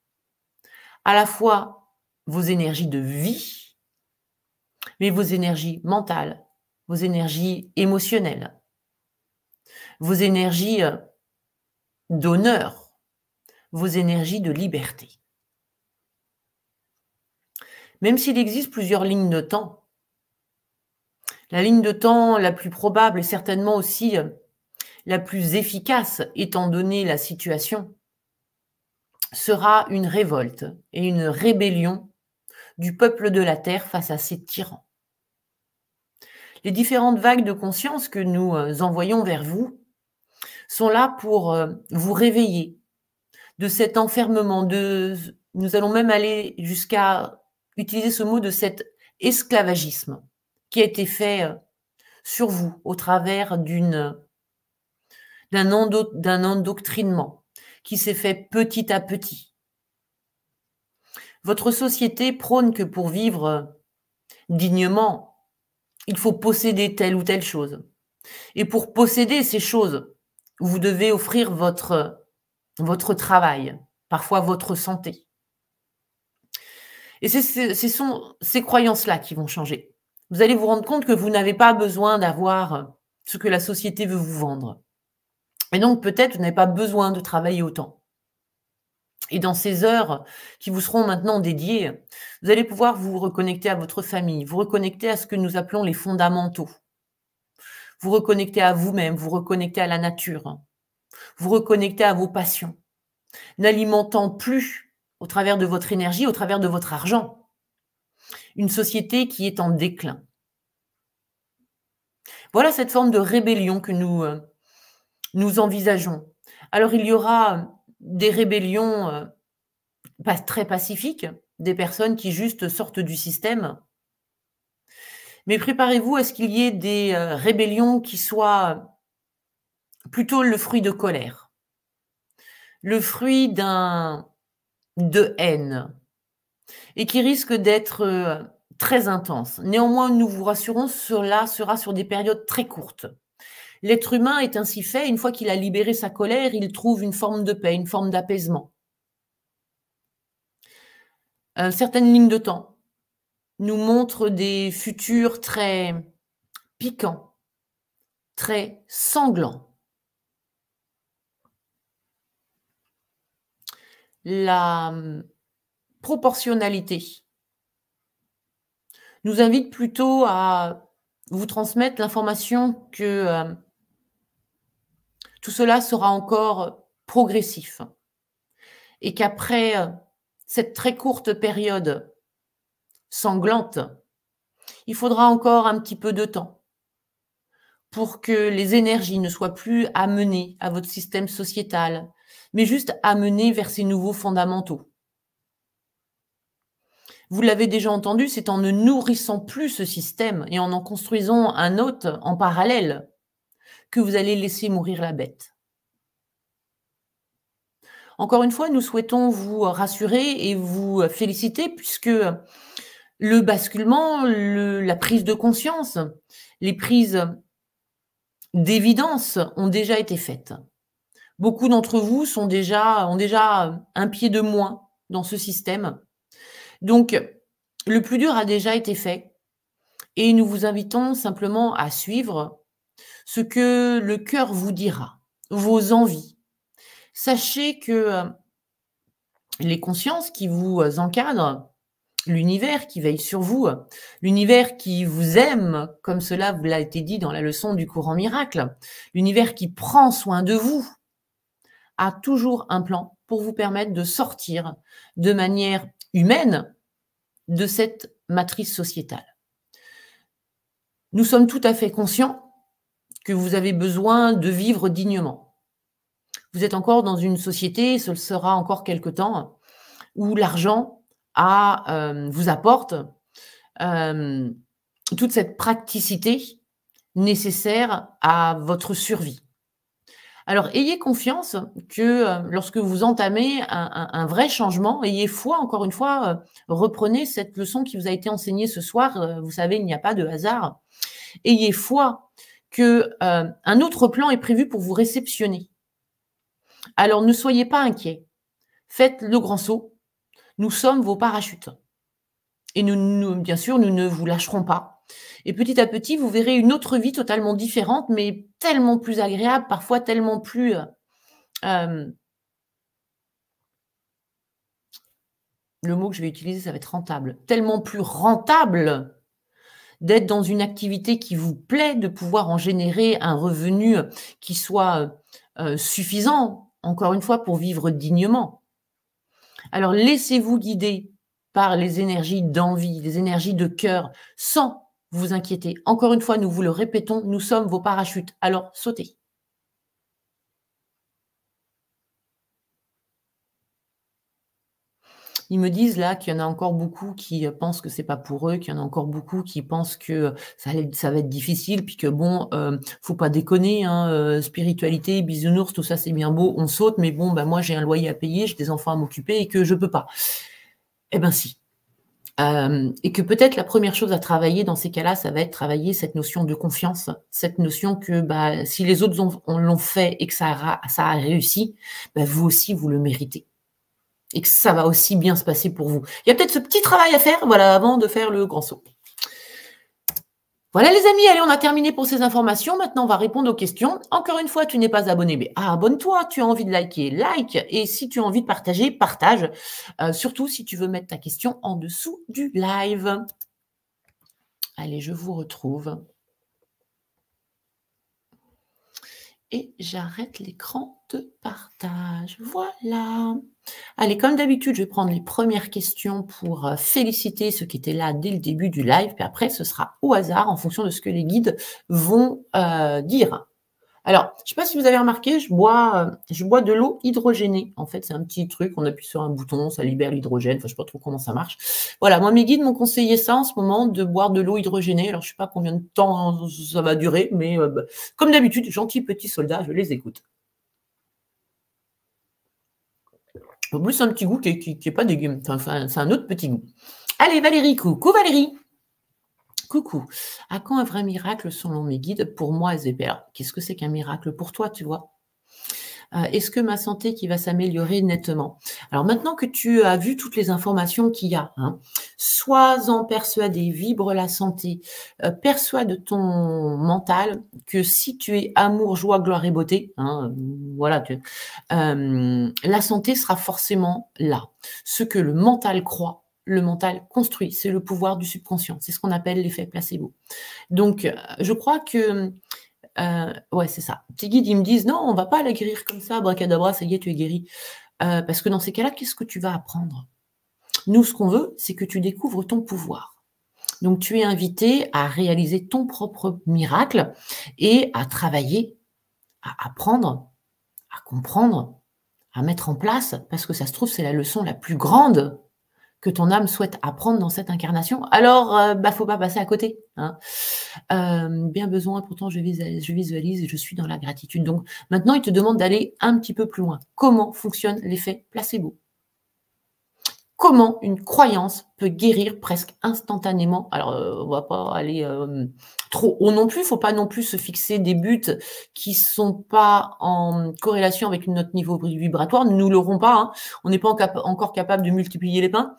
à la fois vos énergies de vie, mais vos énergies mentales, vos énergies émotionnelles, vos énergies euh, d'honneur, vos énergies de liberté. Même s'il existe plusieurs lignes de temps la ligne de temps la plus probable et certainement aussi euh, la plus efficace, étant donné la situation, sera une révolte et une rébellion du peuple de la terre face à ces tyrans. Les différentes vagues de conscience que nous euh, envoyons vers vous sont là pour euh, vous réveiller de cet enfermement, de, nous allons même aller jusqu'à utiliser ce mot de cet esclavagisme qui a été fait euh, sur vous au travers d'une d'un endoctrinement qui s'est fait petit à petit. Votre société prône que pour vivre euh, dignement, il faut posséder telle ou telle chose. Et pour posséder ces choses, vous devez offrir votre, euh, votre travail, parfois votre santé. Et c'est ce sont ces croyances-là qui vont changer vous allez vous rendre compte que vous n'avez pas besoin d'avoir euh, ce que la société veut vous vendre. Et donc, peut-être, vous n'avez pas besoin de travailler autant. Et dans ces heures qui vous seront maintenant dédiées, vous allez pouvoir vous reconnecter à votre famille, vous reconnecter à ce que nous appelons les fondamentaux, vous reconnecter à vous-même, vous reconnecter à la nature, vous reconnecter à vos passions, n'alimentant plus au travers de votre énergie, au travers de votre argent, une société qui est en déclin. Voilà cette forme de rébellion que nous, euh, nous envisageons. Alors il y aura euh, des rébellions euh, très pacifiques, des personnes qui juste sortent du système. Mais préparez-vous à ce qu'il y ait des rébellions qui soient plutôt le fruit de colère, le fruit d'un de haine, et qui risque d'être euh, très intense. Néanmoins, nous vous rassurons, cela sera sur des périodes très courtes. L'être humain est ainsi fait, une fois qu'il a libéré sa colère, il trouve une forme de paix, une forme d'apaisement. Euh, certaines lignes de temps nous montrent des futurs très piquants, très sanglants. La hum, proportionnalité nous invite plutôt à vous transmettre l'information que euh, tout cela sera encore progressif et qu'après euh, cette très courte période sanglante, il faudra encore un petit peu de temps pour que les énergies ne soient plus amenées à votre système sociétal, mais juste amenées vers ces nouveaux fondamentaux. Vous l'avez déjà entendu, c'est en ne nourrissant plus ce système et en en construisant un autre en parallèle que vous allez laisser mourir la bête. Encore une fois, nous souhaitons vous rassurer et vous féliciter puisque le basculement, la prise de conscience, les prises d'évidence ont déjà été faites. Beaucoup d'entre vous sont déjà, ont déjà un pied de moins dans ce système donc, le plus dur a déjà été fait et nous vous invitons simplement à suivre ce que le cœur vous dira, vos envies. Sachez que euh, les consciences qui vous euh, encadrent, l'univers qui veille sur vous, l'univers qui vous aime, comme cela vous l'a été dit dans la leçon du courant miracle, l'univers qui prend soin de vous, a toujours un plan pour vous permettre de sortir de manière humaine de cette matrice sociétale. Nous sommes tout à fait conscients que vous avez besoin de vivre dignement. Vous êtes encore dans une société, ce sera encore quelque temps, où l'argent euh, vous apporte euh, toute cette practicité nécessaire à votre survie. Alors, ayez confiance que euh, lorsque vous entamez un, vrai changement, ayez foi, encore une fois, euh, reprenez cette leçon qui vous a été enseignée ce soir. Euh, vous savez, il n'y a pas de hasard. Ayez foi que un autre plan est prévu pour vous réceptionner. Alors, ne soyez pas inquiets. Faites le grand saut. Nous sommes vos parachutes. Et nous bien sûr, nous ne vous lâcherons pas. Et petit à petit, vous verrez une autre vie totalement différente, mais tellement plus agréable, parfois tellement plus... Euh, euh, le mot que je vais utiliser, ça va être rentable. Tellement plus rentable d'être dans une activité qui vous plaît, de pouvoir en générer un revenu qui soit euh, suffisant, encore une fois, pour vivre dignement. Alors laissez-vous guider par les énergies d'envie, les énergies de cœur, sans vous inquiétez. Encore une fois, nous vous le répétons, nous sommes vos parachutes. Alors sautez. Ils me disent là qu'il y en a encore beaucoup qui euh, pensent que c'est pas pour eux, qu'il y en a encore beaucoup qui pensent que euh, ça, va être difficile, puis que bon, ne euh, faut pas déconner, hein, spiritualité, bisounours, tout ça c'est bien beau, on saute, mais bon, ben moi j'ai un loyer à payer, j'ai des enfants à m'occuper et que je ne peux pas. Eh ben si, euh, et que peut-être la première chose à travailler dans ces cas-là, ça va être travailler cette notion de confiance, cette notion que bah, si les autres l'ont fait et que ça a, ça a réussi, bah, vous aussi, vous le méritez. Et que ça va aussi bien se passer pour vous. Il y a peut-être ce petit travail à faire voilà, avant de faire le grand saut. Voilà les amis, allez, on a terminé pour ces informations. Maintenant, on va répondre aux questions. Encore une fois, tu n'es pas abonné, mais abonne-toi. Tu as envie de liker, like. Et si tu as envie de partager, partage. Euh, surtout si tu veux mettre ta question en dessous du live. Allez, je vous retrouve. Et j'arrête l'écran de partage. Voilà. Allez, comme d'habitude, je vais prendre les premières questions pour euh, féliciter ceux qui étaient là dès le début du live, puis après, ce sera au hasard en fonction de ce que les guides vont euh, dire. Alors, je ne sais pas si vous avez remarqué, je bois, euh, je bois de l'eau hydrogénée. En fait, c'est un petit truc, on appuie sur un bouton, ça libère l'hydrogène. Enfin, je ne sais pas trop comment ça marche. Voilà, moi, mes guides m'ont conseillé ça en ce moment, de boire de l'eau hydrogénée. Alors, je ne sais pas combien de temps hein, ça va durer, mais bah, comme d'habitude, gentils petits soldats, je les écoute. En plus, c'est un petit goût qui n'est pas dégueu. Enfin, c'est un autre petit goût. Allez, Valérie, coucou Valérie. Coucou. À quand un vrai miracle selon mes guides Pour moi, Zéber qu'est-ce que c'est qu'un miracle pour toi, tu vois euh, est-ce que ma santé qui va s'améliorer nettement Alors maintenant que tu as vu toutes les informations qu'il y a, hein, sois-en persuadé, vibre la santé, euh, persuade ton mental que si tu es amour, joie, gloire et beauté, hein, voilà, euh, la santé sera forcément là. Ce que le mental croit le mental construit, c'est le pouvoir du subconscient, c'est ce qu'on appelle l'effet placebo. Donc, je crois que euh, ouais, c'est ça. Petit guide, ils me disent non, on va pas la guérir comme ça, bracadabra, ça y est, tu es guéri. Euh, parce que dans ces cas-là, qu'est-ce que tu vas apprendre Nous, ce qu'on veut, c'est que tu découvres ton pouvoir. Donc, tu es invité à réaliser ton propre miracle et à travailler, à apprendre, à comprendre, à mettre en place, parce que ça se trouve, c'est la leçon la plus grande que ton âme souhaite apprendre dans cette incarnation, alors euh, bah faut pas passer à côté. Hein. Euh, bien besoin, pourtant je visualise, je visualise, je suis dans la gratitude. Donc maintenant, il te demande d'aller un petit peu plus loin. Comment fonctionne l'effet placebo comment une croyance peut guérir presque instantanément. Alors, euh, on va pas aller euh, trop haut non plus. Faut pas non plus se fixer des buts qui sont pas en corrélation avec notre niveau vibratoire. Nous l'aurons pas. Hein. On n'est pas encore capable de multiplier les pains.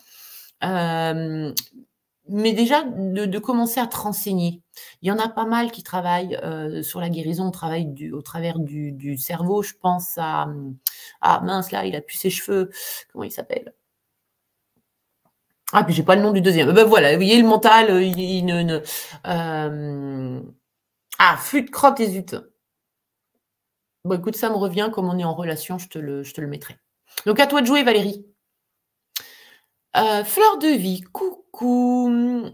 Euh, mais déjà de, commencer à te renseigner. Il y en a pas mal qui travaillent sur la guérison, on travaille au travers du, du, cerveau. Je pense à ah mince là, il a pu ses cheveux. Comment il s'appelle ah, puis j'ai pas le nom du deuxième. Eh ben voilà, vous voyez, le mental, euh, il, ne. Euh, ah, flûte, crotte et zut. Bon, écoute, ça me revient, comme on est en relation, je te le, je te le mettrai. Donc à toi de jouer, Valérie. Euh, fleur de vie, coucou.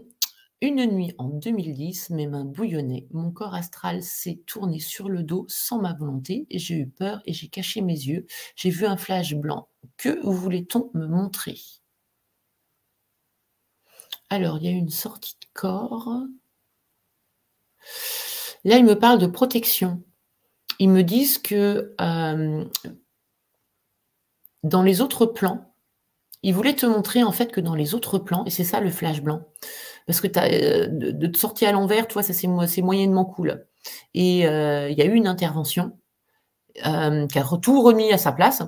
Une nuit en 2010, mes mains bouillonnaient, mon corps astral s'est tourné sur le dos sans ma volonté, j'ai eu peur et j'ai caché mes yeux, j'ai vu un flash blanc. Que voulait-on me montrer alors, il y a une sortie de corps. Là, il me parle de protection. Ils me disent que euh, dans les autres plans, ils voulaient te montrer en fait que dans les autres plans, et c'est ça le flash blanc, parce que euh, de, te sortir à l'envers, toi, ça c'est moyennement cool. Et euh, il y a eu une intervention qui a tout remis à sa place.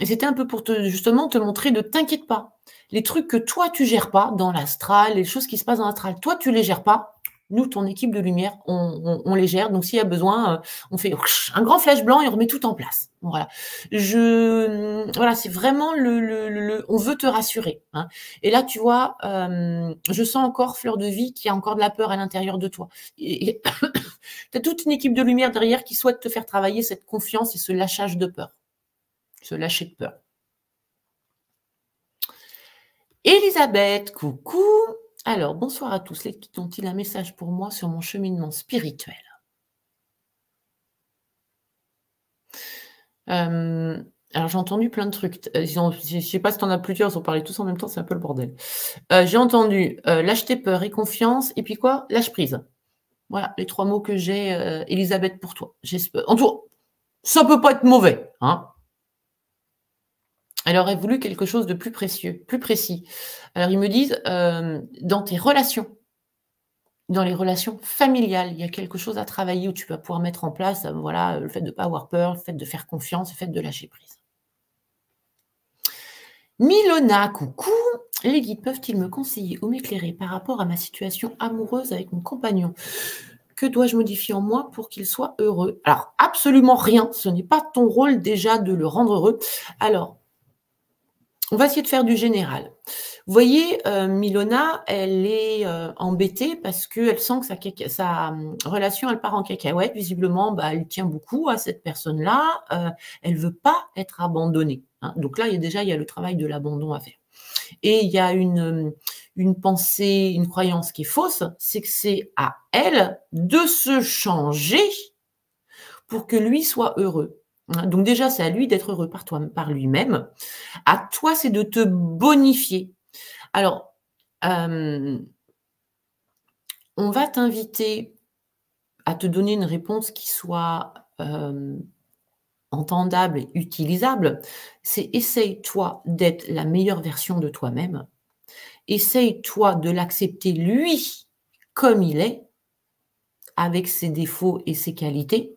Et c'était un peu pour te, justement te montrer de t'inquiète pas les trucs que toi tu gères pas dans l'astral, les choses qui se passent dans l'astral, toi tu les gères pas. Nous, ton équipe de lumière, on, les gère. Donc, s'il y a besoin, euh, on fait un grand flash blanc et on remet tout en place. Voilà. Je, euh, voilà, c'est vraiment le, on veut te rassurer. Hein. Et là, tu vois, euh, je sens encore fleur de vie qui a encore de la peur à l'intérieur de toi. Et tu (coughs) as toute une équipe de lumière derrière qui souhaite te faire travailler cette confiance et ce lâchage de peur, ce lâcher de peur. Elisabeth, coucou. Alors, bonsoir à tous. Les qui ont-ils un message pour moi sur mon cheminement spirituel euh, Alors, j'ai entendu plein de trucs. Euh, je ne sais pas si tu en as plusieurs, ils ont parlé tous en même temps, c'est un peu le bordel. Euh, j'ai entendu lâcher tes peur et confiance, et puis quoi Lâche prise. Voilà les trois mots que j'ai, Elisabeth, pour toi. En tout ça peut pas être mauvais. Hein elle aurait voulu quelque chose de plus précieux, plus précis. Alors ils me disent, euh, dans tes relations, dans les relations familiales, il y a quelque chose à travailler où tu vas pouvoir mettre en place euh, voilà, le fait de ne pas avoir peur, le fait de faire confiance, le fait de lâcher prise. Milona, coucou. Les guides peuvent-ils me conseiller ou m'éclairer par rapport à ma situation amoureuse avec mon compagnon Que dois-je modifier en moi pour qu'il soit heureux Alors, absolument rien. Ce n'est pas ton rôle déjà de le rendre heureux. Alors, on va essayer de faire du général. Vous voyez, euh, Milona, elle est euh, embêtée parce qu'elle sent que sa, euh, relation, elle part en cacahuète. Visiblement, bah, elle tient beaucoup à cette personne-là. elle veut pas être abandonnée. Hein. Donc là, il y a déjà il y a le travail de l'abandon à faire. Et il y a une, une pensée, une croyance qui est fausse, c'est que c'est à elle de se changer pour que lui soit heureux. Hein, donc déjà, c'est à lui d'être heureux par, lui-même. À toi, c'est de te bonifier. Alors, euh, on va t'inviter à te donner une réponse qui soit euh, entendable et utilisable. C'est essaye-toi d'être la meilleure version de toi-même. Essaye-toi de l'accepter lui comme il est, avec ses défauts et ses qualités.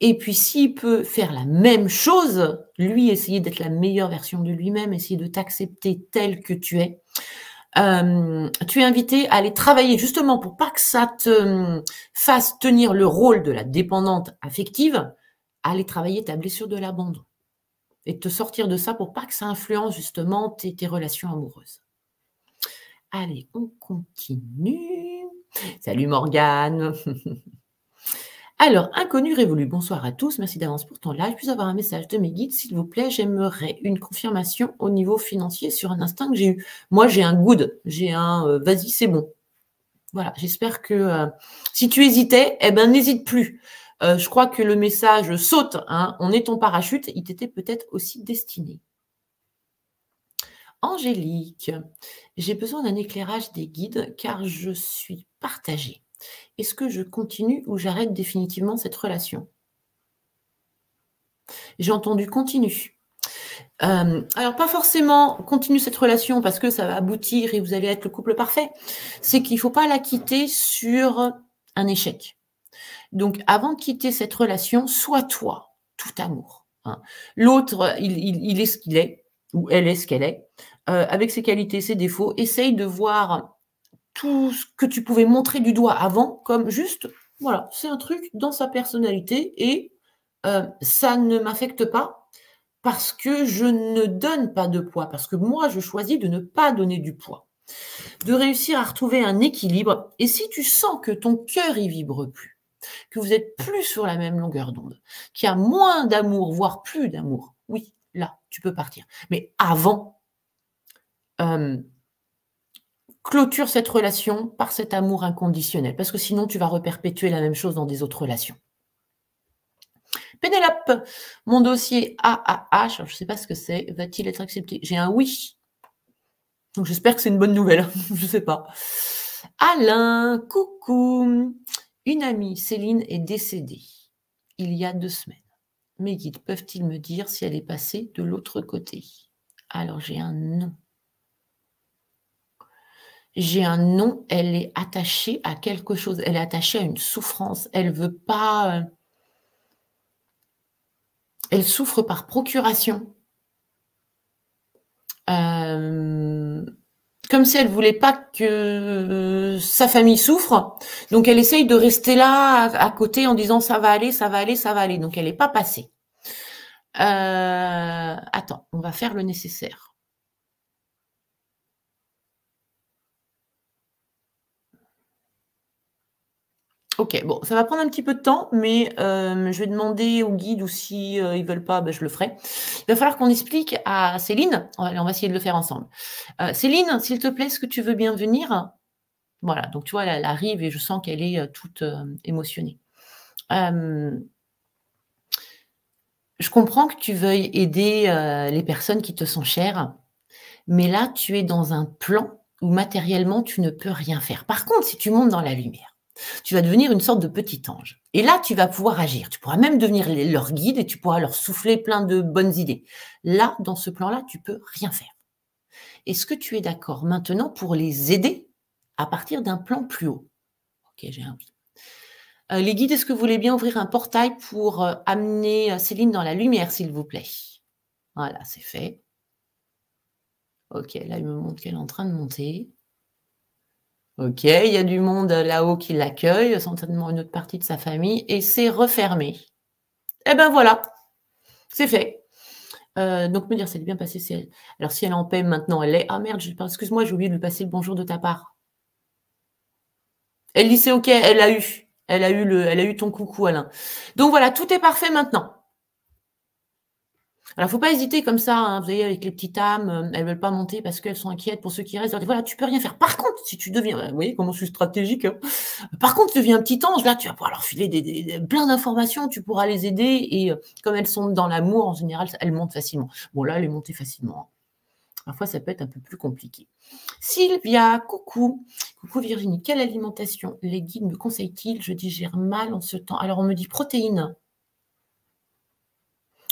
Et puis s'il peut faire la même chose, lui essayer d'être la meilleure version de lui-même, essayer de t'accepter tel que tu es, euh, tu es invité à aller travailler justement pour pas que ça te euh, fasse tenir le rôle de la dépendante affective, aller travailler ta blessure de l'abandon et te sortir de ça pour pas que ça influence justement tes, tes relations amoureuses. Allez, on continue. Salut Morgane (laughs) Alors, inconnu révolu, bonsoir à tous, merci d'avance pour ton live. Puis avoir un message de mes guides, s'il vous plaît, j'aimerais une confirmation au niveau financier sur un instinct que j'ai eu. Moi, j'ai un good, j'ai un euh, vas-y, c'est bon. Voilà, j'espère que euh, si tu hésitais, eh ben n'hésite plus. Euh, je crois que le message saute, hein. on est ton parachute, il t'était peut-être aussi destiné. Angélique, j'ai besoin d'un éclairage des guides car je suis partagée. Est-ce que je continue ou j'arrête définitivement cette relation J'ai entendu continue. Euh, alors pas forcément continue cette relation parce que ça va aboutir et vous allez être le couple parfait. C'est qu'il ne faut pas la quitter sur un échec. Donc avant de quitter cette relation, sois toi, tout amour. Hein. L'autre, il, est ce qu'il est, ou elle est ce qu'elle est, euh, avec ses qualités, ses défauts. Essaye de voir tout ce que tu pouvais montrer du doigt avant, comme juste, voilà, c'est un truc dans sa personnalité et euh, ça ne m'affecte pas parce que je ne donne pas de poids, parce que moi, je choisis de ne pas donner du poids. De réussir à retrouver un équilibre, et si tu sens que ton cœur y vibre plus, que vous êtes plus sur la même longueur d'onde, qu'il y a moins d'amour, voire plus d'amour, oui, là, tu peux partir. Mais avant, euh, clôture cette relation par cet amour inconditionnel, parce que sinon tu vas reperpétuer la même chose dans des autres relations. Pénélope, mon dossier AAH, je ne sais pas ce que c'est, va-t-il être accepté J'ai un oui. Donc j'espère que c'est une bonne nouvelle, hein, (laughs) je ne sais pas. Alain, coucou. Une amie, Céline, est décédée il y a deux semaines. Mes guides peuvent-ils me dire si elle est passée de l'autre côté Alors j'ai un non j'ai un nom, elle est attachée à quelque chose, elle est attachée à une souffrance, elle veut pas... Euh, elle souffre par procuration. Euh, comme si elle voulait pas que euh, sa famille souffre. Donc elle essaye de rester là à, côté en disant ça va aller, ça va aller, ça va aller. Donc elle n'est pas passée. attends, on va faire le nécessaire. Ok, bon, ça va prendre un petit peu de temps, mais euh, je vais demander au guide ou si ne euh, ils veulent pas, ben, je le ferai. Il va falloir qu'on explique à Céline. On va, essayer de le faire ensemble. Euh, Céline, s'il te plaît, est-ce que tu veux bien venir Voilà. Donc tu vois, elle, elle, arrive et je sens qu'elle est toute émotionnée. je comprends que tu veuilles aider les personnes qui te sont chères, mais là, tu es dans un plan où matériellement, tu ne peux rien faire. Par contre, si tu montes dans la lumière tu vas devenir une sorte de petit ange. Et là, tu vas pouvoir agir. Tu pourras même devenir leur guide et tu pourras leur souffler plein de bonnes idées. Là, dans ce plan-là, tu peux rien faire. Est-ce que tu es d'accord maintenant pour les aider à partir d'un plan plus haut Ok, j'ai un euh, les guides, est-ce que vous voulez bien ouvrir un portail pour euh, amener euh, Céline dans la lumière, s'il vous plaît Voilà, c'est fait. Ok, là, il me montre qu'elle est en train de monter. Ok, il y a du monde là-haut qui l'accueille, certainement une autre partie de sa famille, et c'est refermé. Eh ben voilà, c'est fait. Euh, donc me dire, c'est bien passé. Si elle... Alors si elle est en paix maintenant, elle est. Ah merde, excuse-moi, j'ai oublié de lui passer le bonjour de ta part. Elle dit c'est ok, elle a eu, elle a eu le, elle a eu ton coucou Alain. Donc voilà, tout est parfait maintenant. Alors, faut pas hésiter comme ça, hein. vous voyez, avec les petites âmes, euh, elles veulent pas monter parce qu'elles sont inquiètes pour ceux qui restent. voilà, tu peux rien faire. Par contre, si tu deviens, vous voyez comment je suis stratégique. Hein. Par contre, tu deviens un petit ange, là, tu vas pouvoir leur filer des, plein d'informations, tu pourras les aider et euh, comme elles sont dans l'amour, en général, elles montent facilement. Bon, là, elles montent facilement. Hein. Parfois, ça peut être un peu plus compliqué. Sylvia, coucou. Coucou Virginie, quelle alimentation les guides me conseillent-ils Je digère mal en ce temps. Alors, on me dit protéines.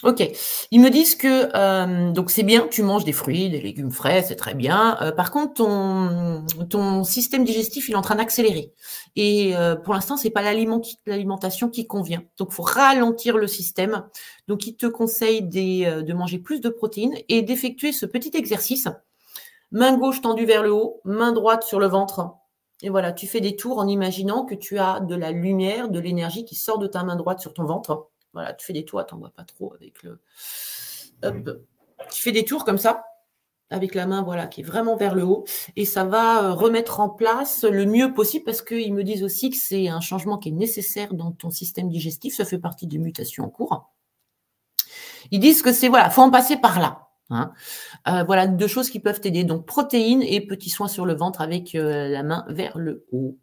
Ok. Ils me disent que euh, donc c'est bien, tu manges des fruits, des légumes frais, c'est très bien. Euh, par contre, ton, ton système digestif, il est en train d'accélérer. Et euh, pour l'instant, c'est pas l'alimentation qui convient. Donc, il faut ralentir le système. Donc, ils te conseillent de manger plus de protéines et d'effectuer ce petit exercice. Main gauche tendue vers le haut, main droite sur le ventre. Et voilà, tu fais des tours en imaginant que tu as de la lumière, de l'énergie qui sort de ta main droite sur ton ventre voilà, tu fais des toits, tu vois pas trop avec le. Tu fais des tours comme ça, avec la main, voilà, qui est vraiment vers le haut. Et ça va euh, remettre en place le mieux possible parce qu'ils me disent aussi que c'est un changement qui est nécessaire dans ton système digestif. Ça fait partie des mutations en cours. Ils disent que c'est, voilà, faut en passer par là. Hein. Euh, voilà deux choses qui peuvent t'aider. Donc protéines et petits soins sur le ventre avec euh, la main vers le haut.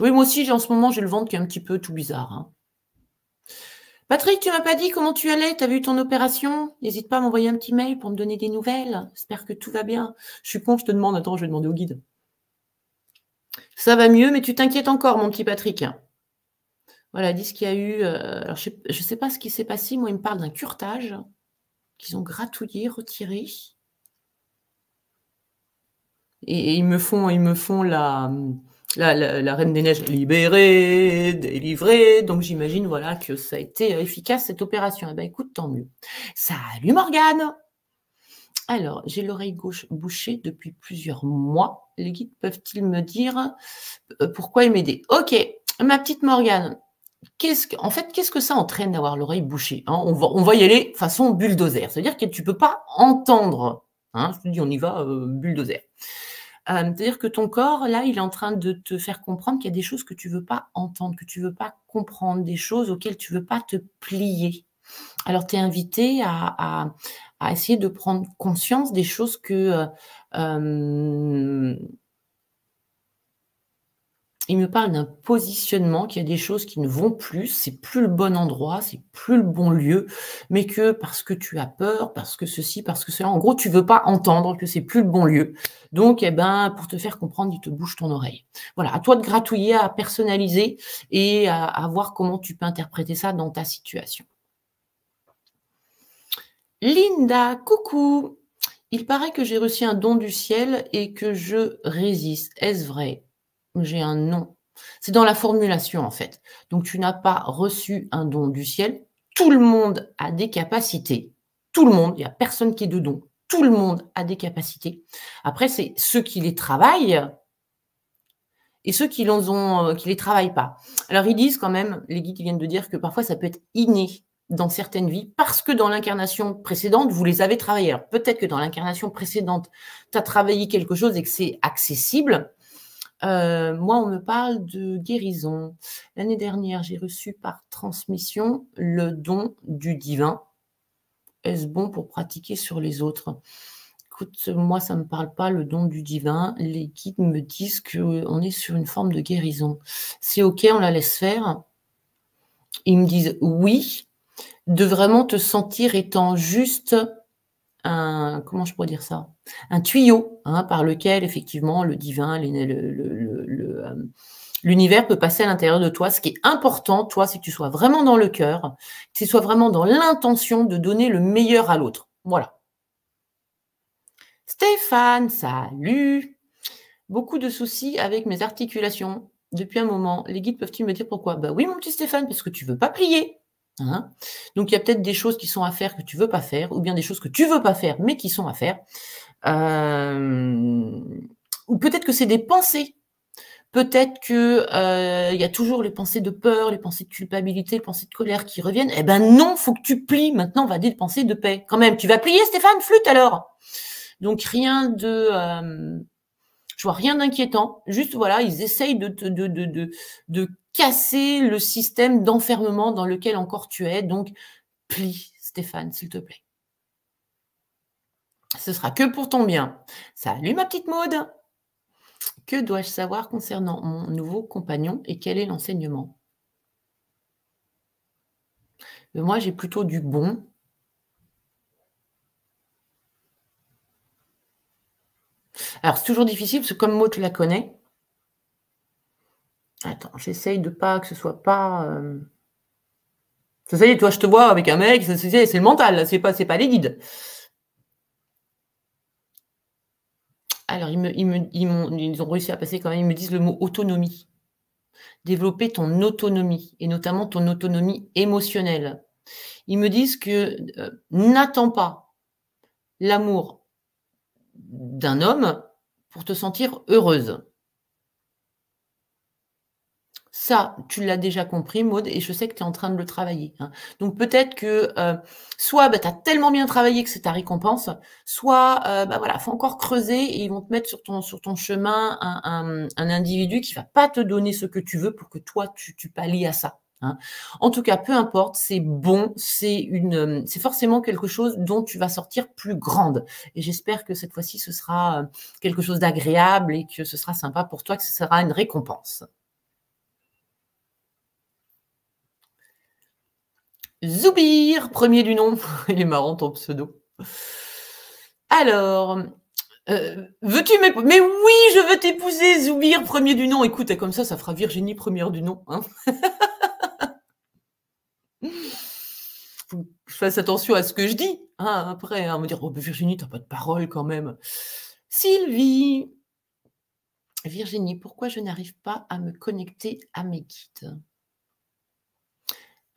Oui, moi aussi, en ce moment, j'ai le ventre qui est un petit peu tout bizarre. Hein. Patrick, tu m'as pas dit comment tu allais, tu as vu ton opération N'hésite pas à m'envoyer un petit mail pour me donner des nouvelles. J'espère que tout va bien. Je suis con, je te demande, attends, je vais demander au guide. Ça va mieux, mais tu t'inquiètes encore, mon petit Patrick. Voilà, dis ce qu'il y a eu. Euh, je ne sais, pas ce qui s'est passé. Moi, il me parle d'un curtage qu'ils ont gratouillé, retiré. Et, et, ils me font, ils me font la, la, Reine des Neiges libérée, délivrée, donc j'imagine voilà que ça a été euh, efficace cette opération. Eh ben écoute, tant mieux. Salut Morgane Alors, j'ai l'oreille gauche bouchée depuis plusieurs mois. Les guides peuvent-ils me dire euh, pourquoi ils m'aider Ok, ma petite Morgane, qu'est-ce en fait, qu'est-ce que ça entraîne d'avoir l'oreille bouchée hein? on, va, y aller façon bulldozer, c'est-à-dire que tu peux pas entendre. Hein je te dis, on y va euh, bulldozer. Euh, c'est-à-dire que ton corps, là, il est en train de te faire comprendre qu'il y a des choses que tu veux pas entendre, que tu veux pas comprendre, des choses auxquelles tu veux pas te plier. Alors, tu es invité à, essayer de prendre conscience des choses que... Euh, euh, il me parle d'un positionnement, qu'il y a des choses qui ne vont plus, c'est plus le bon endroit, c'est plus le bon lieu, mais que parce que tu as peur, parce que ceci, parce que cela, en gros, tu veux pas entendre que c'est plus le bon lieu. Donc, eh ben, pour te faire comprendre, il te bouge ton oreille. Voilà, à toi de gratouiller, à personnaliser et à, à voir comment tu peux interpréter ça dans ta situation. Linda, coucou. Il paraît que j'ai reçu un don du ciel et que je résiste. Est-ce vrai j'ai un nom. C'est dans la formulation, en fait. Donc, tu n'as pas reçu un don du ciel. Tout le monde a des capacités. Tout le monde, il n'y a personne qui est de don. Tout le monde a des capacités. Après, c'est ceux qui les travaillent et ceux qui ne euh, les travaillent pas. Alors, ils disent quand même, les guides viennent de dire que parfois, ça peut être inné dans certaines vies parce que dans l'incarnation précédente, vous les avez travaillés. peut-être que dans l'incarnation précédente, tu as travaillé quelque chose et que c'est accessible. Euh, moi, on me parle de guérison. L'année dernière, j'ai reçu par transmission le don du divin. Est-ce bon pour pratiquer sur les autres Écoute, moi, ça ne me parle pas le don du divin. Les guides me disent qu'on est sur une forme de guérison. C'est OK, on la laisse faire. Ils me disent oui, de vraiment te sentir étant juste comment je pourrais dire ça un tuyau hein, par lequel effectivement le divin euh, l'univers peut passer à l'intérieur de toi ce qui est important toi c'est que tu sois vraiment dans le cœur que tu sois vraiment dans l'intention de donner le meilleur à l'autre voilà Stéphane salut beaucoup de soucis avec mes articulations depuis un moment les guides peuvent-ils me dire pourquoi bah oui mon petit Stéphane parce que tu veux pas plier Hein. Donc il y a peut-être des choses qui sont à faire que tu veux pas faire, ou bien des choses que tu veux pas faire mais qui sont à faire. Euh, ou peut-être que c'est des pensées. Peut-être que euh, il y a toujours les pensées de peur, les pensées de culpabilité, les pensées de colère qui reviennent. Eh ben non, faut que tu plies. Maintenant, on va dire les pensées de paix. Quand même, tu vas plier, Stéphane, flûte alors. Donc rien de euh, je vois rien d'inquiétant. Juste voilà, ils essayent de, de, de, de, casser le système d'enfermement dans lequel encore tu es. Donc, plie, Stéphane, s'il te plaît. Ce sera que pour ton bien. Salut ma petite Maude. Que dois-je savoir concernant mon nouveau compagnon et quel est l'enseignement euh, Moi, j'ai plutôt du bon. Alors, c'est toujours difficile parce que comme Maud, tu la connais. Attends, j'essaye de pas que ce soit pas. Euh, ça y est, toi, je te vois avec un mec, c'est le mental, c'est pas, pas les guides. Alors, ils, ont, réussi à passer quand même, ils me disent le mot autonomie. Développer ton autonomie, et notamment ton autonomie émotionnelle. Ils me disent que euh, n'attends pas l'amour d'un homme pour te sentir heureuse. Ça, tu l'as déjà compris, Maude, et je sais que tu es en train de le travailler. Hein. Donc peut-être que euh, soit bah, tu as tellement bien travaillé que c'est ta récompense, soit euh, bah, voilà, faut encore creuser et ils vont te mettre sur ton, sur ton chemin un, individu qui va pas te donner ce que tu veux pour que toi, tu, tu pallies à ça. Hein. En tout cas, peu importe, c'est bon, c'est une, c'est forcément quelque chose dont tu vas sortir plus grande. Et j'espère que cette fois-ci, ce sera euh, quelque chose d'agréable et que ce sera sympa pour toi, que ce sera une récompense. Zoubir, premier du nom. (laughs) Il est marrant ton pseudo. Alors, euh, veux-tu m'épouser Mais oui, je veux t'épouser, Zoubir, premier du nom. Écoute, comme ça, ça fera Virginie, première du nom. Hein (laughs) fasse attention à ce que je dis. Hein, après, hein, à me dire, oh, Virginie, t'as pas de parole quand même. Sylvie, Virginie, pourquoi je n'arrive pas à me connecter à mes guides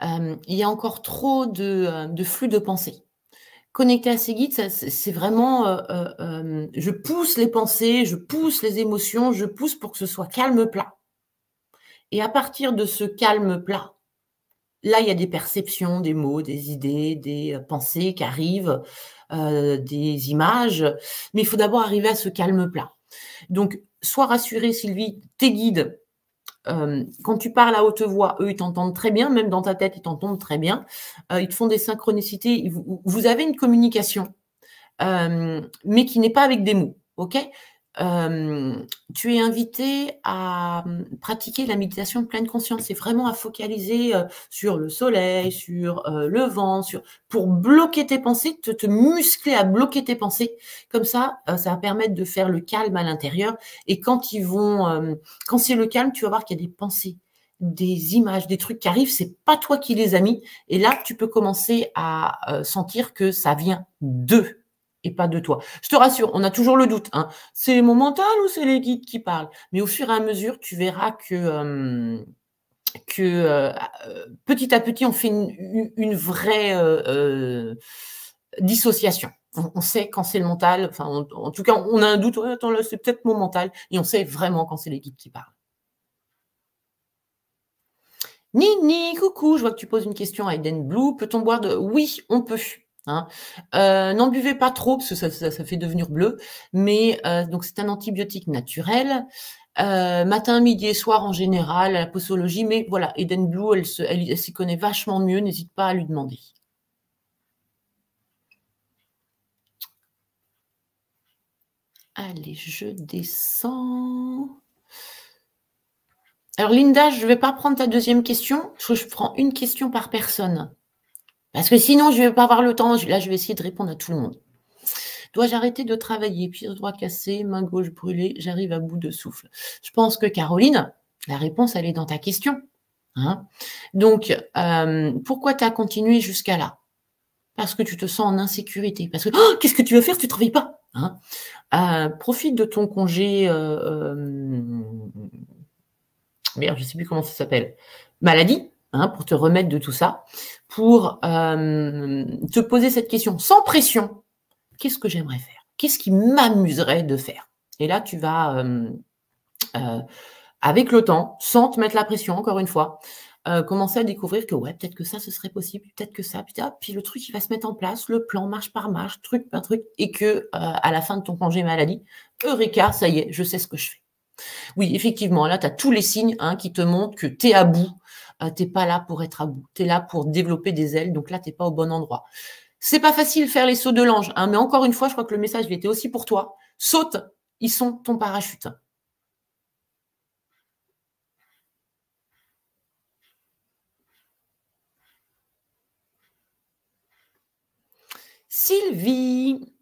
euh, il y a encore trop de, euh, flux de pensée Connecter à ces guides, c'est vraiment, euh, je pousse les pensées, je pousse les émotions, je pousse pour que ce soit calme plat. Et à partir de ce calme plat, là, il y a des perceptions, des mots, des idées, des pensées qui arrivent, des images, mais il faut d'abord arriver à ce calme plat. Donc, sois rassurée, Sylvie, tes guides, euh, quand tu parles à haute voix, eux, ils t'entendent très bien, même dans ta tête, ils t'entendent très bien. Euh, ils te font des synchronicités. Vous, avez une communication, euh, mais qui n'est pas avec des mots. OK euh, tu es invité à hum, pratiquer la méditation de pleine conscience et vraiment à focaliser euh, sur le soleil, sur euh, le vent, sur pour bloquer tes pensées, te, muscler à bloquer tes pensées. Comme ça, ça va permettre de faire le calme à l'intérieur. Et quand ils vont, hum, quand c'est le calme, tu vas voir qu'il y a des pensées des images, des trucs qui arrivent, c'est pas toi qui les as mis. Et là, tu peux commencer à sentir que ça vient d'eux et pas de toi. Je te rassure, on a toujours le doute. Hein. C'est mon mental ou c'est les guides qui parlent Mais au fur et à mesure, tu verras que, que euh, petit à petit, on fait une, vraie euh, euh, dissociation. On, sait quand c'est le mental, enfin, en tout cas, on a un doute, attends, c'est peut-être mon mental, et on sait vraiment quand c'est les guides qui parlent. Nini, coucou, je vois que tu poses une question à Eden Blue. Peut-on boire de. Oui, on peut. Hein. Euh, n'en buvez pas trop parce que ça, fait devenir bleu. Mais euh, donc c'est un antibiotique naturel. Euh, matin, midi et soir en général à la posologie, mais voilà, Eden Blue, elle s'y connaît vachement mieux. N'hésite pas à lui demander. Allez, je descends. Alors Linda, je ne vais pas prendre ta deuxième question, je prends une question par personne. Parce que sinon, je ne vais pas avoir le temps. Là, je vais essayer de répondre à tout le monde. Dois-je arrêter de travailler Pied droit cassé, main gauche brûlée, j'arrive à bout de souffle. Je pense que Caroline, la réponse, elle est dans ta question. Hein. Donc, euh, pourquoi tu as continué jusqu'à là Parce que tu te sens en insécurité. Parce que, oh, qu'est-ce que tu veux faire Tu ne travailles pas. Hein. Euh, profite de ton congé. Euh, merde, je ne sais plus comment ça s'appelle. Maladie Hein, pour te remettre de tout ça, pour euh, te poser cette question sans pression. Qu'est-ce que j'aimerais faire Qu'est-ce qui m'amuserait de faire Et là, tu vas, euh, euh, avec le temps, sans te mettre la pression, encore une fois, commencer à découvrir que ouais, peut-être que ça, ce serait possible, peut-être que ça, puis, le truc, qui va se mettre en place, le plan, marche par marche, truc par truc, et que à la fin de ton congé maladie, Eureka, ça y est, je sais ce que je fais. Oui, effectivement, là, tu as tous les signes hein, qui te montrent que tu es à bout tu ah, t'es pas là pour être à bout. tu es là pour développer des ailes. Donc là, t'es pas au bon endroit. C'est pas facile faire les sauts de l'ange, hein, mais encore une fois, je crois que le message il était aussi pour toi. Saute, ils sont ton parachute. Sylvie,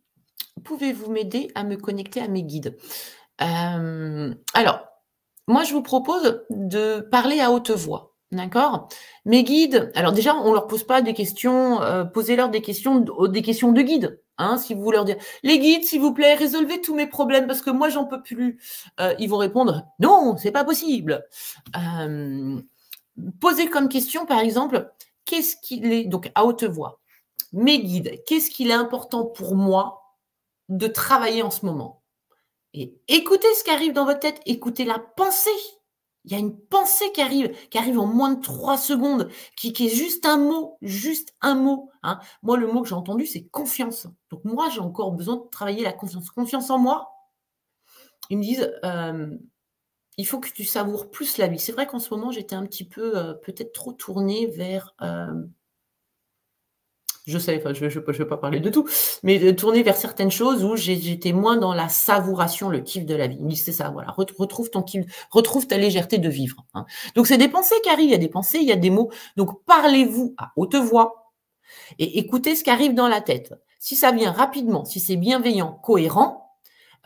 pouvez-vous m'aider à me connecter à mes guides euh, Alors, moi, je vous propose de parler à haute voix. D'accord Mes guides, alors déjà, on ne leur pose pas des questions, euh, posez-leur des questions, euh, des questions de guide. Hein, si vous voulez leur dire, les guides, s'il vous plaît, résolvez tous mes problèmes parce que moi j'en peux plus. Euh, ils vont répondre non, c'est pas possible. posez comme question, par exemple, qu'est-ce qu'il est, donc à haute voix, mes guides, qu'est-ce qu'il est important pour moi de travailler en ce moment Et écoutez ce qui arrive dans votre tête, écoutez la pensée il y a une pensée qui arrive, qui arrive en moins de trois secondes, qui, est juste un mot, juste un mot. Hein. Moi, le mot que j'ai entendu, c'est confiance. Donc moi, j'ai encore besoin de travailler la confiance. Confiance en moi. Ils me disent, il faut que tu savoures plus la vie. C'est vrai qu'en ce moment, j'étais un petit peu peut-être trop tournée vers je sais, je ne vais pas parler de tout, mais tourner vers certaines choses où j'étais moins dans la savouration, le kiff de la vie. c'est ça, voilà, retrouve ton kiff, retrouve ta légèreté de vivre. Hein. Donc c'est des pensées, Carrie, il y a des pensées, il y a des mots. Donc parlez-vous à haute voix et écoutez ce qui arrive dans la tête. Si ça vient rapidement, si c'est bienveillant, cohérent,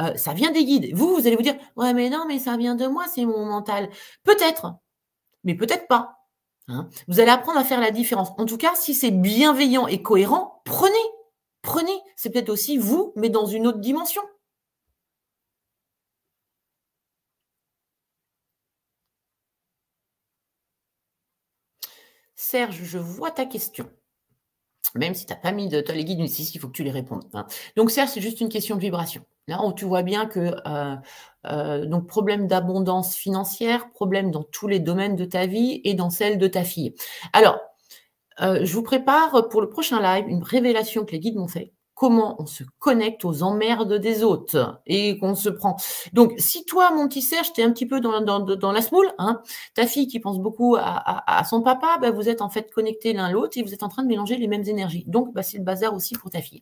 euh, ça vient des guides. Vous, vous allez vous dire, ouais, mais non, mais ça vient de moi, c'est mon mental. Peut-être, mais peut-être pas. Hein. vous allez apprendre à faire la différence. En tout cas, si c'est bienveillant et cohérent, prenez, prenez. C'est peut-être aussi vous, mais dans une autre dimension. Serge, je vois ta question. Même si tu n'as pas mis de, les guides, il faut que tu les répondes. Hein. Donc, Serge, c'est juste une question de vibration. Là où tu vois bien que euh, euh, donc problème d'abondance financière, problème dans tous les domaines de ta vie et dans celle de ta fille. Alors, euh, je vous prépare pour le prochain live une révélation que les guides m'ont fait. Comment on se connecte aux emmerdes des autres et qu'on se prend. Donc, si toi, mon petit Serge, t'es un petit peu dans, dans, la smoule, hein, ta fille qui pense beaucoup à, son papa, bah, vous êtes en fait connectés l'un l'autre et vous êtes en train de mélanger les mêmes énergies. Donc, bah, c'est le bazar aussi pour ta fille.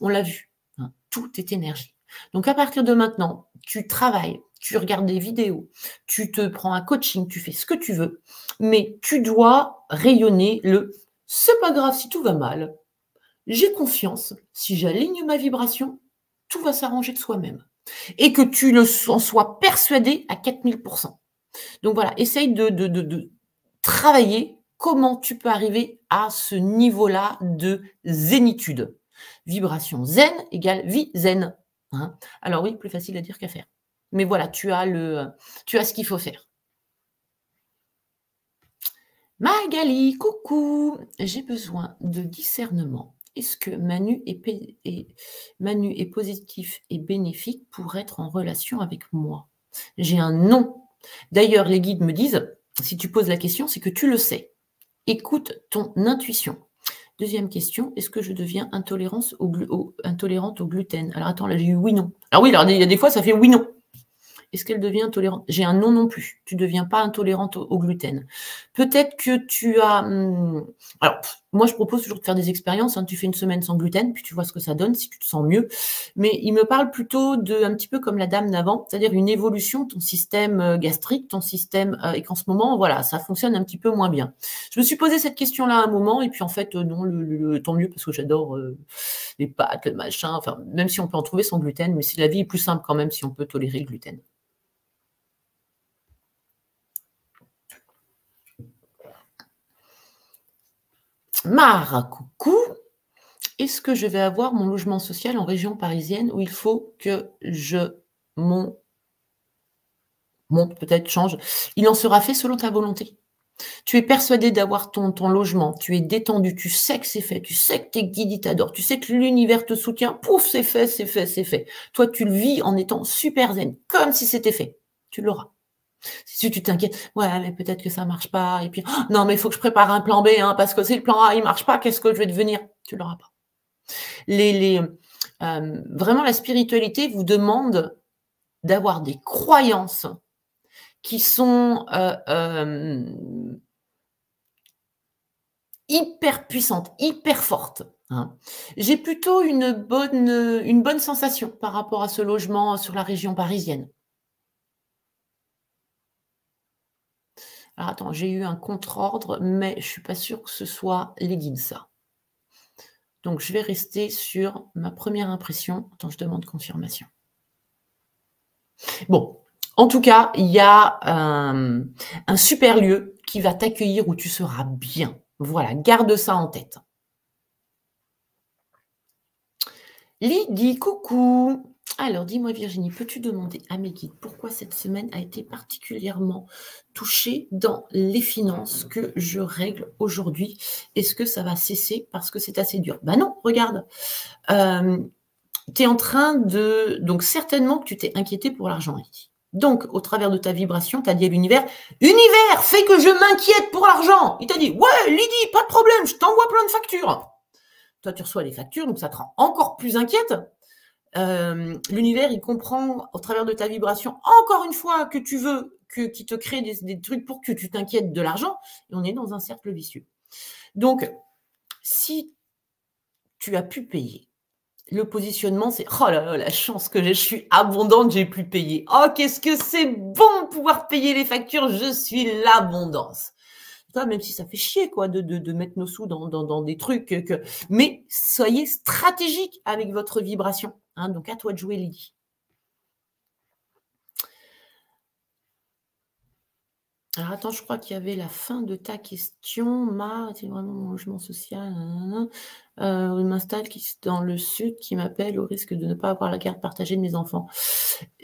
On l'a vu. Hein, tout est énergie. Donc à partir de maintenant, tu travailles, tu regardes des vidéos, tu te prends un coaching, tu fais ce que tu veux, mais tu dois rayonner le c'est pas grave si tout va mal. J'ai confiance, si j'aligne ma vibration, tout va s'arranger de soi-même. Et que tu ne en sois persuadé à 4000%. Donc voilà, essaye de travailler comment tu peux arriver à ce niveau-là de zénitude. Vibration zen égale vie zen. Hein. Alors oui, plus facile à dire qu'à faire. Mais voilà, tu as, le, tu as ce qu'il faut faire. Magali, coucou J'ai besoin de discernement. Est-ce que Manu est, Manu est positif et bénéfique pour être en relation avec moi J'ai un non. D'ailleurs, les guides me disent, si tu poses la question, c'est que tu le sais. Écoute ton intuition. Deuxième question, est-ce que je deviens au intolérante au gluten Alors attends, là j'ai eu oui, non. Alors oui, alors, il y a des fois, ça fait oui, non. Est-ce qu'elle devient intolérante J'ai un non non plus. Tu ne deviens pas intolérante au, gluten. Peut-être que tu as... Hmm, alors, moi, je propose toujours de faire des expériences. Hein. Tu fais une semaine sans gluten, puis tu vois ce que ça donne, si tu te sens mieux. Mais il me parle plutôt de, un petit peu comme la dame d'avant, c'est-à-dire une évolution de ton système euh, gastrique, ton système, euh, et qu'en ce moment, voilà, ça fonctionne un petit peu moins bien. Je me suis posé cette question-là un moment, et puis en fait, euh, non, le, tant mieux, parce que j'adore les pâtes, le machin, enfin, même si on peut en trouver sans gluten, mais la vie est plus simple quand même si on peut tolérer le gluten. « Maracoucou, Est-ce que je vais avoir mon logement social en région parisienne où il faut que je mon monte peut-être change Il en sera fait selon ta volonté. Tu es persuadé d'avoir ton, ton, logement, tu es détendu, tu sais que c'est fait, tu sais que tes guides t'adorent, tu sais que l'univers te soutient, pouf, c'est fait, c'est fait, c'est fait. Toi, tu le vis en étant super zen, comme si c'était fait. Tu l'auras. Si tu t'inquiètes, ouais, mais peut-être que ça marche pas. Et puis, oh, non, mais il faut que je prépare un plan B, hein, parce que si le plan A il marche pas, qu'est-ce que je vais devenir Tu l'auras pas. Euh, vraiment, la spiritualité vous demande d'avoir des croyances qui sont euh, euh, hyper puissantes, hyper fortes. Hein. J'ai plutôt une bonne, une bonne sensation par rapport à ce logement sur la région parisienne. Alors attends, j'ai eu un contre-ordre, mais je ne suis pas sûre que ce soit ça. Donc je vais rester sur ma première impression. Attends, je demande confirmation. Bon, en tout cas, il y a euh, un super lieu qui va t'accueillir où tu seras bien. Voilà, garde ça en tête. Lydie, coucou. Alors, dis-moi Virginie, peux-tu demander à mes guides pourquoi cette semaine a été particulièrement touchée dans les finances que je règle aujourd'hui Est-ce que ça va cesser parce que c'est assez dur Ben non, regarde. Euh, tu es en train de... Donc certainement que tu t'es inquiété pour l'argent, Lydie. Donc, au travers de ta vibration, tu as dit à l'univers, univers, fais que je m'inquiète pour l'argent. Il t'a dit, ouais, Lydie, pas de problème, je t'envoie plein de factures. Toi, tu reçois les factures, donc ça te rend encore plus inquiète euh, l'univers, il comprend au travers de ta vibration, encore une fois, que tu veux, que, qui te crée des, trucs pour que tu t'inquiètes de l'argent. Et on est dans un cercle vicieux. Donc, si tu as pu payer, le positionnement, c'est oh là là, la chance que je suis abondante, j'ai pu payer. Oh, qu'est-ce que c'est bon de pouvoir payer les factures, je suis l'abondance. Même si ça fait chier quoi de, de, mettre nos sous dans, dans, dans des trucs, que... mais soyez stratégique avec votre vibration. Hein, donc à toi de jouer, Lily. Alors attends, je crois qu'il y avait la fin de ta question. Ma, c'est vraiment mon logement social. Une euh, m'installe qui dans le sud qui m'appelle au risque de ne pas avoir la carte partagée de mes enfants.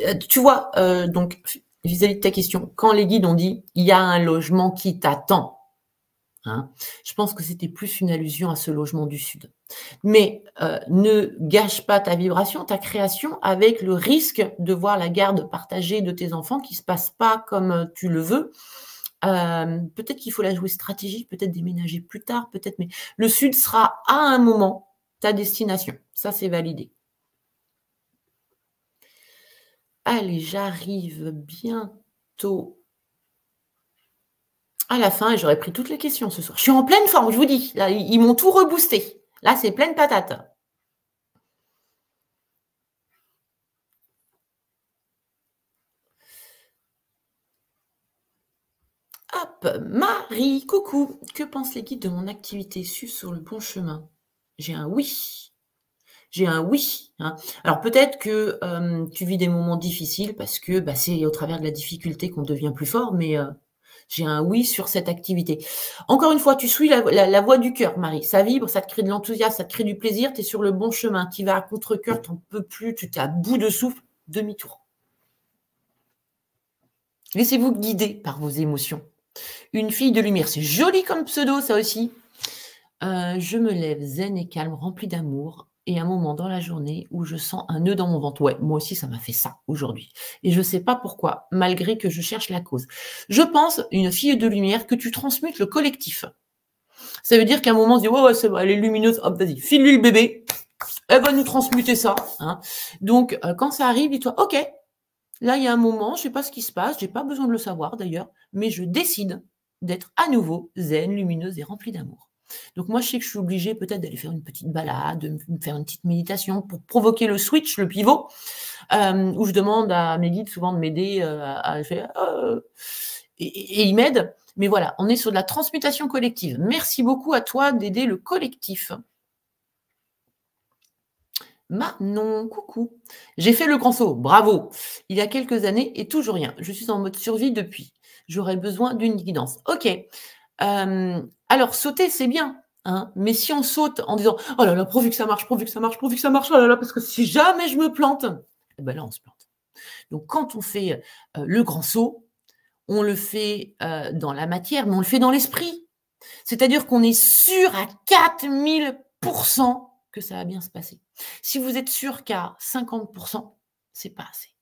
Euh, tu vois, euh, donc vis à -vis de ta question, quand les guides ont dit il y a un logement qui t'attend, Hein. Je pense que c'était plus une allusion à ce logement du Sud. Mais euh, ne gâche pas ta vibration, ta création, avec le risque de voir la garde partagée de tes enfants qui ne se passe pas comme euh, tu le veux. Euh, peut-être qu'il faut la jouer stratégique, peut-être déménager plus tard, peut-être, mais le Sud sera à un moment ta destination. Ça, c'est validé. Allez, j'arrive bientôt à la fin, j'aurais pris toutes les questions ce soir. Je suis en pleine forme, je vous dis. Là, ils m'ont tout reboosté. Là, c'est pleine patate. Hop, Marie, coucou. Que pensent les guides de mon activité su sur le bon chemin. J'ai un oui. J'ai un oui. Hein. Alors peut-être que euh, tu vis des moments difficiles parce que bah, c'est au travers de la difficulté qu'on devient plus fort, mais euh, j'ai un oui sur cette activité. Encore une fois, tu suis la, voix du cœur, Marie. Ça vibre, ça te crée de l'enthousiasme, ça te crée du plaisir, tu es sur le bon chemin, tu vas à contre-cœur, tu n'en peux plus, tu t'es à bout de souffle, demi-tour. Laissez-vous guider par vos émotions. Une fille de lumière, c'est joli comme pseudo, ça aussi. Euh, je me lève zen et calme, rempli d'amour, et un moment dans la journée où je sens un nœud dans mon ventre. Ouais, moi aussi, ça m'a fait ça aujourd'hui. Et je ne sais pas pourquoi, malgré que je cherche la cause. Je pense, une fille de lumière, que tu transmutes le collectif. Ça veut dire qu'à un moment, on se dit, ouais, ouais, elle est lumineuse, hop, vas-y, file-lui le bébé, elle va nous transmuter ça. Hein. Donc, euh, quand ça arrive, dis-toi, ok, là, il y a un moment, je ne sais pas ce qui se passe, j'ai pas besoin de le savoir d'ailleurs, mais je décide d'être à nouveau zen, lumineuse et remplie d'amour. Donc moi, je sais que je suis obligée peut-être d'aller faire une petite balade, de me faire une petite méditation pour provoquer le switch, le pivot, euh, où je demande à mes guides souvent de m'aider. Euh, à, euh, et, ils m'aident. Mais voilà, on est sur de la transmutation collective. Merci beaucoup à toi d'aider le collectif. Manon, coucou. J'ai fait le grand saut, bravo. Il y a quelques années et toujours rien. Je suis en mode survie depuis. J'aurais besoin d'une guidance. Ok, euh, alors, sauter, c'est bien. Hein, mais si on saute en disant Oh là là, pourvu que ça marche, pourvu que ça marche, pourvu que ça marche, oh là là, parce que si jamais je me plante, eh ben là, on se plante. Donc, quand on fait euh, le grand saut, on le fait euh, dans la matière, mais on le fait dans l'esprit. C'est-à-dire qu'on est sûr à 4000% que ça va bien se passer. Si vous êtes sûr qu'à 50%, c'est pas assez.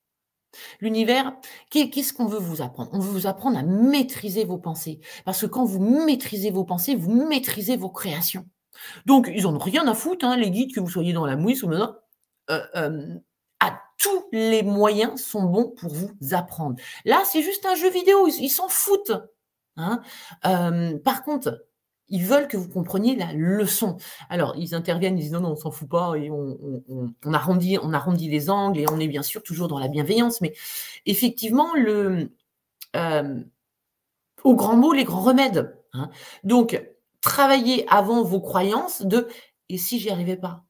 L'univers, qu'est-ce qu'on veut vous apprendre On veut vous apprendre à maîtriser vos pensées. Parce que quand vous maîtrisez vos pensées, vous maîtrisez vos créations. Donc, ils n'en ont rien à foutre, hein, les guides, que vous soyez dans la mouise ou non. Euh, euh, à tous les moyens sont bons pour vous apprendre. Là, c'est juste un jeu vidéo, ils s'en foutent. Hein. Euh, par contre, ils veulent que vous compreniez la leçon. Alors, ils interviennent, ils disent non, non, on s'en fout pas, et on, arrondit, on arrondit les angles, et on est bien sûr toujours dans la bienveillance. Mais effectivement, le, euh, au grand mot, les grands remèdes. Hein. Donc, travaillez avant vos croyances de et si j'y arrivais pas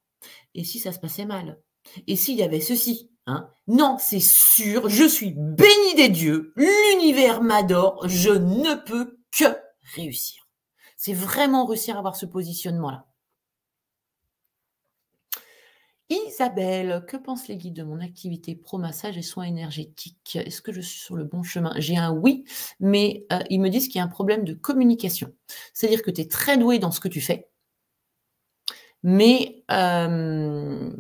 Et si ça se passait mal Et s'il y avait ceci hein? non, c'est sûr, je suis béni des dieux, l'univers m'adore, je ne peux que réussir. C'est vraiment réussir à avoir ce positionnement-là. Isabelle, que pensent les guides de mon activité pro-massage et soins énergétiques Est-ce que je suis sur le bon chemin J'ai un oui, mais euh, ils me disent qu'il y a un problème de communication. C'est-à-dire que tu es très doué dans ce que tu fais, mais euh,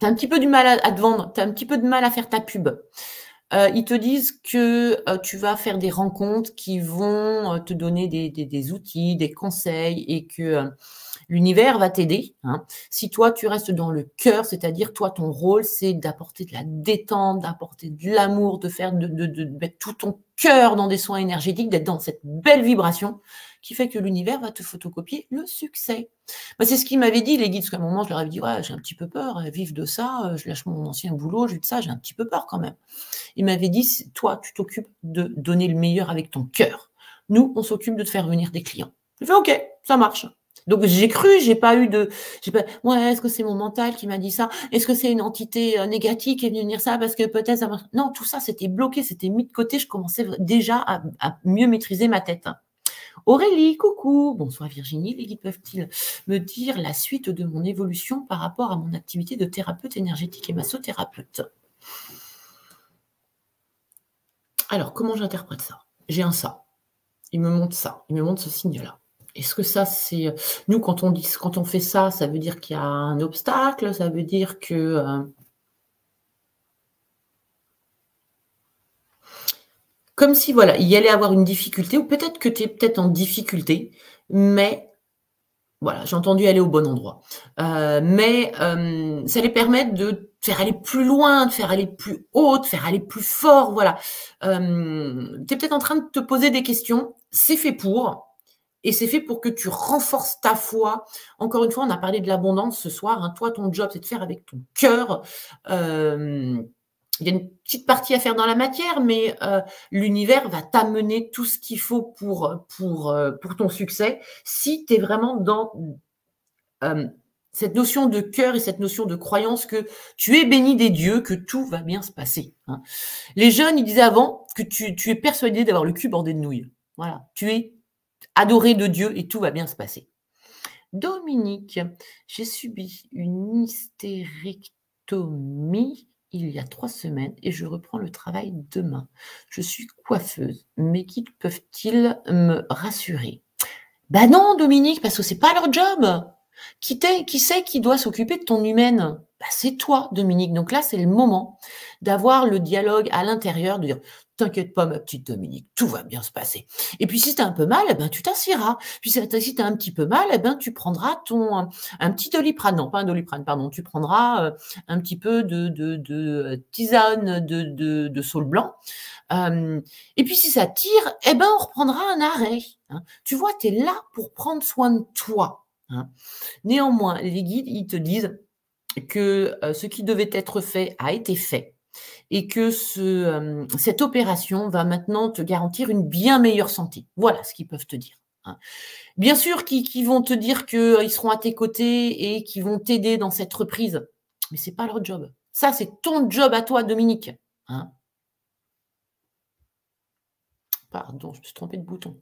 tu as un petit peu du mal à, à te vendre, tu as un petit peu de mal à faire ta pub. Euh, ils te disent que euh, tu vas faire des rencontres qui vont euh, te donner des, des, outils, des conseils et que l'univers va t'aider. Hein. Si toi, tu restes dans le cœur, c'est-à-dire toi, ton rôle, c'est d'apporter de la détente, d'apporter de l'amour, de faire de, de mettre tout ton cœur dans des soins énergétiques, d'être dans cette belle vibration, qui fait que l'univers va te photocopier le succès. Bah, c'est ce qu'il m'avait dit, les guides, parce qu'à un moment, je leur avais dit, ouais, j'ai un petit peu peur, euh, vive de ça, euh, je lâche mon ancien boulot, je de ça, j'ai un petit peu peur quand même. Il m'avait dit, toi, tu t'occupes de donner le meilleur avec ton cœur. Nous, on s'occupe de te faire venir des clients. J'ai fait, ok, ça marche. Donc j'ai cru, j'ai pas eu de, pas, ouais, est-ce que c'est mon mental qui m'a dit ça Est-ce que c'est une entité euh, négative qui est venue dire ça Parce que peut-être ça Non, tout ça c'était bloqué, c'était mis de côté. Je commençais déjà à mieux maîtriser ma tête. Hein. Aurélie, coucou, bonsoir Virginie, les guides peuvent-ils me dire la suite de mon évolution par rapport à mon activité de thérapeute énergétique et massothérapeute Alors, comment j'interprète ça J'ai un ça. Il me montre ça, il me montre ce signe-là. Est-ce que ça, c'est. Euh, nous, quand on, dit, quand on fait ça, ça veut dire qu'il y a un obstacle, ça veut dire que. Euh, Comme si, voilà, il y allait avoir une difficulté, ou peut-être que tu es peut-être en difficulté, mais voilà, j'ai entendu aller au bon endroit. Euh, mais euh, ça les permet de faire aller plus loin, de faire aller plus haut, de faire aller plus fort, voilà. Euh, tu es peut-être en train de te poser des questions, c'est fait pour, et c'est fait pour que tu renforces ta foi. Encore une fois, on a parlé de l'abondance ce soir. Hein. Toi, ton job, c'est de faire avec ton cœur. Euh, il y a une petite partie à faire dans la matière, mais euh, l'univers va t'amener tout ce qu'il faut pour, pour, euh, pour ton succès si tu es vraiment dans cette notion de cœur et cette notion de croyance que tu es béni des dieux, que tout va bien se passer. Hein. Les jeunes, ils disaient avant que tu, tu es persuadé d'avoir le cul bordé de nouilles. Voilà, tu es adoré de Dieu et tout va bien se passer. Dominique, j'ai subi une hystérectomie il y a trois semaines et je reprends le travail demain. Je suis coiffeuse. mais qui peuvent-ils me rassurer Ben non, Dominique, parce que c'est pas leur job. Qui, qui sait qui doit s'occuper de ton humaine bah, c'est toi, Dominique. Donc là, c'est le moment d'avoir le dialogue à l'intérieur, de dire T'inquiète pas, ma petite Dominique, tout va bien se passer. Et puis si t'as un peu mal, eh ben, tu t'assiras. Puis si t'as un petit peu mal, eh ben, tu prendras ton un, petit doliprane, non pas un doliprane, pardon, tu prendras euh, un petit peu de, de, euh, tisane de, de, saule blanc. Euh, et puis si ça tire, eh ben, on reprendra un arrêt. Hein. Tu vois, t'es es là pour prendre soin de toi. Hein. Néanmoins, les guides, ils te disent que euh, ce qui devait être fait a été fait et que euh, cette opération va maintenant te garantir une bien meilleure santé. Voilà ce qu'ils peuvent te dire. Hein. Bien sûr, qu'ils vont te dire qu'ils euh, seront à tes côtés et qu'ils vont t'aider dans cette reprise, mais ce n'est pas leur job. Ça, c'est ton job à toi, Dominique. Hein. Pardon, je me suis trompée de bouton.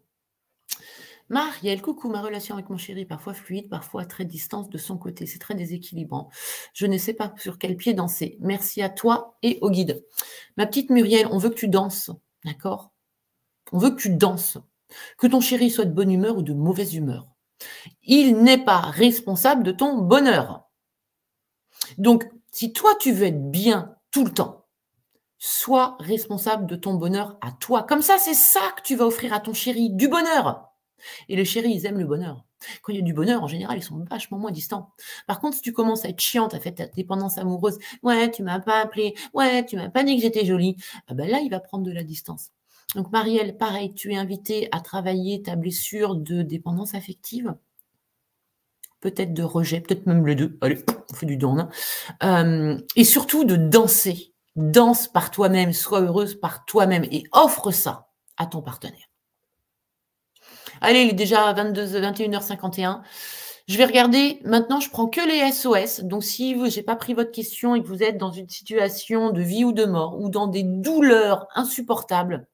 Marielle, coucou, ma relation avec mon chéri, parfois fluide, parfois très distance de son côté. C'est très déséquilibrant. Je ne sais pas sur quel pied danser. Merci à toi et au guide. Ma petite Muriel, on veut que tu danses, d'accord On veut que tu danses. Que ton chéri soit de bonne humeur ou de mauvaise humeur. Il n'est pas responsable de ton bonheur. Donc, si toi, tu veux être bien tout le temps, sois responsable de ton bonheur à toi. Comme ça, c'est ça que tu vas offrir à ton chéri, du bonheur. Et les chéris, ils aiment le bonheur. Quand il y a du bonheur, en général, ils sont vachement moins distants. Par contre, si tu commences à être chiante, à faire ta dépendance amoureuse, ouais, tu m'as pas appelé, ouais, tu m'as pas dit que j'étais jolie, ah ben là, il va prendre de la distance. Donc, Marielle, pareil, tu es invitée à travailler ta blessure de dépendance affective, peut-être de rejet, peut-être même le deux. Allez, on fait du don. Hein. Euh, et surtout de danser. Danse par toi-même, sois heureuse par toi-même et offre ça à ton partenaire. Allez, il est déjà 21h51. Je vais regarder. Maintenant, je prends que les SOS. Donc, si vous n'ai pas pris votre question et que vous êtes dans une situation de vie ou de mort ou dans des douleurs insupportables,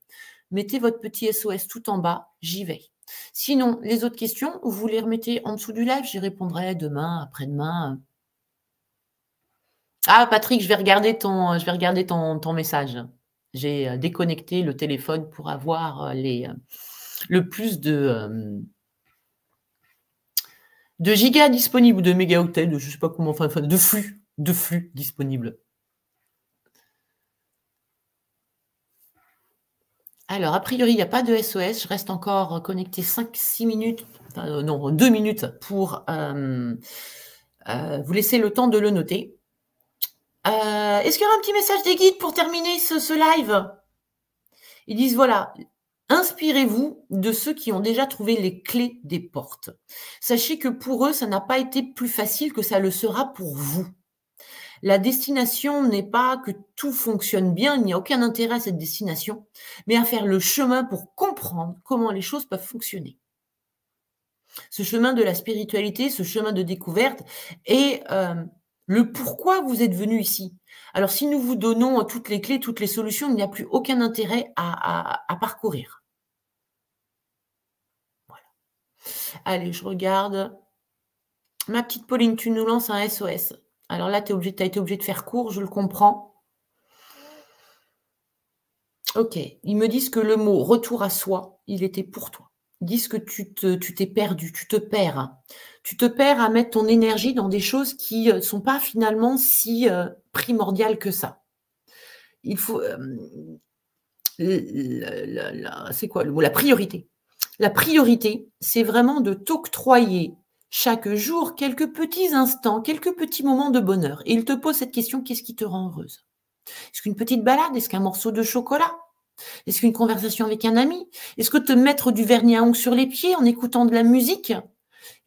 mettez votre petit SOS tout en bas. J'y vais. Sinon, les autres questions, vous les remettez en dessous du live. J'y répondrai demain, après-demain. Ah, Patrick, je vais regarder ton, je vais regarder ton, ton message. J'ai euh, déconnecté le téléphone pour avoir euh, les. Euh, le plus de, euh, gigas disponibles, de mégaoctets, de je sais pas comment, enfin, de flux, de flux disponibles. Alors, a priori, il n'y a pas de SOS. Je reste encore connecté 5-6 minutes, euh, non, 2 minutes pour euh, vous laisser le temps de le noter. Est-ce qu'il y aura un petit message des guides pour terminer ce live Ils disent voilà, Inspirez-vous de ceux qui ont déjà trouvé les clés des portes. Sachez que pour eux, ça n'a pas été plus facile que ça le sera pour vous. La destination n'est pas que tout fonctionne bien, il n'y a aucun intérêt à cette destination, mais à faire le chemin pour comprendre comment les choses peuvent fonctionner. Ce chemin de la spiritualité, ce chemin de découverte et euh, le pourquoi vous êtes venu ici. Alors si nous vous donnons toutes les clés, toutes les solutions, il n'y a plus aucun intérêt à parcourir. Allez, je regarde. Ma petite Pauline, tu nous lances un SOS. Alors là, tu as été obligé de faire court, je le comprends. Ok, ils me disent que le mot retour à soi, il était pour toi. Ils disent que tu te, tu t'es perdu, tu te perds. Tu te perds à mettre ton énergie dans des choses qui ne euh, sont pas finalement si euh, primordiales que ça. Il faut. Euh, c'est quoi le mot La priorité. La priorité, c'est vraiment de t'octroyer chaque jour quelques petits instants, quelques petits moments de bonheur. Et il te pose cette question, qu'est-ce qui te rend heureuse Est-ce qu'une petite balade Est-ce qu'un morceau de chocolat Est-ce qu'une conversation avec un ami Est-ce que te mettre du vernis à ongles sur les pieds en écoutant de la musique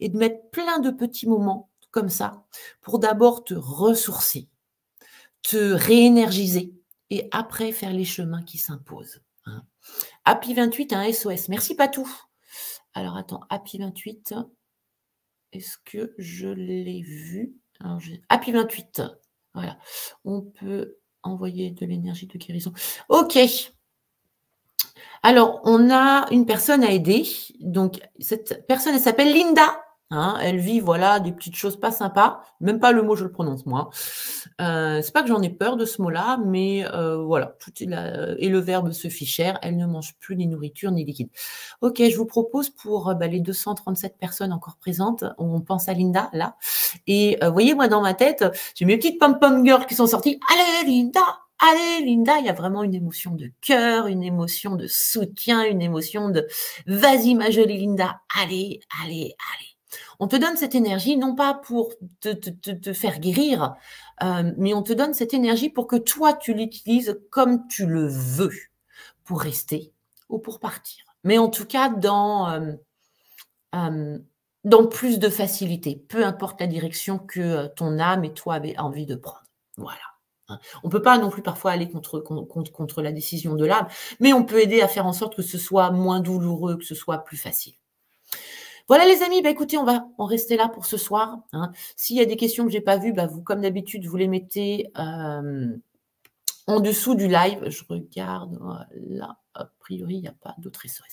Et de mettre plein de petits moments comme ça pour d'abord te ressourcer, te réénergiser et après faire les chemins qui s'imposent. Happy 28 un SOS. Merci Patou. Alors attends, Happy 28. Est-ce que je l'ai vu Alors, 28. Voilà. On peut envoyer de l'énergie de guérison. OK. Alors, on a une personne à aider. Donc, cette personne, elle s'appelle Linda. Hein. elle vit, voilà, des petites choses pas sympas. Même pas le mot, je le prononce moi. Euh, c'est pas que j'en ai peur de ce mot-là, mais euh, voilà, tout est et le verbe se fit cher. Elle ne mange plus ni nourriture ni liquide. Ok, je vous propose pour euh, bah, les 237 personnes encore présentes, on pense à Linda là. Et voyez, moi dans ma tête, j'ai mes petites pom-pom girls qui sont sorties. Allez, Linda, Allez, Linda, il y a vraiment une émotion de cœur, une émotion de soutien, une émotion de vas-y, ma jolie Linda, allez, allez, allez. On te donne cette énergie, non pas pour te, faire guérir, euh, mais on te donne cette énergie pour que toi, tu l'utilises comme tu le veux, pour rester ou pour partir. Mais en tout cas, dans, euh, euh, dans plus de facilité, peu importe la direction que ton âme et toi avez envie de prendre. Voilà. On ne peut pas non plus parfois aller contre, contre la décision de l'âme, mais on peut aider à faire en sorte que ce soit moins douloureux, que ce soit plus facile. Voilà les amis, bah, écoutez, on va en rester là pour ce soir. Hein. S'il y a des questions que je n'ai pas vues, bah, vous, comme d'habitude, vous les mettez euh, en dessous du live. Je regarde, voilà. A priori, il n'y a pas d'autres SOS.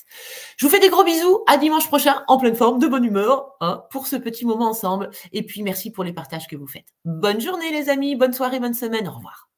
Je vous fais des gros bisous. À dimanche prochain, en pleine forme, de bonne humeur, hein, pour ce petit moment ensemble. Et puis, merci pour les partages que vous faites. Bonne journée, les amis. Bonne soirée, bonne semaine. Au revoir.